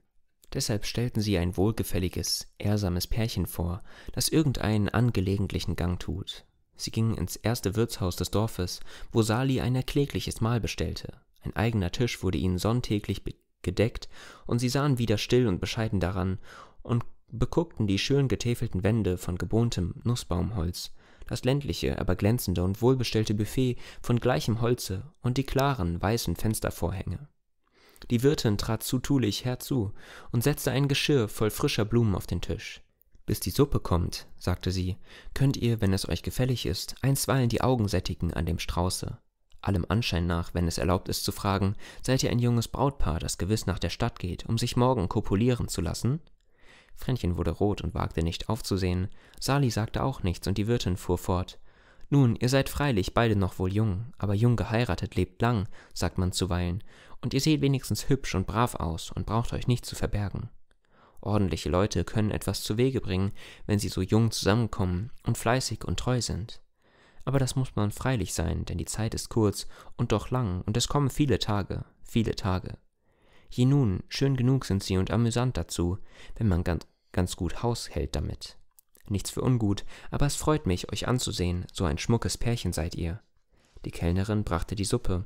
A: Deshalb stellten sie ein wohlgefälliges, ehrsames Pärchen vor, das irgendeinen angelegentlichen Gang tut. Sie gingen ins erste Wirtshaus des Dorfes, wo Sali ein erklägliches Mahl bestellte. Ein eigener Tisch wurde ihnen sonntäglich gedeckt, und sie sahen wieder still und bescheiden daran und beguckten die schön getäfelten Wände von gebohntem Nussbaumholz, das ländliche, aber glänzende und wohlbestellte Buffet von gleichem Holze und die klaren, weißen Fenstervorhänge. Die Wirtin trat zutulich herzu und setzte ein Geschirr voll frischer Blumen auf den Tisch. Bis die Suppe kommt, sagte sie, könnt ihr, wenn es euch gefällig ist, einstweilen die Augen sättigen an dem Strauße. Allem Anschein nach, wenn es erlaubt ist zu fragen, seid ihr ein junges Brautpaar, das gewiss nach der Stadt geht, um sich morgen kopulieren zu lassen? Fränchen wurde rot und wagte nicht aufzusehen, Sali sagte auch nichts, und die Wirtin fuhr fort. Nun, ihr seid freilich beide noch wohl jung, aber jung geheiratet lebt lang, sagt man zuweilen, und ihr seht wenigstens hübsch und brav aus und braucht euch nicht zu verbergen. Ordentliche Leute können etwas zu Wege bringen, wenn sie so jung zusammenkommen und fleißig und treu sind. Aber das muss man freilich sein, denn die Zeit ist kurz und doch lang, und es kommen viele Tage, viele Tage. Je nun, schön genug sind sie und amüsant dazu, wenn man ganz, ganz gut haushält damit. Nichts für ungut, aber es freut mich, euch anzusehen, so ein schmuckes Pärchen seid ihr. Die Kellnerin brachte die Suppe,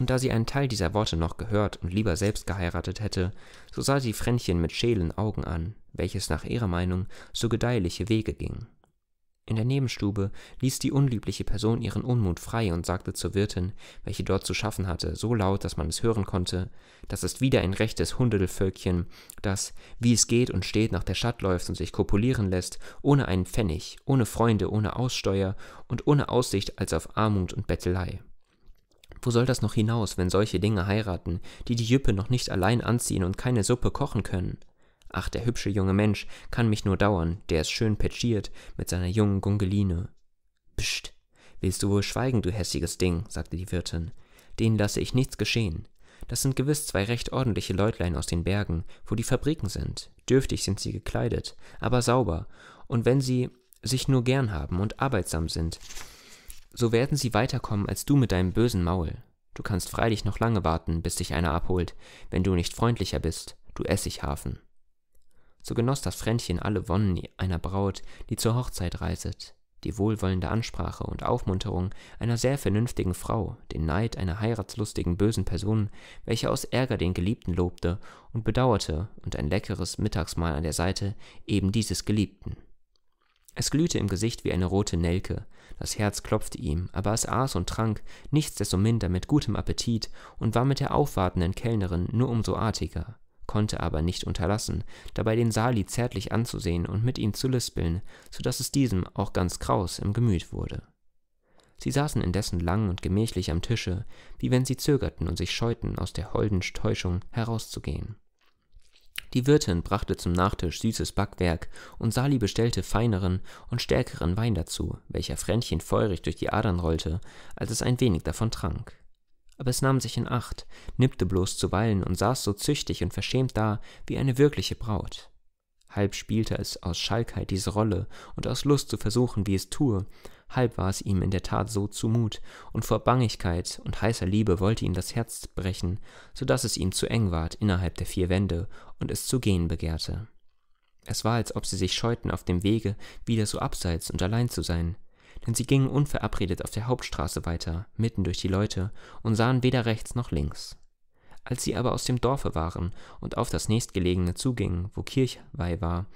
A: und da sie einen Teil dieser Worte noch gehört und lieber selbst geheiratet hätte, so sah sie Fränchen mit schälen Augen an, welches nach ihrer Meinung so gedeihliche Wege ging. In der Nebenstube ließ die unliebliche Person ihren Unmut frei und sagte zur Wirtin, welche dort zu schaffen hatte, so laut, dass man es hören konnte, das ist wieder ein rechtes Hundedelvölkchen, das, wie es geht und steht, nach der Stadt läuft und sich kopulieren lässt, ohne einen Pfennig, ohne Freunde, ohne Aussteuer und ohne Aussicht als auf Armut und Bettelei. Wo soll das noch hinaus, wenn solche Dinge heiraten, die die Jüppe noch nicht allein anziehen und keine Suppe kochen können? Ach, der hübsche junge Mensch kann mich nur dauern, der ist schön petschiert mit seiner jungen Gungeline. Psst, willst du wohl schweigen, du hässiges Ding, sagte die Wirtin. Denen lasse ich nichts geschehen. Das sind gewiss zwei recht ordentliche Leutlein aus den Bergen, wo die Fabriken sind. Dürftig sind sie gekleidet, aber sauber. Und wenn sie sich nur gern haben und arbeitsam sind, so werden sie weiterkommen als du mit deinem bösen Maul. Du kannst freilich noch lange warten, bis dich einer abholt, wenn du nicht freundlicher bist, du Essighafen so genoss das Frändchen alle Wonnen einer Braut, die zur Hochzeit reiset, die wohlwollende Ansprache und Aufmunterung einer sehr vernünftigen Frau, den Neid einer heiratslustigen bösen Person, welche aus Ärger den Geliebten lobte und bedauerte, und ein leckeres Mittagsmahl an der Seite eben dieses Geliebten. Es glühte im Gesicht wie eine rote Nelke, das Herz klopfte ihm, aber es aß und trank, nichtsdestominder mit gutem Appetit und war mit der aufwartenden Kellnerin nur umso artiger, konnte aber nicht unterlassen, dabei den Sali zärtlich anzusehen und mit ihm zu lispeln, so daß es diesem auch ganz kraus im Gemüt wurde. Sie saßen indessen lang und gemächlich am Tische, wie wenn sie zögerten und sich scheuten, aus der holden Täuschung herauszugehen. Die Wirtin brachte zum Nachtisch süßes Backwerk, und Sali bestellte feineren und stärkeren Wein dazu, welcher Fränchen feurig durch die Adern rollte, als es ein wenig davon trank aber es nahm sich in Acht, nippte bloß zuweilen und saß so züchtig und verschämt da wie eine wirkliche Braut. Halb spielte es aus Schalkheit diese Rolle und aus Lust zu versuchen, wie es tue, halb war es ihm in der Tat so zumut, und vor Bangigkeit und heißer Liebe wollte ihm das Herz brechen, so daß es ihm zu eng ward innerhalb der vier Wände und es zu gehen begehrte. Es war, als ob sie sich scheuten, auf dem Wege wieder so abseits und allein zu sein, denn sie gingen unverabredet auf der Hauptstraße weiter, mitten durch die Leute, und sahen weder rechts noch links. Als sie aber aus dem Dorfe waren und auf das nächstgelegene zugingen, wo Kirchweih war,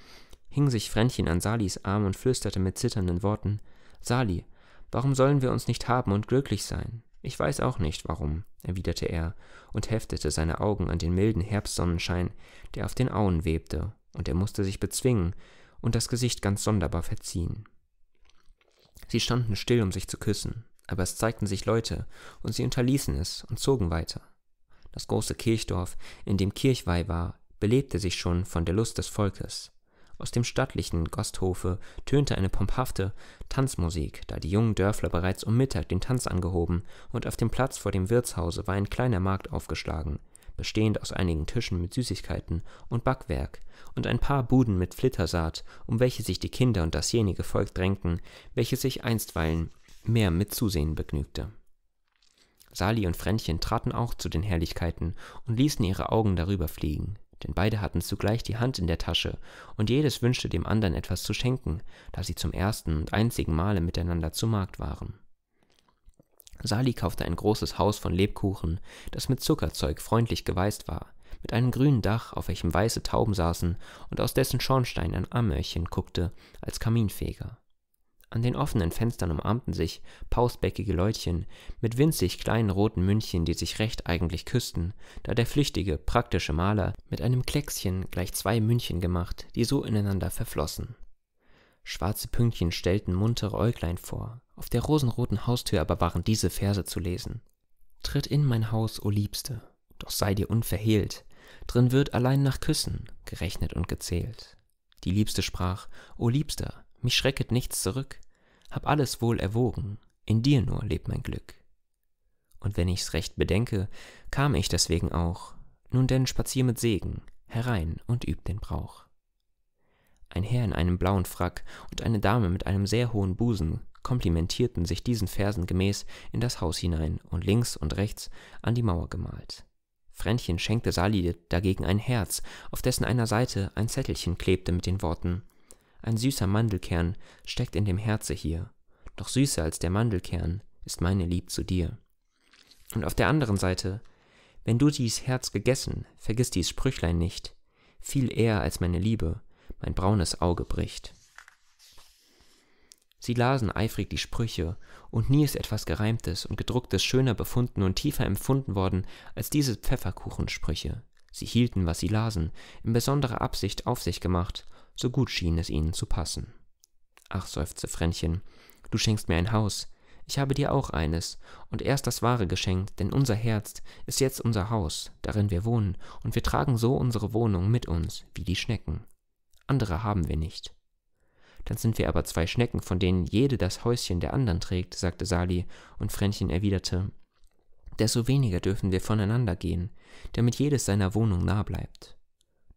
A: hing sich Fränchen an Salis Arm und flüsterte mit zitternden Worten Sali, warum sollen wir uns nicht haben und glücklich sein? Ich weiß auch nicht, warum, erwiderte er und heftete seine Augen an den milden Herbstsonnenschein, der auf den Auen webte, und er musste sich bezwingen und das Gesicht ganz sonderbar verziehen. Sie standen still, um sich zu küssen, aber es zeigten sich Leute, und sie unterließen es und zogen weiter. Das große Kirchdorf, in dem Kirchweih war, belebte sich schon von der Lust des Volkes. Aus dem stattlichen Gasthofe tönte eine pomphafte Tanzmusik, da die jungen Dörfler bereits um Mittag den Tanz angehoben, und auf dem Platz vor dem Wirtshause war ein kleiner Markt aufgeschlagen, bestehend aus einigen Tischen mit Süßigkeiten und Backwerk und ein paar Buden mit Flittersaat, um welche sich die Kinder und dasjenige Volk drängten, welches sich einstweilen mehr mit Zusehen begnügte. Sali und Fränchen traten auch zu den Herrlichkeiten und ließen ihre Augen darüber fliegen, denn beide hatten zugleich die Hand in der Tasche, und jedes wünschte dem anderen etwas zu schenken, da sie zum ersten und einzigen Male miteinander zu Markt waren. Sali kaufte ein großes Haus von Lebkuchen, das mit Zuckerzeug freundlich geweißt war, mit einem grünen Dach, auf welchem weiße Tauben saßen und aus dessen Schornstein ein Amörchen guckte als Kaminfeger. An den offenen Fenstern umarmten sich pausbäckige Leutchen mit winzig kleinen roten Mündchen, die sich recht eigentlich küssten, da der flüchtige, praktische Maler mit einem Kleckschen gleich zwei Mündchen gemacht, die so ineinander verflossen. Schwarze Pünktchen stellten muntere Äuglein vor, auf der rosenroten Haustür aber waren diese Verse zu lesen. Tritt in mein Haus, o Liebste, doch sei dir unverhehlt, drin wird allein nach Küssen gerechnet und gezählt. Die Liebste sprach, O Liebster, mich schrecket nichts zurück, hab alles wohl erwogen, in dir nur lebt mein Glück. Und wenn ich's recht bedenke, kam ich deswegen auch, nun denn spazier mit Segen, herein und üb den Brauch. Ein Herr in einem blauen Frack und eine Dame mit einem sehr hohen Busen komplimentierten sich diesen Versen gemäß in das Haus hinein und links und rechts an die Mauer gemalt. Fränchen schenkte Sali dagegen ein Herz, auf dessen einer Seite ein Zettelchen klebte mit den Worten Ein süßer Mandelkern steckt in dem Herze hier, doch süßer als der Mandelkern ist meine Lieb zu dir. Und auf der anderen Seite Wenn du dies Herz gegessen, vergiss dies Sprüchlein nicht, viel eher als meine Liebe mein braunes Auge bricht sie lasen eifrig die sprüche und nie ist etwas gereimtes und gedrucktes schöner befunden und tiefer empfunden worden als diese pfefferkuchensprüche sie hielten was sie lasen in besonderer absicht auf sich gemacht so gut schien es ihnen zu passen ach seufzte fränchen du schenkst mir ein haus ich habe dir auch eines und erst das wahre geschenkt denn unser herz ist jetzt unser haus darin wir wohnen und wir tragen so unsere wohnung mit uns wie die schnecken andere haben wir nicht dann sind wir aber zwei Schnecken, von denen jede das Häuschen der anderen trägt, sagte Sali, und Fränchen erwiderte, desto weniger dürfen wir voneinander gehen, damit jedes seiner Wohnung nah bleibt.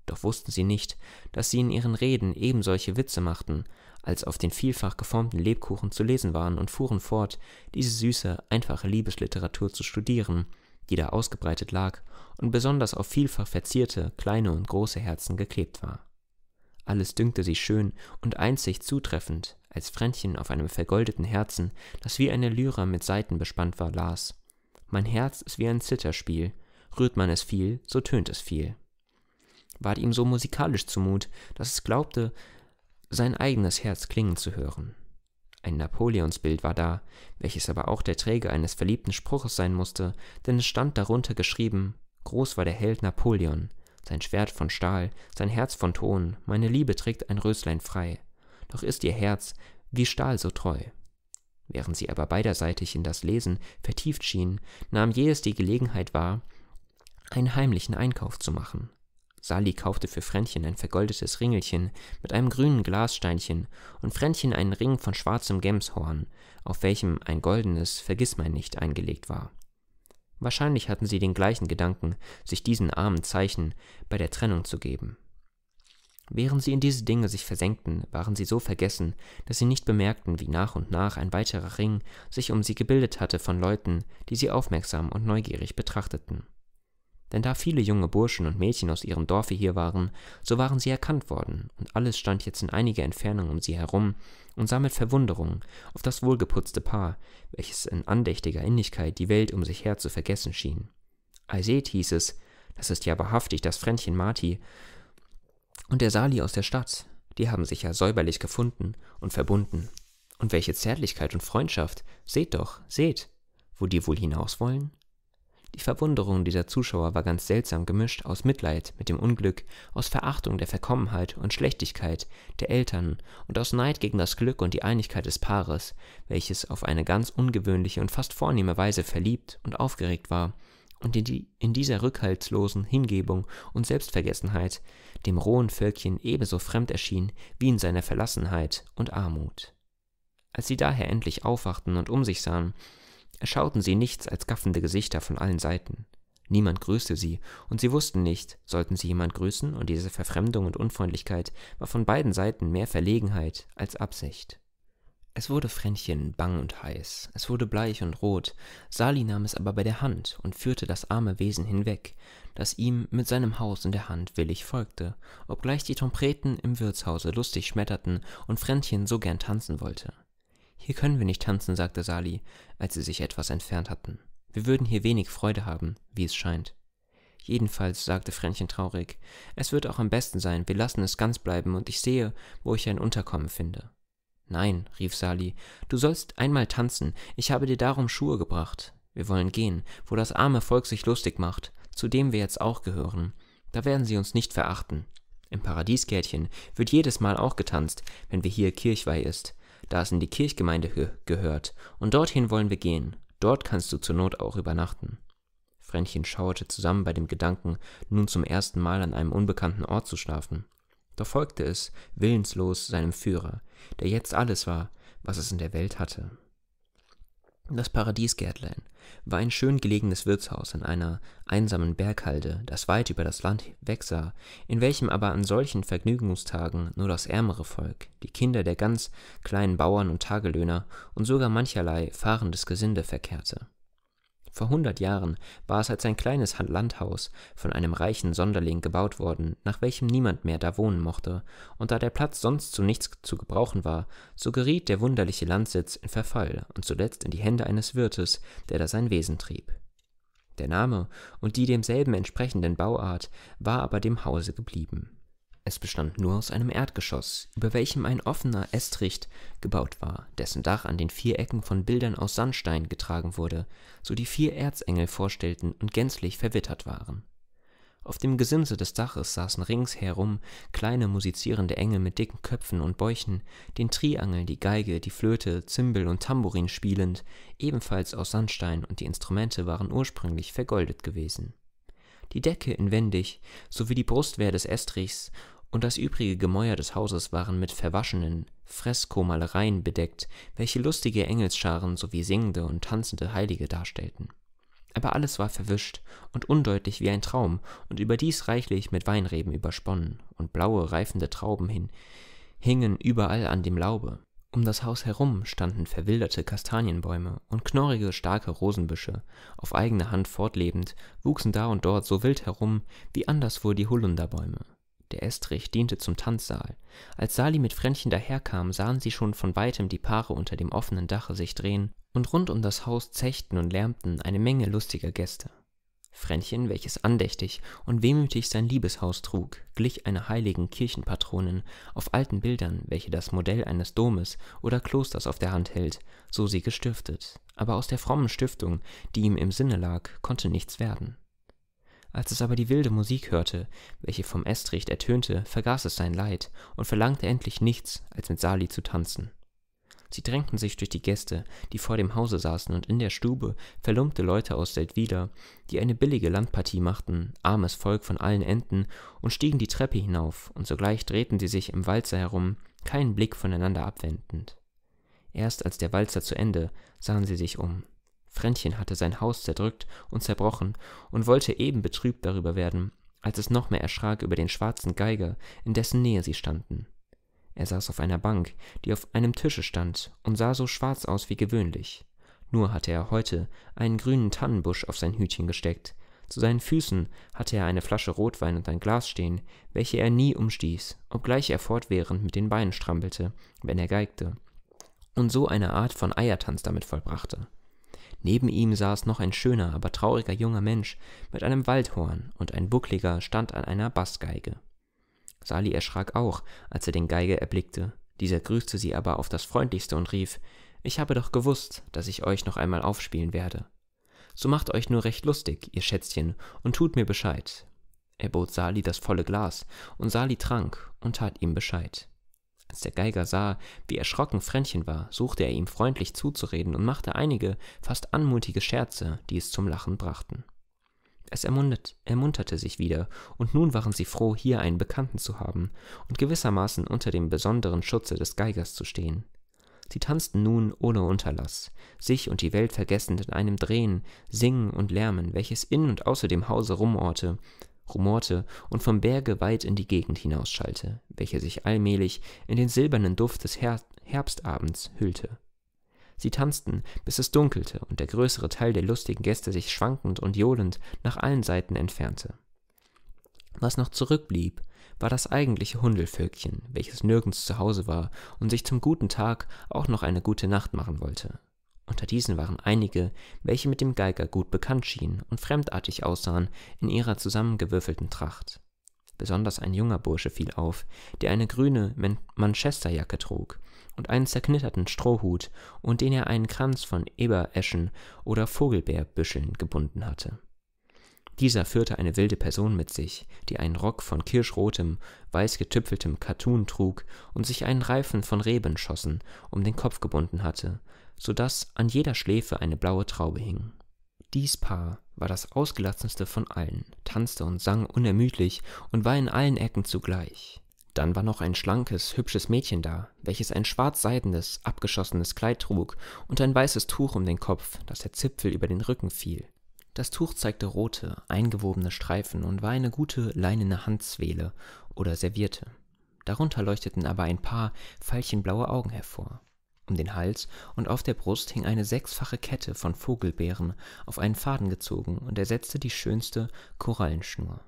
A: Doch wussten sie nicht, dass sie in ihren Reden eben solche Witze machten, als auf den vielfach geformten Lebkuchen zu lesen waren und fuhren fort, diese süße, einfache Liebesliteratur zu studieren, die da ausgebreitet lag und besonders auf vielfach verzierte, kleine und große Herzen geklebt war. Alles dünkte sie schön und einzig zutreffend, als Fränchen auf einem vergoldeten Herzen, das wie eine Lyra mit Saiten bespannt war, las. Mein Herz ist wie ein Zitterspiel, rührt man es viel, so tönt es viel. Ward ihm so musikalisch zumut, dass es glaubte, sein eigenes Herz klingen zu hören. Ein Napoleonsbild war da, welches aber auch der Träger eines verliebten Spruches sein musste, denn es stand darunter geschrieben, groß war der Held Napoleon, sein Schwert von Stahl, sein Herz von Ton, meine Liebe trägt ein Röslein frei, doch ist ihr Herz wie Stahl so treu. Während sie aber beiderseitig in das Lesen vertieft schien, nahm jedes die Gelegenheit wahr, einen heimlichen Einkauf zu machen. Sally kaufte für Fränchen ein vergoldetes Ringelchen mit einem grünen Glassteinchen und Fränchen einen Ring von schwarzem Gemshorn, auf welchem ein goldenes Vergissmeinnicht eingelegt war. Wahrscheinlich hatten sie den gleichen Gedanken, sich diesen armen Zeichen bei der Trennung zu geben. Während sie in diese Dinge sich versenkten, waren sie so vergessen, dass sie nicht bemerkten, wie nach und nach ein weiterer Ring sich um sie gebildet hatte von Leuten, die sie aufmerksam und neugierig betrachteten. Denn da viele junge Burschen und Mädchen aus ihrem Dorfe hier waren, so waren sie erkannt worden, und alles stand jetzt in einiger Entfernung um sie herum und sah mit Verwunderung auf das wohlgeputzte Paar, welches in andächtiger Innigkeit die Welt um sich her zu vergessen schien. Eiseht hieß es, das ist ja wahrhaftig das Frändchen Marti und der Sali aus der Stadt, die haben sich ja säuberlich gefunden und verbunden. Und welche Zärtlichkeit und Freundschaft, seht doch, seht, wo die wohl hinaus wollen? Die Verwunderung dieser Zuschauer war ganz seltsam gemischt aus Mitleid mit dem Unglück, aus Verachtung der Verkommenheit und Schlechtigkeit der Eltern und aus Neid gegen das Glück und die Einigkeit des Paares, welches auf eine ganz ungewöhnliche und fast vornehme Weise verliebt und aufgeregt war, und in, die, in dieser rückhaltslosen Hingebung und Selbstvergessenheit dem rohen Völkchen ebenso fremd erschien wie in seiner Verlassenheit und Armut. Als sie daher endlich aufwachten und um sich sahen, erschauten sie nichts als gaffende Gesichter von allen Seiten. Niemand grüßte sie, und sie wussten nicht, sollten sie jemand grüßen, und diese Verfremdung und Unfreundlichkeit war von beiden Seiten mehr Verlegenheit als Absicht. Es wurde Fränchen bang und heiß, es wurde bleich und rot, Sali nahm es aber bei der Hand und führte das arme Wesen hinweg, das ihm mit seinem Haus in der Hand willig folgte, obgleich die Trompeten im Wirtshause lustig schmetterten und Fränchen so gern tanzen wollte. Hier können wir nicht tanzen, sagte Sali, als sie sich etwas entfernt hatten. Wir würden hier wenig Freude haben, wie es scheint. Jedenfalls, sagte Fränchen traurig, es wird auch am besten sein, wir lassen es ganz bleiben und ich sehe, wo ich ein Unterkommen finde. Nein, rief Sali, du sollst einmal tanzen, ich habe dir darum Schuhe gebracht. Wir wollen gehen, wo das arme Volk sich lustig macht, zu dem wir jetzt auch gehören. Da werden sie uns nicht verachten. Im Paradiesgärtchen wird jedes Mal auch getanzt, wenn wir hier Kirchweih ist da es in die Kirchgemeinde gehört, und dorthin wollen wir gehen. Dort kannst du zur Not auch übernachten. Fränchen schauerte zusammen bei dem Gedanken, nun zum ersten Mal an einem unbekannten Ort zu schlafen. Doch folgte es, willenslos, seinem Führer, der jetzt alles war, was es in der Welt hatte. Das Paradiesgärtlein war ein schön gelegenes Wirtshaus in einer einsamen Berghalde, das weit über das Land wegsah, in welchem aber an solchen Vergnügungstagen nur das ärmere Volk, die Kinder der ganz kleinen Bauern und Tagelöhner und sogar mancherlei fahrendes Gesinde verkehrte vor hundert Jahren war es als ein kleines Landhaus von einem reichen Sonderling gebaut worden, nach welchem niemand mehr da wohnen mochte, und da der Platz sonst zu nichts zu gebrauchen war, so geriet der wunderliche Landsitz in Verfall und zuletzt in die Hände eines Wirtes, der da sein Wesen trieb. Der Name und die demselben entsprechenden Bauart war aber dem Hause geblieben. Es bestand nur aus einem Erdgeschoss, über welchem ein offener Estricht gebaut war, dessen Dach an den vier Ecken von Bildern aus Sandstein getragen wurde, so die vier Erzengel vorstellten und gänzlich verwittert waren. Auf dem Gesimse des Daches saßen ringsherum kleine musizierende Engel mit dicken Köpfen und Bäuchen, den Triangel, die Geige, die Flöte, Zimbel und Tambourin spielend, ebenfalls aus Sandstein, und die Instrumente waren ursprünglich vergoldet gewesen die Decke inwendig sowie die Brustwehr des Estrichs und das übrige Gemäuer des Hauses waren mit verwaschenen Freskomalereien bedeckt, welche lustige Engelsscharen sowie singende und tanzende Heilige darstellten. Aber alles war verwischt und undeutlich wie ein Traum und überdies reichlich mit Weinreben übersponnen, und blaue, reifende Trauben hin, hingen überall an dem Laube. Um das Haus herum standen verwilderte Kastanienbäume und knorrige, starke Rosenbüsche, auf eigene Hand fortlebend, wuchsen da und dort so wild herum wie anderswo die Holunderbäume. Der Estrich diente zum Tanzsaal. Als Sali mit Fränchen daherkam, sahen sie schon von weitem die Paare unter dem offenen Dache sich drehen, und rund um das Haus zechten und lärmten eine Menge lustiger Gäste. Fränchen, welches andächtig und wehmütig sein Liebeshaus trug, glich einer heiligen Kirchenpatronin auf alten Bildern, welche das Modell eines Domes oder Klosters auf der Hand hält, so sie gestiftet, aber aus der frommen Stiftung, die ihm im Sinne lag, konnte nichts werden. Als es aber die wilde Musik hörte, welche vom Estricht ertönte, vergaß es sein Leid und verlangte endlich nichts, als mit Sali zu tanzen. Sie drängten sich durch die Gäste, die vor dem Hause saßen, und in der Stube verlumpte Leute aus Seldwyla, die eine billige Landpartie machten, armes Volk von allen Enden, und stiegen die Treppe hinauf, und sogleich drehten sie sich im Walzer herum, keinen Blick voneinander abwendend. Erst als der Walzer zu Ende, sahen sie sich um. Fränchen hatte sein Haus zerdrückt und zerbrochen und wollte eben betrübt darüber werden, als es noch mehr erschrak über den schwarzen Geiger, in dessen Nähe sie standen er saß auf einer bank die auf einem tische stand und sah so schwarz aus wie gewöhnlich nur hatte er heute einen grünen tannenbusch auf sein hütchen gesteckt zu seinen füßen hatte er eine flasche rotwein und ein glas stehen welche er nie umstieß obgleich er fortwährend mit den beinen strampelte wenn er geigte und so eine art von eiertanz damit vollbrachte neben ihm saß noch ein schöner aber trauriger junger mensch mit einem waldhorn und ein buckliger stand an einer Bassgeige. Sali erschrak auch, als er den Geiger erblickte. Dieser grüßte sie aber auf das freundlichste und rief: Ich habe doch gewusst, dass ich euch noch einmal aufspielen werde. So macht euch nur recht lustig, ihr Schätzchen, und tut mir Bescheid. Er bot Sali das volle Glas, und Sali trank und tat ihm Bescheid. Als der Geiger sah, wie erschrocken Fränchen war, suchte er ihm freundlich zuzureden und machte einige, fast anmutige Scherze, die es zum Lachen brachten. Es ermunterte sich wieder, und nun waren sie froh, hier einen Bekannten zu haben und gewissermaßen unter dem besonderen Schutze des Geigers zu stehen. Sie tanzten nun ohne Unterlass, sich und die Welt vergessend in einem Drehen, Singen und Lärmen, welches in und außer dem Hause rumorte, rumorte und vom Berge weit in die Gegend hinausschallte, welche sich allmählich in den silbernen Duft des Her Herbstabends hüllte. Sie tanzten, bis es dunkelte und der größere Teil der lustigen Gäste sich schwankend und johlend nach allen Seiten entfernte. Was noch zurückblieb, war das eigentliche Hundelvölkchen, welches nirgends zu Hause war und sich zum guten Tag auch noch eine gute Nacht machen wollte. Unter diesen waren einige, welche mit dem Geiger gut bekannt schienen und fremdartig aussahen in ihrer zusammengewürfelten Tracht. Besonders ein junger Bursche fiel auf, der eine grüne Manchesterjacke trug, und einen zerknitterten Strohhut, um den er einen Kranz von Ebereschen oder Vogelbeerbüscheln gebunden hatte. Dieser führte eine wilde Person mit sich, die einen Rock von kirschrotem, weiß getüpfeltem Kattun trug und sich einen Reifen von Rebenschossen um den Kopf gebunden hatte, so daß an jeder Schläfe eine blaue Traube hing. Dies Paar war das ausgelassenste von allen, tanzte und sang unermüdlich und war in allen Ecken zugleich. Dann war noch ein schlankes, hübsches Mädchen da, welches ein schwarzseidenes, abgeschossenes Kleid trug und ein weißes Tuch um den Kopf, das der Zipfel über den Rücken fiel. Das Tuch zeigte rote, eingewobene Streifen und war eine gute leinene Handzwehle oder Servierte. Darunter leuchteten aber ein paar veilchenblaue Augen hervor. Um den Hals und auf der Brust hing eine sechsfache Kette von Vogelbeeren, auf einen Faden gezogen, und ersetzte die schönste Korallenschnur.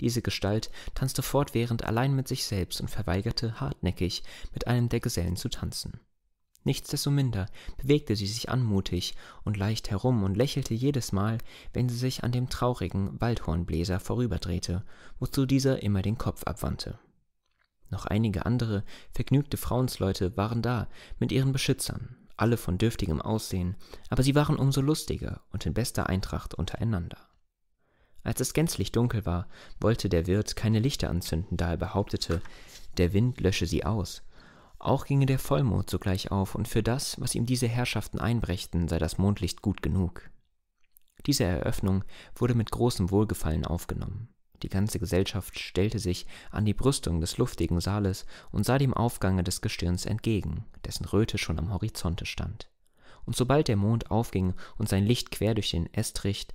A: Diese Gestalt tanzte fortwährend allein mit sich selbst und verweigerte hartnäckig, mit einem der Gesellen zu tanzen. Nichtsdestominder bewegte sie sich anmutig und leicht herum und lächelte jedes Mal, wenn sie sich an dem traurigen Waldhornbläser vorüberdrehte, wozu dieser immer den Kopf abwandte. Noch einige andere vergnügte Frauensleute waren da mit ihren Beschützern, alle von dürftigem Aussehen, aber sie waren umso lustiger und in bester Eintracht untereinander. Als es gänzlich dunkel war, wollte der Wirt keine Lichter anzünden, da er behauptete, der Wind lösche sie aus. Auch ginge der Vollmond sogleich auf, und für das, was ihm diese Herrschaften einbrächten, sei das Mondlicht gut genug. Diese Eröffnung wurde mit großem Wohlgefallen aufgenommen. Die ganze Gesellschaft stellte sich an die Brüstung des luftigen Saales und sah dem Aufgange des Gestirns entgegen, dessen Röte schon am Horizonte stand. Und sobald der Mond aufging und sein Licht quer durch den Estricht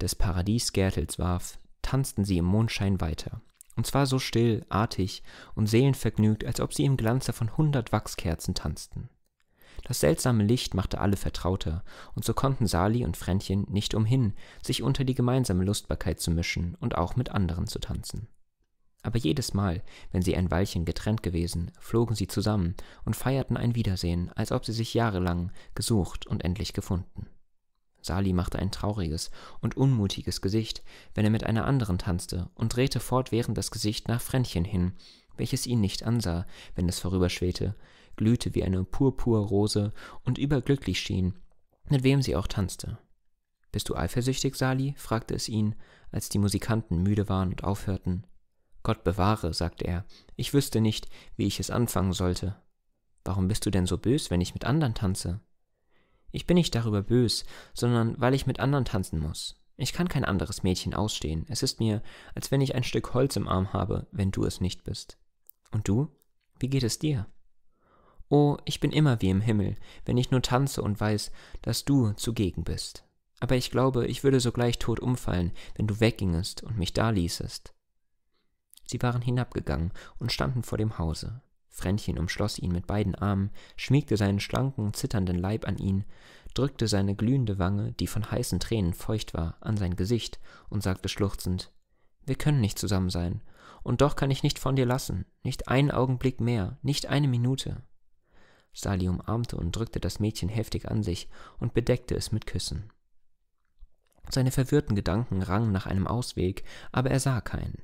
A: des Paradiesgärtels warf, tanzten sie im Mondschein weiter. Und zwar so still, artig und seelenvergnügt, als ob sie im Glanze von hundert Wachskerzen tanzten. Das seltsame Licht machte alle vertrauter, und so konnten Sali und Fränchen nicht umhin, sich unter die gemeinsame Lustbarkeit zu mischen und auch mit anderen zu tanzen. Aber jedes Mal, wenn sie ein Weilchen getrennt gewesen, flogen sie zusammen und feierten ein Wiedersehen, als ob sie sich jahrelang gesucht und endlich gefunden. Sali machte ein trauriges und unmutiges Gesicht, wenn er mit einer anderen tanzte, und drehte fortwährend das Gesicht nach Fränchen hin, welches ihn nicht ansah, wenn es vorüberschwehte, glühte wie eine Purpurrose und überglücklich schien, mit wem sie auch tanzte. Bist du eifersüchtig, Sali? fragte es ihn, als die Musikanten müde waren und aufhörten. Gott bewahre, sagte er, ich wüsste nicht, wie ich es anfangen sollte. Warum bist du denn so bös, wenn ich mit anderen tanze? Ich bin nicht darüber bös, sondern weil ich mit anderen tanzen muss. Ich kann kein anderes Mädchen ausstehen. Es ist mir, als wenn ich ein Stück Holz im Arm habe, wenn du es nicht bist. Und du? Wie geht es dir? Oh, ich bin immer wie im Himmel, wenn ich nur tanze und weiß, dass du zugegen bist. Aber ich glaube, ich würde sogleich tot umfallen, wenn du weggingest und mich da ließest. Sie waren hinabgegangen und standen vor dem Hause. Fränchen umschloss ihn mit beiden Armen, schmiegte seinen schlanken, zitternden Leib an ihn, drückte seine glühende Wange, die von heißen Tränen feucht war, an sein Gesicht und sagte schluchzend Wir können nicht zusammen sein, und doch kann ich nicht von dir lassen, nicht einen Augenblick mehr, nicht eine Minute. Sali umarmte und drückte das Mädchen heftig an sich und bedeckte es mit Küssen. Seine verwirrten Gedanken rangen nach einem Ausweg, aber er sah keinen.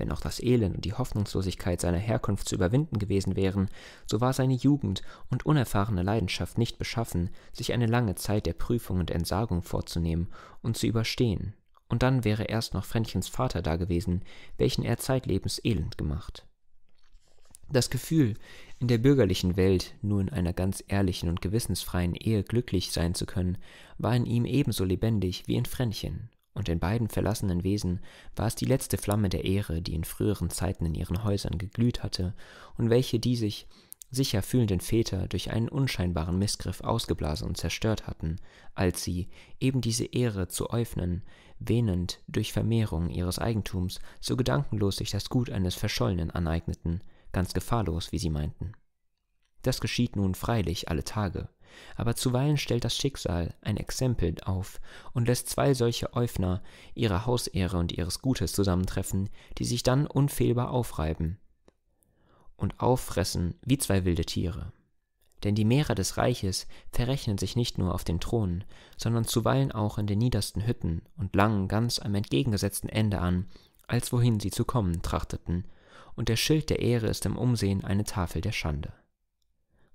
A: Wenn auch das Elend und die Hoffnungslosigkeit seiner Herkunft zu überwinden gewesen wären, so war seine Jugend und unerfahrene Leidenschaft nicht beschaffen, sich eine lange Zeit der Prüfung und Entsagung vorzunehmen und zu überstehen, und dann wäre erst noch Fränchens Vater dagewesen, welchen er zeitlebens elend gemacht. Das Gefühl, in der bürgerlichen Welt nur in einer ganz ehrlichen und gewissensfreien Ehe glücklich sein zu können, war in ihm ebenso lebendig wie in Fränchen, und den beiden verlassenen Wesen war es die letzte Flamme der Ehre, die in früheren Zeiten in ihren Häusern geglüht hatte und welche die sich sicher fühlenden Väter durch einen unscheinbaren Missgriff ausgeblasen und zerstört hatten, als sie, eben diese Ehre zu äufnen, wehnend durch Vermehrung ihres Eigentums so gedankenlos sich das Gut eines Verschollenen aneigneten, ganz gefahrlos, wie sie meinten. Das geschieht nun freilich alle Tage, aber zuweilen stellt das Schicksal ein Exempel auf und lässt zwei solche Äufner ihrer Hausehre und ihres Gutes zusammentreffen, die sich dann unfehlbar aufreiben und auffressen wie zwei wilde Tiere. Denn die Meere des Reiches verrechnen sich nicht nur auf den Thronen, sondern zuweilen auch in den niedersten Hütten und langen ganz am entgegengesetzten Ende an, als wohin sie zu kommen trachteten, und der Schild der Ehre ist im Umsehen eine Tafel der Schande.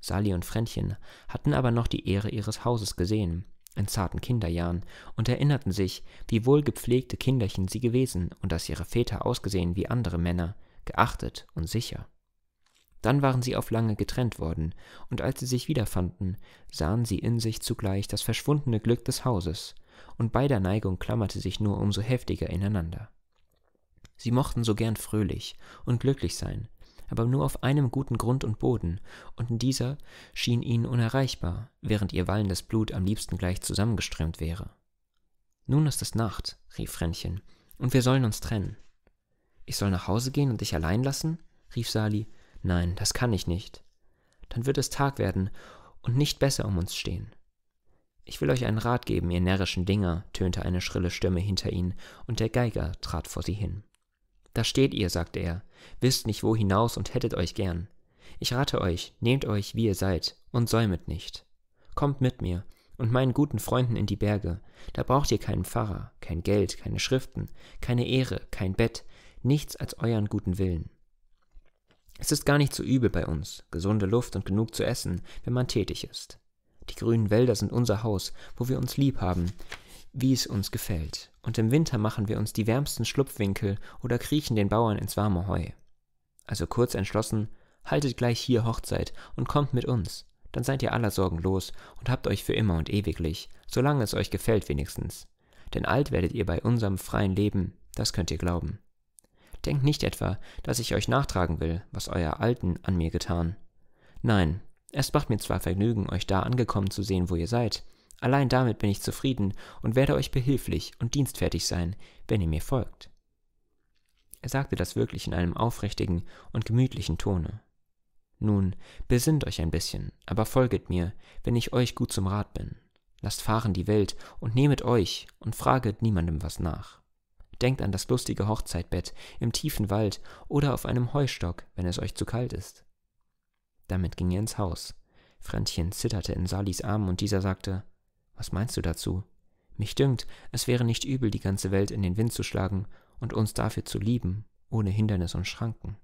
A: Sally und Fränchen hatten aber noch die Ehre ihres Hauses gesehen, in zarten Kinderjahren, und erinnerten sich, wie wohlgepflegte Kinderchen sie gewesen und dass ihre Väter ausgesehen wie andere Männer, geachtet und sicher. Dann waren sie auf lange getrennt worden, und als sie sich wiederfanden, sahen sie in sich zugleich das verschwundene Glück des Hauses, und beider Neigung klammerte sich nur umso heftiger ineinander. Sie mochten so gern fröhlich und glücklich sein, aber nur auf einem guten Grund und Boden, und dieser schien ihnen unerreichbar, während ihr wallendes Blut am liebsten gleich zusammengeströmt wäre. Nun ist es Nacht, rief Rennchen, und wir sollen uns trennen. Ich soll nach Hause gehen und dich allein lassen? rief Sali. Nein, das kann ich nicht. Dann wird es Tag werden und nicht besser um uns stehen. Ich will euch einen Rat geben, ihr närrischen Dinger, tönte eine schrille Stimme hinter ihnen, und der Geiger trat vor sie hin. Da steht ihr, sagte er, wisst nicht wo hinaus und hättet euch gern. Ich rate euch, nehmt euch, wie ihr seid, und säumet nicht. Kommt mit mir und meinen guten Freunden in die Berge, da braucht ihr keinen Pfarrer, kein Geld, keine Schriften, keine Ehre, kein Bett, nichts als euren guten Willen. Es ist gar nicht so übel bei uns, gesunde Luft und genug zu essen, wenn man tätig ist. Die grünen Wälder sind unser Haus, wo wir uns lieb haben, wie es uns gefällt, und im Winter machen wir uns die wärmsten Schlupfwinkel oder kriechen den Bauern ins warme Heu. Also kurz entschlossen, haltet gleich hier Hochzeit und kommt mit uns, dann seid ihr aller Sorgen los und habt euch für immer und ewiglich, solange es euch gefällt wenigstens. Denn alt werdet ihr bei unserem freien Leben, das könnt ihr glauben. Denkt nicht etwa, dass ich euch nachtragen will, was euer Alten an mir getan. Nein, es macht mir zwar Vergnügen, euch da angekommen zu sehen, wo ihr seid, Allein damit bin ich zufrieden und werde euch behilflich und dienstfertig sein, wenn ihr mir folgt. Er sagte das wirklich in einem aufrichtigen und gemütlichen Tone. Nun, besinnt euch ein bisschen, aber folget mir, wenn ich euch gut zum Rat bin. Lasst fahren die Welt und nehmet euch und fraget niemandem was nach. Denkt an das lustige Hochzeitbett im tiefen Wald oder auf einem Heustock, wenn es euch zu kalt ist. Damit ging er ins Haus. Fränchen zitterte in Salis Armen und dieser sagte, was meinst du dazu? Mich dünkt, es wäre nicht übel, die ganze Welt in den Wind zu schlagen und uns dafür zu lieben, ohne Hindernis und Schranken.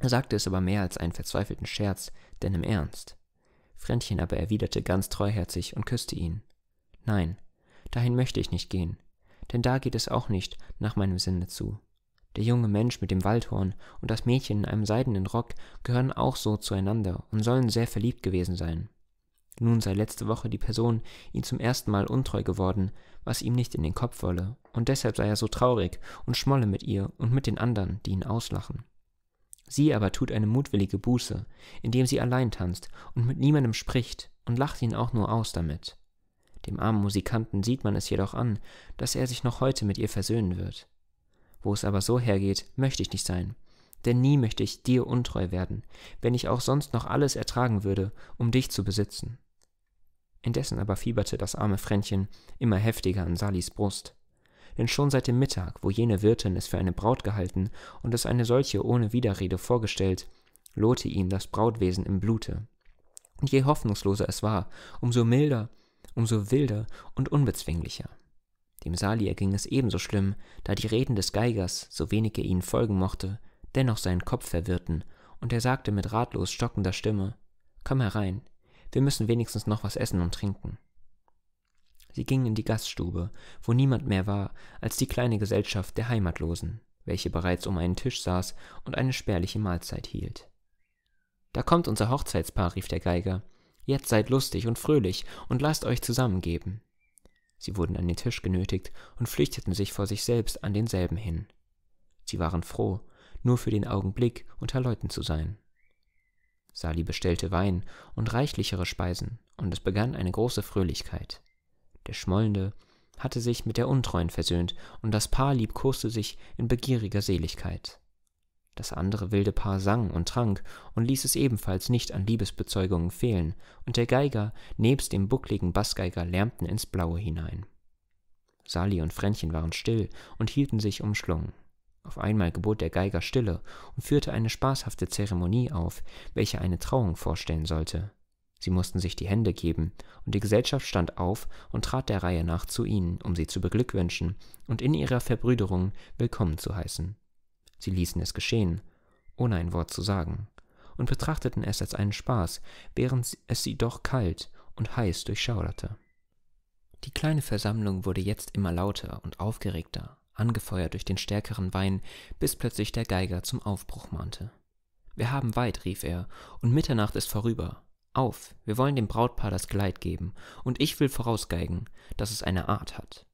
A: Er sagte es aber mehr als einen verzweifelten Scherz, denn im Ernst. Fränchen aber erwiderte ganz treuherzig und küsste ihn. Nein, dahin möchte ich nicht gehen, denn da geht es auch nicht nach meinem Sinne zu. Der junge Mensch mit dem Waldhorn und das Mädchen in einem seidenen Rock gehören auch so zueinander und sollen sehr verliebt gewesen sein. Nun sei letzte Woche die Person ihm zum ersten Mal untreu geworden, was ihm nicht in den Kopf wolle, und deshalb sei er so traurig und schmolle mit ihr und mit den anderen, die ihn auslachen. Sie aber tut eine mutwillige Buße, indem sie allein tanzt und mit niemandem spricht und lacht ihn auch nur aus damit. Dem armen Musikanten sieht man es jedoch an, dass er sich noch heute mit ihr versöhnen wird. Wo es aber so hergeht, möchte ich nicht sein, denn nie möchte ich dir untreu werden, wenn ich auch sonst noch alles ertragen würde, um dich zu besitzen. Indessen aber fieberte das arme Fränchen immer heftiger an Salis Brust. Denn schon seit dem Mittag, wo jene Wirtin es für eine Braut gehalten und es eine solche ohne Widerrede vorgestellt, lohte ihm das Brautwesen im Blute. Und je hoffnungsloser es war, umso milder, umso wilder und unbezwinglicher. Dem Sali erging es ebenso schlimm, da die Reden des Geigers, so wenig er ihnen folgen mochte, dennoch seinen Kopf verwirrten, und er sagte mit ratlos stockender Stimme Komm herein, wir müssen wenigstens noch was essen und trinken. Sie gingen in die Gaststube, wo niemand mehr war als die kleine Gesellschaft der Heimatlosen, welche bereits um einen Tisch saß und eine spärliche Mahlzeit hielt. Da kommt unser Hochzeitspaar, rief der Geiger. Jetzt seid lustig und fröhlich und lasst euch zusammengeben. Sie wurden an den Tisch genötigt und flüchteten sich vor sich selbst an denselben hin. Sie waren froh, nur für den Augenblick unter Leuten zu sein. Sali bestellte Wein und reichlichere Speisen, und es begann eine große Fröhlichkeit. Der Schmollende hatte sich mit der Untreuen versöhnt, und das Paar liebkoste sich in begieriger Seligkeit. Das andere wilde Paar sang und trank und ließ es ebenfalls nicht an Liebesbezeugungen fehlen, und der Geiger nebst dem buckligen Bassgeiger lärmten ins Blaue hinein. Sali und Fränchen waren still und hielten sich umschlungen. Auf einmal gebot der Geiger Stille und führte eine spaßhafte Zeremonie auf, welche eine Trauung vorstellen sollte. Sie mussten sich die Hände geben, und die Gesellschaft stand auf und trat der Reihe nach zu ihnen, um sie zu beglückwünschen und in ihrer Verbrüderung willkommen zu heißen. Sie ließen es geschehen, ohne ein Wort zu sagen, und betrachteten es als einen Spaß, während es sie doch kalt und heiß durchschauderte. Die kleine Versammlung wurde jetzt immer lauter und aufgeregter, angefeuert durch den stärkeren Wein, bis plötzlich der Geiger zum Aufbruch mahnte. Wir haben weit, rief er, und Mitternacht ist vorüber. Auf, wir wollen dem Brautpaar das Geleit geben, und ich will vorausgeigen, dass es eine Art hat.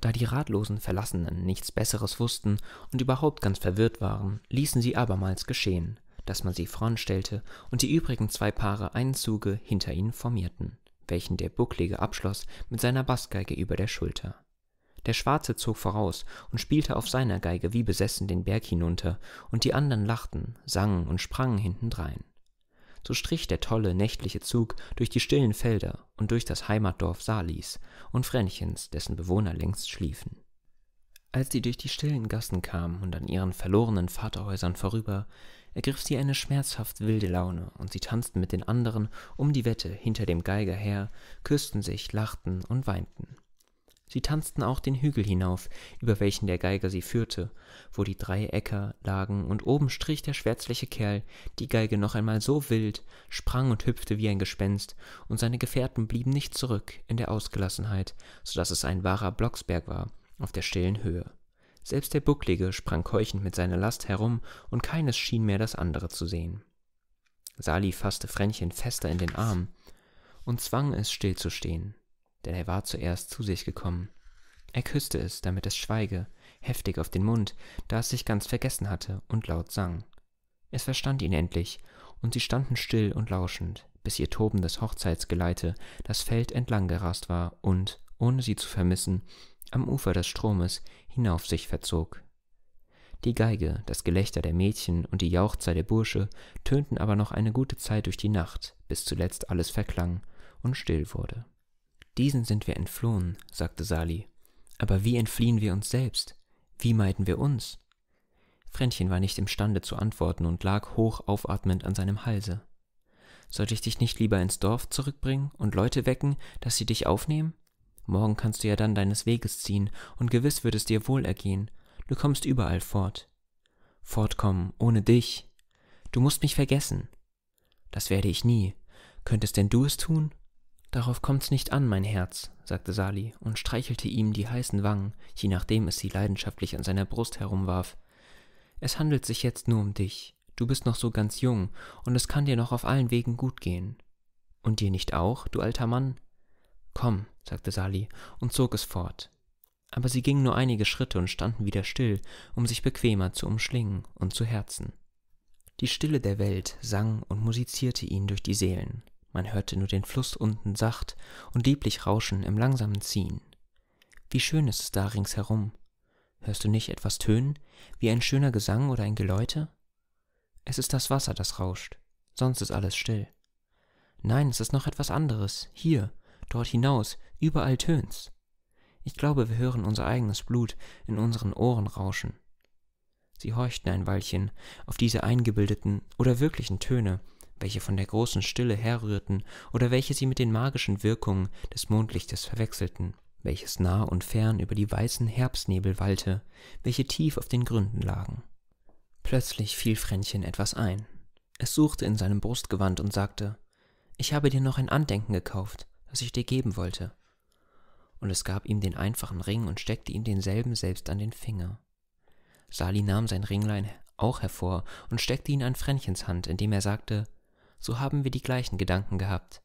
A: Da die ratlosen Verlassenen nichts Besseres wussten und überhaupt ganz verwirrt waren, ließen sie abermals geschehen, dass man sie vorn stellte und die übrigen zwei Paare einen Zuge hinter ihnen formierten, welchen der Bucklige abschloss mit seiner Bassgeige über der Schulter der Schwarze zog voraus und spielte auf seiner Geige wie besessen den Berg hinunter, und die anderen lachten, sangen und sprangen hintendrein. So strich der tolle nächtliche Zug durch die stillen Felder und durch das Heimatdorf Salis und Fränchens, dessen Bewohner längst schliefen. Als sie durch die stillen Gassen kamen und an ihren verlorenen Vaterhäusern vorüber, ergriff sie eine schmerzhaft wilde Laune, und sie tanzten mit den anderen um die Wette hinter dem Geiger her, küssten sich, lachten und weinten. Sie tanzten auch den Hügel hinauf, über welchen der Geiger sie führte, wo die drei Äcker lagen, und oben strich der schwärzliche Kerl die Geige noch einmal so wild, sprang und hüpfte wie ein Gespenst, und seine Gefährten blieben nicht zurück in der Ausgelassenheit, so daß es ein wahrer Blocksberg war, auf der stillen Höhe. Selbst der Bucklige sprang keuchend mit seiner Last herum, und keines schien mehr das andere zu sehen. Sali faßte Fränchen fester in den Arm und zwang es, stillzustehen denn er war zuerst zu sich gekommen. Er küsste es, damit es schweige, heftig auf den Mund, da es sich ganz vergessen hatte und laut sang. Es verstand ihn endlich, und sie standen still und lauschend, bis ihr tobendes Hochzeitsgeleite das Feld entlang gerast war und, ohne sie zu vermissen, am Ufer des Stromes hinauf sich verzog. Die Geige, das Gelächter der Mädchen und die Jauchzer der Bursche tönten aber noch eine gute Zeit durch die Nacht, bis zuletzt alles verklang und still wurde. Diesen sind wir entflohen, sagte Sali. Aber wie entfliehen wir uns selbst? Wie meiden wir uns? Fränchen war nicht imstande zu antworten und lag hoch aufatmend an seinem Halse. Sollte ich dich nicht lieber ins Dorf zurückbringen und Leute wecken, dass sie dich aufnehmen? Morgen kannst du ja dann deines Weges ziehen, und gewiss wird es dir wohl ergehen. Du kommst überall fort. Fortkommen, ohne dich. Du musst mich vergessen. Das werde ich nie. Könntest denn du es tun? Darauf kommt's nicht an, mein Herz, sagte Sali und streichelte ihm die heißen Wangen, je nachdem es sie leidenschaftlich an seiner Brust herumwarf. Es handelt sich jetzt nur um dich. Du bist noch so ganz jung, und es kann dir noch auf allen Wegen gut gehen. Und dir nicht auch, du alter Mann? Komm, sagte Sali und zog es fort. Aber sie gingen nur einige Schritte und standen wieder still, um sich bequemer zu umschlingen und zu herzen. Die Stille der Welt sang und musizierte ihn durch die Seelen man hörte nur den Fluss unten sacht und lieblich rauschen im langsamen Ziehen. Wie schön ist es da ringsherum. Hörst du nicht etwas tönen, wie ein schöner Gesang oder ein Geläute? Es ist das Wasser, das rauscht, sonst ist alles still. Nein, es ist noch etwas anderes, hier, dort hinaus, überall tönt's. Ich glaube, wir hören unser eigenes Blut in unseren Ohren rauschen. Sie horchten ein Weilchen auf diese eingebildeten oder wirklichen Töne welche von der großen Stille herrührten oder welche sie mit den magischen Wirkungen des Mondlichtes verwechselten, welches nah und fern über die weißen Herbstnebel wallte, welche tief auf den Gründen lagen. Plötzlich fiel Fränchen etwas ein. Es suchte in seinem Brustgewand und sagte, ich habe dir noch ein Andenken gekauft, das ich dir geben wollte. Und es gab ihm den einfachen Ring und steckte ihm denselben selbst an den Finger. Sali nahm sein Ringlein auch hervor und steckte ihn an Fränchens Hand, indem er sagte, so haben wir die gleichen Gedanken gehabt.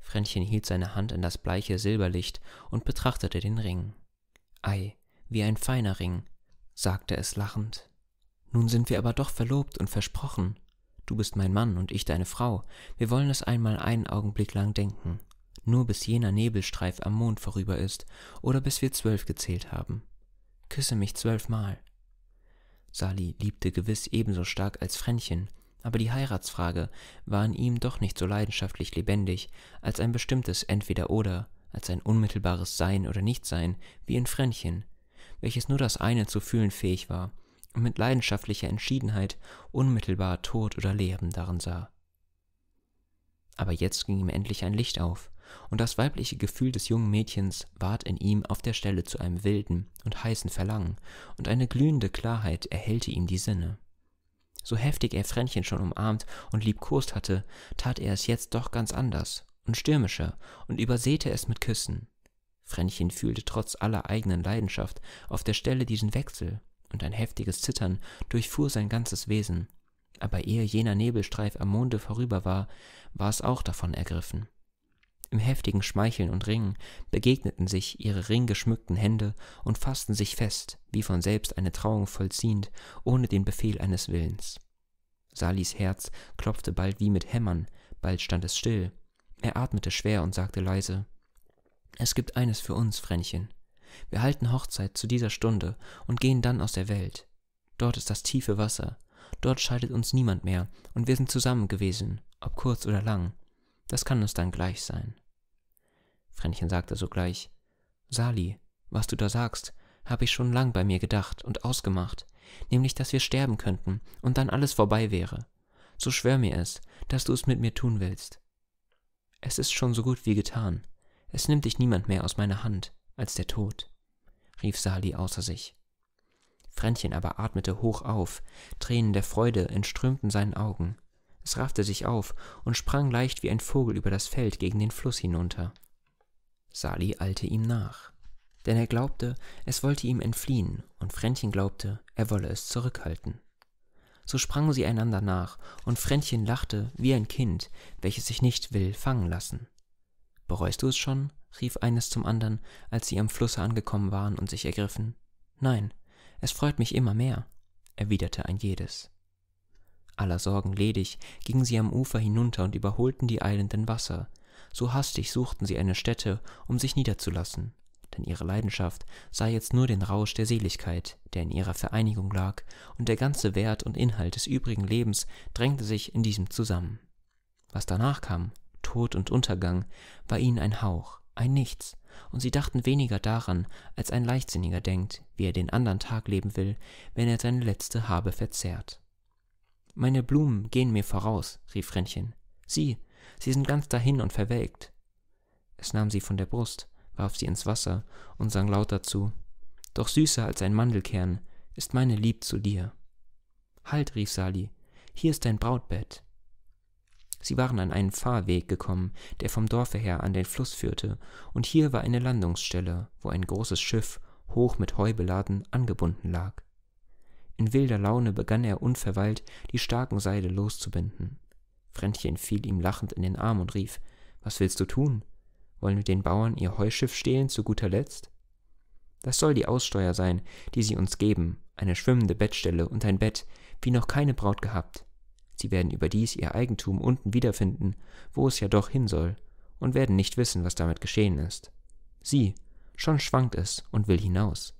A: Fränchen hielt seine Hand in das bleiche Silberlicht und betrachtete den Ring. Ei, wie ein feiner Ring, sagte es lachend. Nun sind wir aber doch verlobt und versprochen. Du bist mein Mann und ich deine Frau. Wir wollen es einmal einen Augenblick lang denken. Nur bis jener Nebelstreif am Mond vorüber ist oder bis wir zwölf gezählt haben. Küsse mich zwölfmal. Sali liebte gewiss ebenso stark als Fränchen, aber die Heiratsfrage war in ihm doch nicht so leidenschaftlich lebendig als ein bestimmtes Entweder-Oder, als ein unmittelbares Sein oder Nichtsein, wie in Fränchen, welches nur das eine zu fühlen fähig war und mit leidenschaftlicher Entschiedenheit unmittelbar Tod oder Leben darin sah. Aber jetzt ging ihm endlich ein Licht auf, und das weibliche Gefühl des jungen Mädchens ward in ihm auf der Stelle zu einem wilden und heißen Verlangen, und eine glühende Klarheit erhellte ihm die Sinne. So heftig er Fränchen schon umarmt und liebkost hatte, tat er es jetzt doch ganz anders und stürmischer und übersäte es mit Küssen. Fränchen fühlte trotz aller eigenen Leidenschaft auf der Stelle diesen Wechsel, und ein heftiges Zittern durchfuhr sein ganzes Wesen. Aber ehe jener Nebelstreif am Monde vorüber war, war es auch davon ergriffen. Im heftigen Schmeicheln und Ringen begegneten sich ihre ringgeschmückten Hände und fassten sich fest, wie von selbst eine Trauung vollziehend, ohne den Befehl eines Willens. Salis Herz klopfte bald wie mit Hämmern, bald stand es still. Er atmete schwer und sagte leise Es gibt eines für uns, Fränchen. Wir halten Hochzeit zu dieser Stunde und gehen dann aus der Welt. Dort ist das tiefe Wasser, dort scheidet uns niemand mehr, und wir sind zusammen gewesen, ob kurz oder lang, das kann uns dann gleich sein. Frännchen sagte sogleich, Sali, was du da sagst, habe ich schon lang bei mir gedacht und ausgemacht, nämlich dass wir sterben könnten und dann alles vorbei wäre. So schwör mir es, dass du es mit mir tun willst. Es ist schon so gut wie getan. Es nimmt dich niemand mehr aus meiner Hand als der Tod, rief Sali außer sich. Fränchen aber atmete hoch auf, Tränen der Freude entströmten seinen Augen. Es raffte sich auf und sprang leicht wie ein Vogel über das Feld gegen den Fluss hinunter. Sali eilte ihm nach, denn er glaubte, es wollte ihm entfliehen, und Fränchen glaubte, er wolle es zurückhalten. So sprangen sie einander nach, und Fränchen lachte wie ein Kind, welches sich nicht will fangen lassen. Bereust du es schon? rief eines zum anderen, als sie am Flusse angekommen waren und sich ergriffen. Nein, es freut mich immer mehr, erwiderte ein jedes. Aller Sorgen ledig, gingen sie am Ufer hinunter und überholten die eilenden Wasser. So hastig suchten sie eine Stätte, um sich niederzulassen. Denn ihre Leidenschaft sah jetzt nur den Rausch der Seligkeit, der in ihrer Vereinigung lag, und der ganze Wert und Inhalt des übrigen Lebens drängte sich in diesem zusammen. Was danach kam, Tod und Untergang, war ihnen ein Hauch, ein Nichts, und sie dachten weniger daran, als ein Leichtsinniger denkt, wie er den andern Tag leben will, wenn er seine letzte Habe verzehrt. Meine Blumen gehen mir voraus, rief Rennchen. Sieh, sie sind ganz dahin und verwelkt. Es nahm sie von der Brust, warf sie ins Wasser und sang laut dazu Doch süßer als ein Mandelkern ist meine Lieb zu dir. Halt, rief Sali, hier ist dein Brautbett. Sie waren an einen Fahrweg gekommen, der vom Dorfe her an den Fluss führte, und hier war eine Landungsstelle, wo ein großes Schiff, hoch mit Heu beladen, angebunden lag. In wilder Laune begann er unverweilt, die starken Seile loszubinden. Fränchen fiel ihm lachend in den Arm und rief, was willst du tun? Wollen wir den Bauern ihr Heuschiff stehlen zu guter Letzt? Das soll die Aussteuer sein, die sie uns geben, eine schwimmende Bettstelle und ein Bett, wie noch keine Braut gehabt. Sie werden überdies ihr Eigentum unten wiederfinden, wo es ja doch hin soll, und werden nicht wissen, was damit geschehen ist. Sieh, schon schwankt es und will hinaus.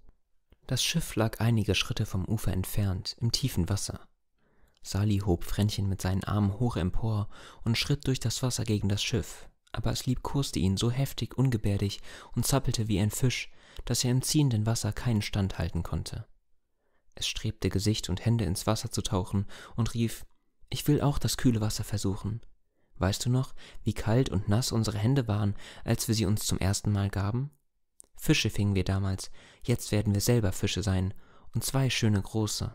A: Das Schiff lag einige Schritte vom Ufer entfernt, im tiefen Wasser. Sali hob Fränchen mit seinen Armen hoch empor und schritt durch das Wasser gegen das Schiff, aber es liebkoste ihn so heftig ungebärdig und zappelte wie ein Fisch, dass er im ziehenden Wasser keinen Stand halten konnte. Es strebte Gesicht und Hände ins Wasser zu tauchen und rief Ich will auch das kühle Wasser versuchen. Weißt du noch, wie kalt und nass unsere Hände waren, als wir sie uns zum ersten Mal gaben? Fische fingen wir damals, jetzt werden wir selber Fische sein, und zwei schöne große.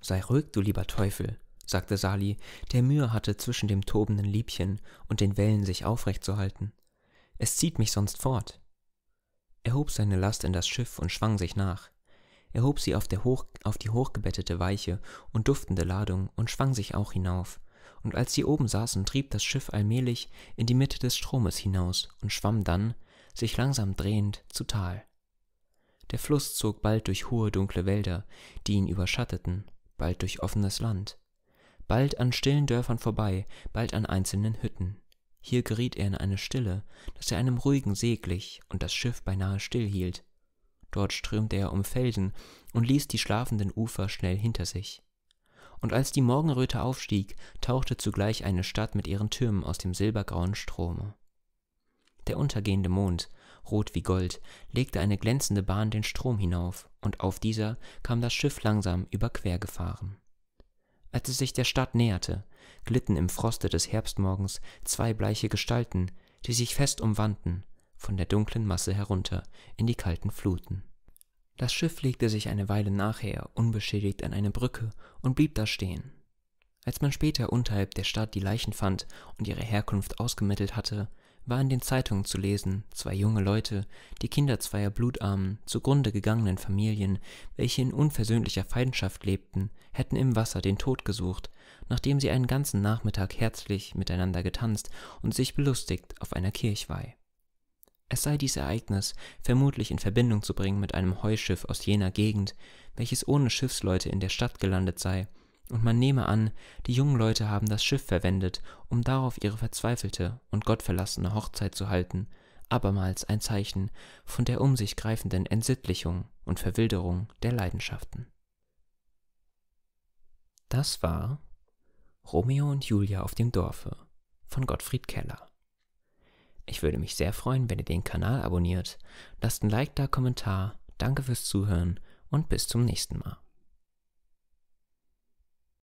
A: Sei ruhig, du lieber Teufel, sagte Sali, der Mühe hatte, zwischen dem tobenden Liebchen und den Wellen sich aufrecht zu halten. Es zieht mich sonst fort. Er hob seine Last in das Schiff und schwang sich nach. Er hob sie auf, hoch, auf die hochgebettete weiche und duftende Ladung und schwang sich auch hinauf. Und als sie oben saßen, trieb das Schiff allmählich in die Mitte des Stromes hinaus und schwamm dann, sich langsam drehend zu Tal. Der Fluss zog bald durch hohe dunkle Wälder, die ihn überschatteten, bald durch offenes Land, bald an stillen Dörfern vorbei, bald an einzelnen Hütten. Hier geriet er in eine Stille, dass er einem ruhigen See glich und das Schiff beinahe stillhielt. Dort strömte er um Felsen und ließ die schlafenden Ufer schnell hinter sich. Und als die Morgenröte aufstieg, tauchte zugleich eine Stadt mit ihren Türmen aus dem silbergrauen Strome. Der untergehende Mond, rot wie Gold, legte eine glänzende Bahn den Strom hinauf, und auf dieser kam das Schiff langsam überquer gefahren. Als es sich der Stadt näherte, glitten im Froste des Herbstmorgens zwei bleiche Gestalten, die sich fest umwandten, von der dunklen Masse herunter in die kalten Fluten. Das Schiff legte sich eine Weile nachher unbeschädigt an eine Brücke und blieb da stehen. Als man später unterhalb der Stadt die Leichen fand und ihre Herkunft ausgemittelt hatte, war in den Zeitungen zu lesen, zwei junge Leute, die Kinder zweier blutarmen, zugrunde gegangenen Familien, welche in unversöhnlicher Feindschaft lebten, hätten im Wasser den Tod gesucht, nachdem sie einen ganzen Nachmittag herzlich miteinander getanzt und sich belustigt auf einer Kirchweih. Es sei dies Ereignis vermutlich in Verbindung zu bringen mit einem Heuschiff aus jener Gegend, welches ohne Schiffsleute in der Stadt gelandet sei und man nehme an, die jungen Leute haben das Schiff verwendet, um darauf ihre verzweifelte und gottverlassene Hochzeit zu halten, abermals ein Zeichen von der um sich greifenden Entsittlichung und Verwilderung der Leidenschaften. Das war Romeo und Julia auf dem Dorfe von Gottfried Keller. Ich würde mich sehr freuen, wenn ihr den Kanal abonniert. Lasst ein Like da, Kommentar. Danke fürs Zuhören und bis zum nächsten Mal.